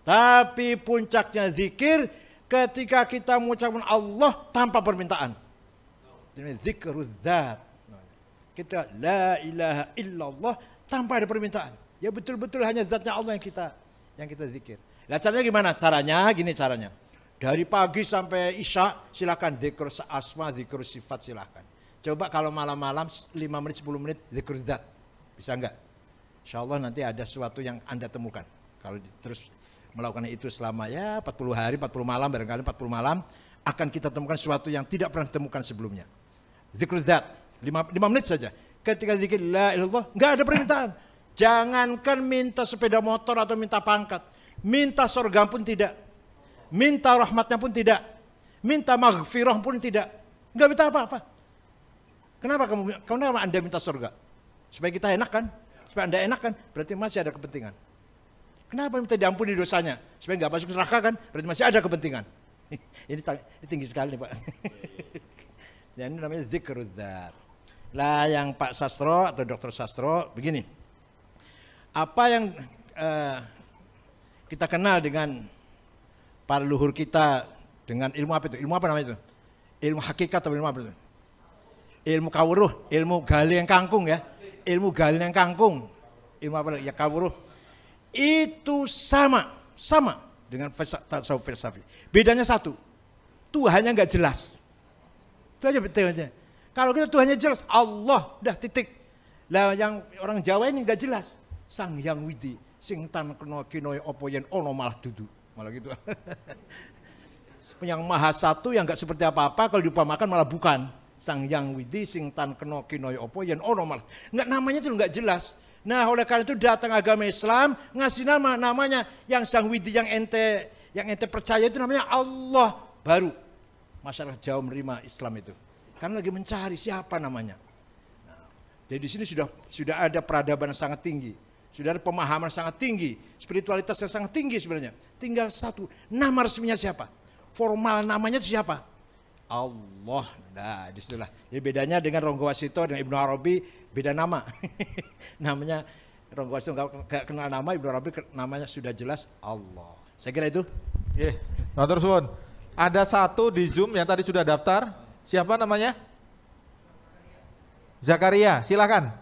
Tapi puncaknya zikir ketika kita mengucapkan Allah tanpa permintaan. Zikir zikru kita la ilaha illallah tanpa ada permintaan. Ya betul-betul hanya zatnya Allah yang kita yang kita zikir. Lah caranya gimana? Caranya gini caranya. Dari pagi sampai isya silahkan zikir asma, zikir sifat silahkan Coba kalau malam-malam 5 menit 10 menit zikir zat. Bisa enggak? Insya Allah nanti ada sesuatu yang Anda temukan. Kalau terus melakukan itu selama ya 40 hari, 40 malam, barangkali 40 malam akan kita temukan sesuatu yang tidak pernah ditemukan sebelumnya. Zikr zat, lima, lima menit saja. Ketika dikit la ilallah, nggak ada permintaan. Jangankan minta sepeda motor atau minta pangkat. Minta sorga pun tidak. Minta rahmatnya pun tidak. Minta maghfirah pun tidak. Nggak minta apa-apa. Kenapa kamu kenapa Anda minta surga? Supaya kita enak kan? Supaya Anda enak kan? Berarti masih ada kepentingan. Kenapa minta diampuni dosanya? Supaya nggak masuk neraka kan? Berarti masih ada kepentingan. ini, tinggi sekali nih Pak. Dan ya, ini namanya zikrudzat. Lah yang Pak Sastro atau Dokter Sastro begini. Apa yang eh, kita kenal dengan para luhur kita dengan ilmu apa itu? Ilmu apa namanya itu? Ilmu hakikat atau ilmu apa itu? Ilmu kawuruh ilmu gali yang kangkung ya. Ilmu gali yang kangkung. Ilmu apa lagi? Ya kawuruh Itu sama, sama dengan tasawuf filsafi. Bedanya satu, Tuhannya nggak jelas. Itu aja betulnya. Kalau kita Tuhannya jelas, Allah dah titik. Lah yang orang Jawa ini nggak jelas. Sang Yang Widi, sing tan kena kinoy opo yen ono malah dudu. Malah gitu. yang maha satu yang nggak seperti apa-apa kalau diupamakan malah bukan. Sang Yang Widi sing tan kena kinoy opo yen ono malah. Nggak namanya itu nggak jelas. Nah oleh karena itu datang agama Islam ngasih nama namanya yang Sang Widi yang ente yang ente percaya itu namanya Allah baru. Masyarakat Jawa menerima Islam itu. Karena lagi mencari siapa namanya. Nah, jadi di sini sudah sudah ada peradaban yang sangat tinggi, sudah ada pemahaman yang sangat tinggi, spiritualitas yang sangat tinggi sebenarnya. Tinggal satu, nama resminya siapa? Formal namanya itu siapa? Allah. Nah, di disitulah. Jadi bedanya dengan Ronggo Wasito dan Ibnu Arabi beda nama. namanya Ronggo Wasito nggak kenal nama, Ibnu Arabi namanya sudah jelas Allah. Saya kira itu. Iya. Yeah. Nah, terus Ada satu di Zoom yang tadi sudah daftar. Siapa namanya? Zakaria, silakan.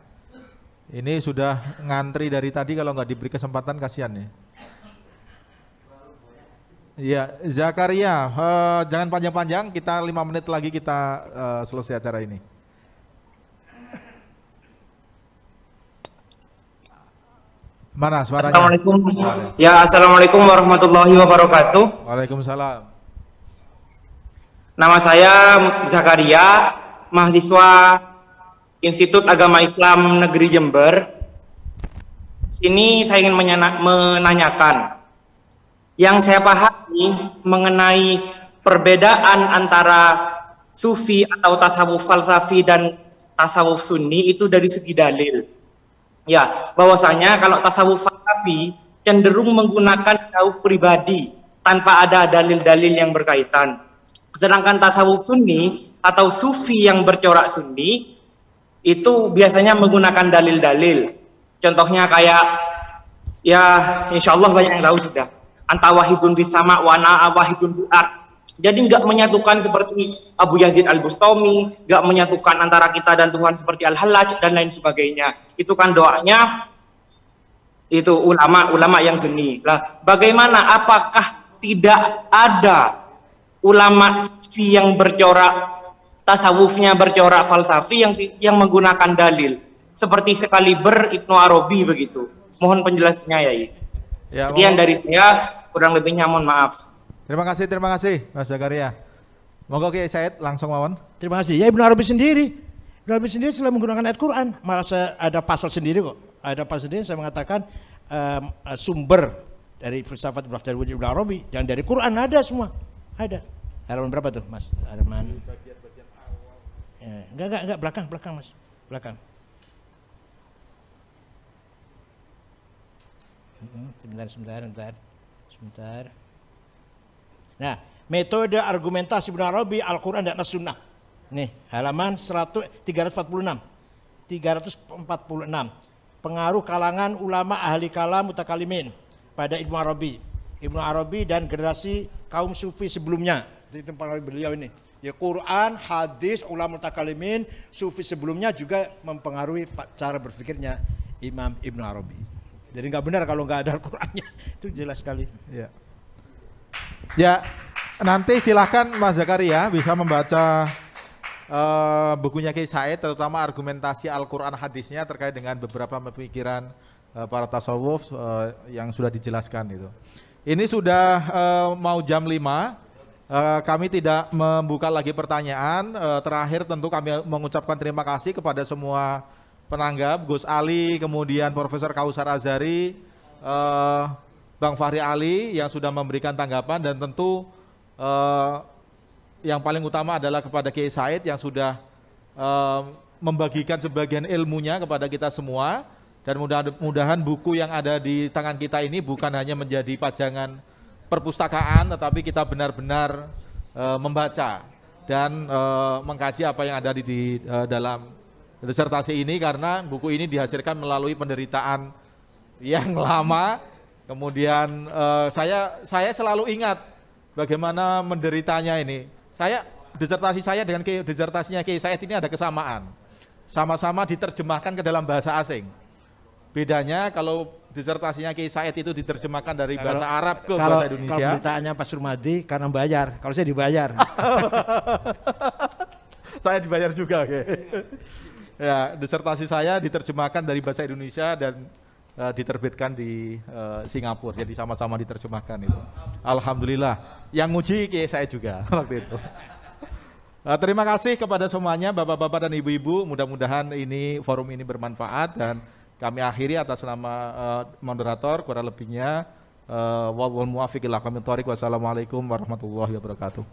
Ini sudah ngantri dari tadi kalau nggak diberi kesempatan kasihan ya. Ya, Zakaria, uh, jangan panjang-panjang, kita lima menit lagi kita uh, selesai acara ini. Mana suaranya? Assalamualaikum. Ya, assalamualaikum warahmatullahi wabarakatuh. Waalaikumsalam. Nama saya Zakaria, mahasiswa Institut Agama Islam Negeri Jember. Ini saya ingin menanyakan yang saya pahami mengenai perbedaan antara sufi atau tasawuf falsafi dan tasawuf sunni itu dari segi dalil. Ya, bahwasanya kalau tasawuf falsafi cenderung menggunakan jauh pribadi tanpa ada dalil-dalil yang berkaitan Sedangkan tasawuf sunni atau sufi yang bercorak sunni itu biasanya menggunakan dalil-dalil. Contohnya kayak ya insya Allah banyak yang tahu sudah. Antawahidun fisama wana wa wahidun Jadi nggak menyatukan seperti Abu Yazid Al Bustami, nggak menyatukan antara kita dan Tuhan seperti Al Halaj dan lain sebagainya. Itu kan doanya itu ulama-ulama yang sunni. Lah, bagaimana? Apakah tidak ada ulama sufi yang bercorak tasawufnya bercorak falsafi yang yang menggunakan dalil seperti sekali ber Ibnu Arabi begitu. Mohon penjelasannya ya. ya Sekian dari saya, kurang lebihnya mohon maaf. Terima kasih, terima kasih Mas Zakaria. Monggo Kiai Said langsung mawon. Terima kasih. Ya Ibnu Arabi sendiri, Ibnu Arabi sendiri selalu menggunakan ayat Quran, malah saya ada pasal sendiri kok. Ada pasal sendiri saya mengatakan um, sumber dari filsafat dari Ibnu Arabi dan dari Quran ada semua. Ada. Halaman berapa tuh, Mas? Arman? Ya, enggak, enggak, enggak, belakang, belakang, Mas. Belakang. Sebentar, sebentar, sebentar. Sebentar. Nah, metode argumentasi Ibnu robi Al-Qur'an dan As-Sunnah. Nih, halaman 100 346. 346. Pengaruh kalangan ulama ahli kalam mutakalimin pada Ibnu Arabi. Ibnu Arabi dan generasi kaum sufi sebelumnya di tempat beliau ini. Ya Quran, hadis, ulama takalimin, sufi sebelumnya juga mempengaruhi cara berpikirnya Imam Ibnu Arabi. Jadi nggak benar kalau nggak ada Al-Qurannya, itu jelas sekali. Ya. ya, nanti silahkan Mas Zakaria bisa membaca uh, bukunya Kiai Said, terutama argumentasi Al-Quran hadisnya terkait dengan beberapa pemikiran uh, para tasawuf uh, yang sudah dijelaskan itu. Ini sudah uh, mau jam 5. Uh, eh, kami tidak membuka lagi pertanyaan. Uh, terakhir tentu kami mengucapkan terima kasih kepada semua penanggap, Gus Ali, kemudian Profesor Kausar Azari, uh, Bang Fahri Ali yang sudah memberikan tanggapan dan tentu uh, yang paling utama adalah kepada Kiai Said yang sudah uh, membagikan sebagian ilmunya kepada kita semua. Dan mudah-mudahan buku yang ada di tangan kita ini bukan hanya menjadi pajangan perpustakaan, tetapi kita benar-benar e, membaca dan e, mengkaji apa yang ada di, di e, dalam disertasi ini karena buku ini dihasilkan melalui penderitaan yang lama. Kemudian uh, saya saya selalu ingat bagaimana menderitanya ini. Saya disertasi saya dengan disertasinya Kiai Said ini ada kesamaan. Sama-sama diterjemahkan ke dalam bahasa asing. Bedanya kalau disertasinya Kiai Said itu diterjemahkan dari kalau, bahasa Arab ke kalau, bahasa Indonesia. Kalau beritanya Pak Surmadi karena bayar, kalau saya dibayar. saya dibayar juga, oke. Okay. ya, disertasi saya diterjemahkan dari bahasa Indonesia dan uh, diterbitkan di uh, Singapura. Jadi sama-sama diterjemahkan itu. Alhamdulillah. Yang nguji Kiai Said juga waktu itu. Uh, terima kasih kepada semuanya, bapak-bapak dan ibu-ibu. Mudah-mudahan ini forum ini bermanfaat dan kami akhiri atas nama uh, moderator kurang lebihnya uh, wal muwafiq Wassalamualaikum warahmatullahi wabarakatuh.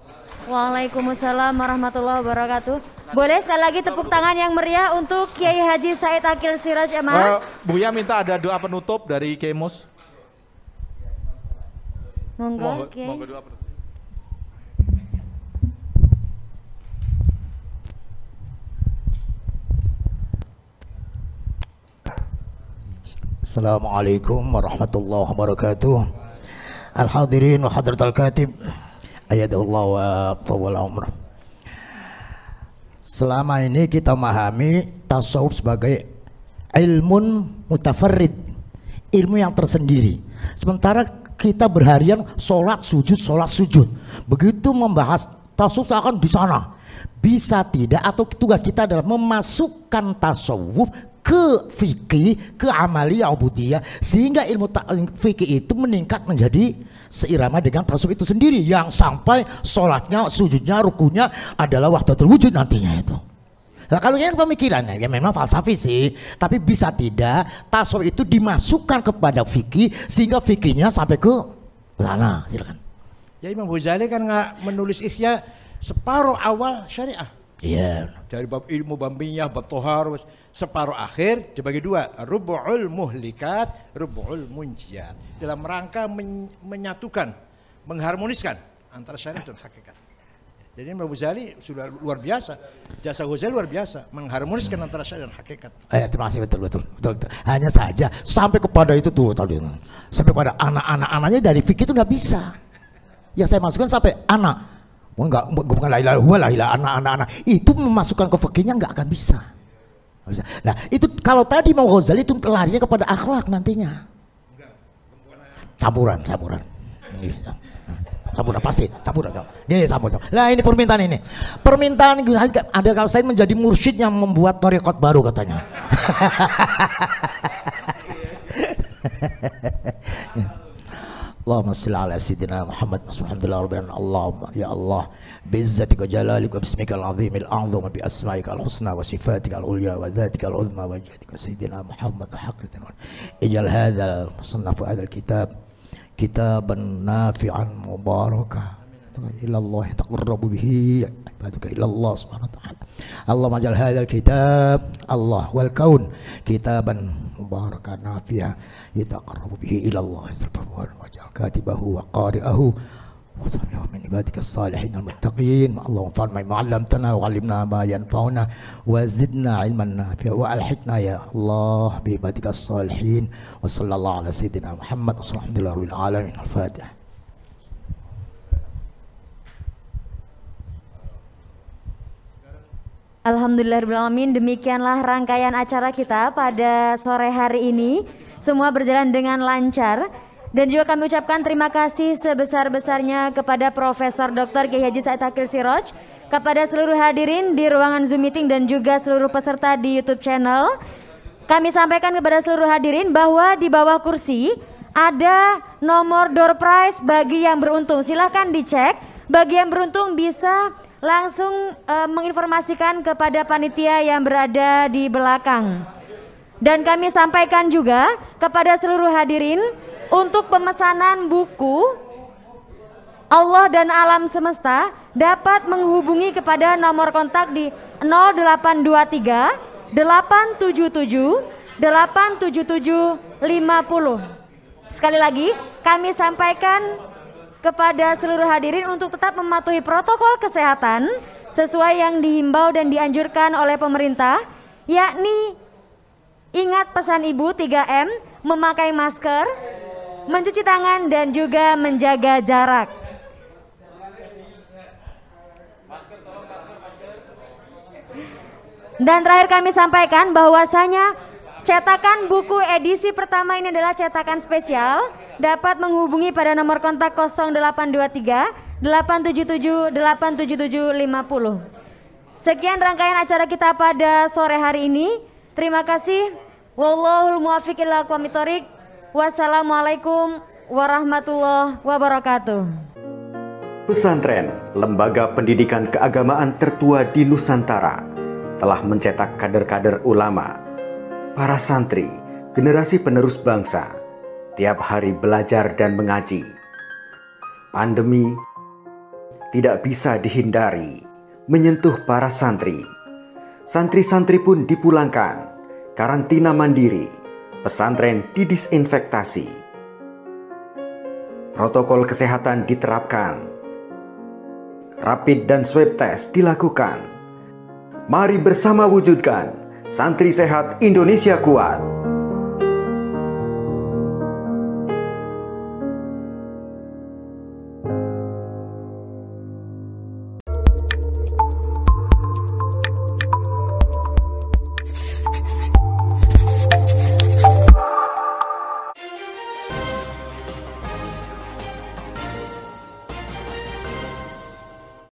Waalaikumsalam warahmatullahi wabarakatuh. Boleh sekali lagi tepuk tangan yang meriah untuk Kiai Haji Said Akil Siraj Ema. Ya, uh, eh, Buya minta ada doa penutup dari Kemos. monggo, Monggo, Monggo doa penutup. Assalamualaikum warahmatullahi wabarakatuh. Al-hadirin wa hadratul katib Allah wa tawal umrah. Selama ini kita memahami tasawuf sebagai ilmun mutafarrid, ilmu yang tersendiri. Sementara kita berharian sholat sujud, sholat sujud. Begitu membahas tasawuf akan di sana. Bisa tidak atau tugas kita adalah memasukkan tasawuf ke fikih, ke amalia ubudiyah sehingga ilmu fikih itu meningkat menjadi seirama dengan tasawuf itu sendiri yang sampai sholatnya, sujudnya, rukunya adalah waktu terwujud nantinya itu. Nah, kalau ini pemikirannya ya memang falsafi sih, tapi bisa tidak tasawuf itu dimasukkan kepada fikih sehingga fikihnya sampai ke sana. Silakan. Ya Imam Ghazali kan nggak menulis ikhya separuh awal syariah. Iya. Dari bab ilmu bambiyah, bab toharus, separuh akhir dibagi dua, rubu'ul muhlikat, rubu'ul munjiat. Dalam rangka men menyatukan, mengharmoniskan antara syariat dan hakikat. Jadi Mbak Buzali sudah luar biasa. Jasa Ghazali luar biasa mengharmoniskan antara syariat dan hakikat. Eh, terima kasih betul, betul betul. betul. Hanya saja sampai kepada itu tuh tadi. Sampai kepada anak-anak anaknya dari fikih itu nggak bisa. Yang saya masukkan sampai anak Wah, enggak, bukan la ilaha huwa, la ilaha anak-anak. Itu memasukkan ke fakirnya enggak akan bisa. bisa. Nah, itu kalau tadi mau Ghazali itu larinya kepada akhlak nantinya. Campuran, campuran. Campuran pasti, campuran. Ya, campuran. Nah, ini permintaan ini. Permintaan ada kalau saya menjadi mursyid yang membuat torekot baru katanya. اللهم صل على سيدنا محمد الحمد لله رب العالمين اللهم يا الله بعزتك وجلالك وباسمك العظيم الاعظم باسمائك الحسنى وصفاتك العليا وذاتك العظمى وجهتك سيدنا محمد حق اجل هذا المصنف هذا الكتاب كتابا نافعا مباركا إلى الله تقرب به عبادك إلى الله سبحانه وتعالى اللهم اجعل هذا الكتاب الله والكون كتابا مباركا نافيا يتقرب به إلى الله واجعل كاتبه وقارئه وسمعه من عبادك الصالحين المتقين اللهم انفعنا ما علمتنا وعلمنا ما ينفعنا وزدنا علما نافعا والحقنا يا الله بعبادك الصالحين وصلى الله على سيدنا محمد وصلى الله على رب العالمين الفاتحه Alhamdulillahirrahmanirrahim demikianlah rangkaian acara kita pada sore hari ini Semua berjalan dengan lancar dan juga kami ucapkan terima kasih sebesar-besarnya kepada Profesor Dr. Kiai Haji Said Akil Siroj kepada seluruh hadirin di ruangan Zoom meeting dan juga seluruh peserta di YouTube channel. Kami sampaikan kepada seluruh hadirin bahwa di bawah kursi ada nomor door prize bagi yang beruntung. Silahkan dicek. Bagi yang beruntung bisa langsung uh, menginformasikan kepada panitia yang berada di belakang. Dan kami sampaikan juga kepada seluruh hadirin untuk pemesanan buku Allah dan Alam Semesta dapat menghubungi kepada nomor kontak di 0823 877 877 50. Sekali lagi kami sampaikan kepada seluruh hadirin untuk tetap mematuhi protokol kesehatan sesuai yang dihimbau dan dianjurkan oleh pemerintah, yakni ingat pesan Ibu 3M, memakai masker, mencuci tangan dan juga menjaga jarak. Dan terakhir kami sampaikan bahwasanya cetakan buku edisi pertama ini adalah cetakan spesial dapat menghubungi pada nomor kontak 0823 877 877 50. Sekian rangkaian acara kita pada sore hari ini. Terima kasih. Wallahul muwaffiq ila Wassalamualaikum warahmatullahi wabarakatuh. Pesantren, lembaga pendidikan keagamaan tertua di Nusantara, telah mencetak kader-kader ulama, para santri, generasi penerus bangsa, tiap hari belajar dan mengaji. Pandemi tidak bisa dihindari, menyentuh para santri. Santri-santri pun dipulangkan, karantina mandiri, pesantren didisinfektasi. Protokol kesehatan diterapkan, rapid dan swab test dilakukan. Mari bersama wujudkan santri sehat Indonesia kuat.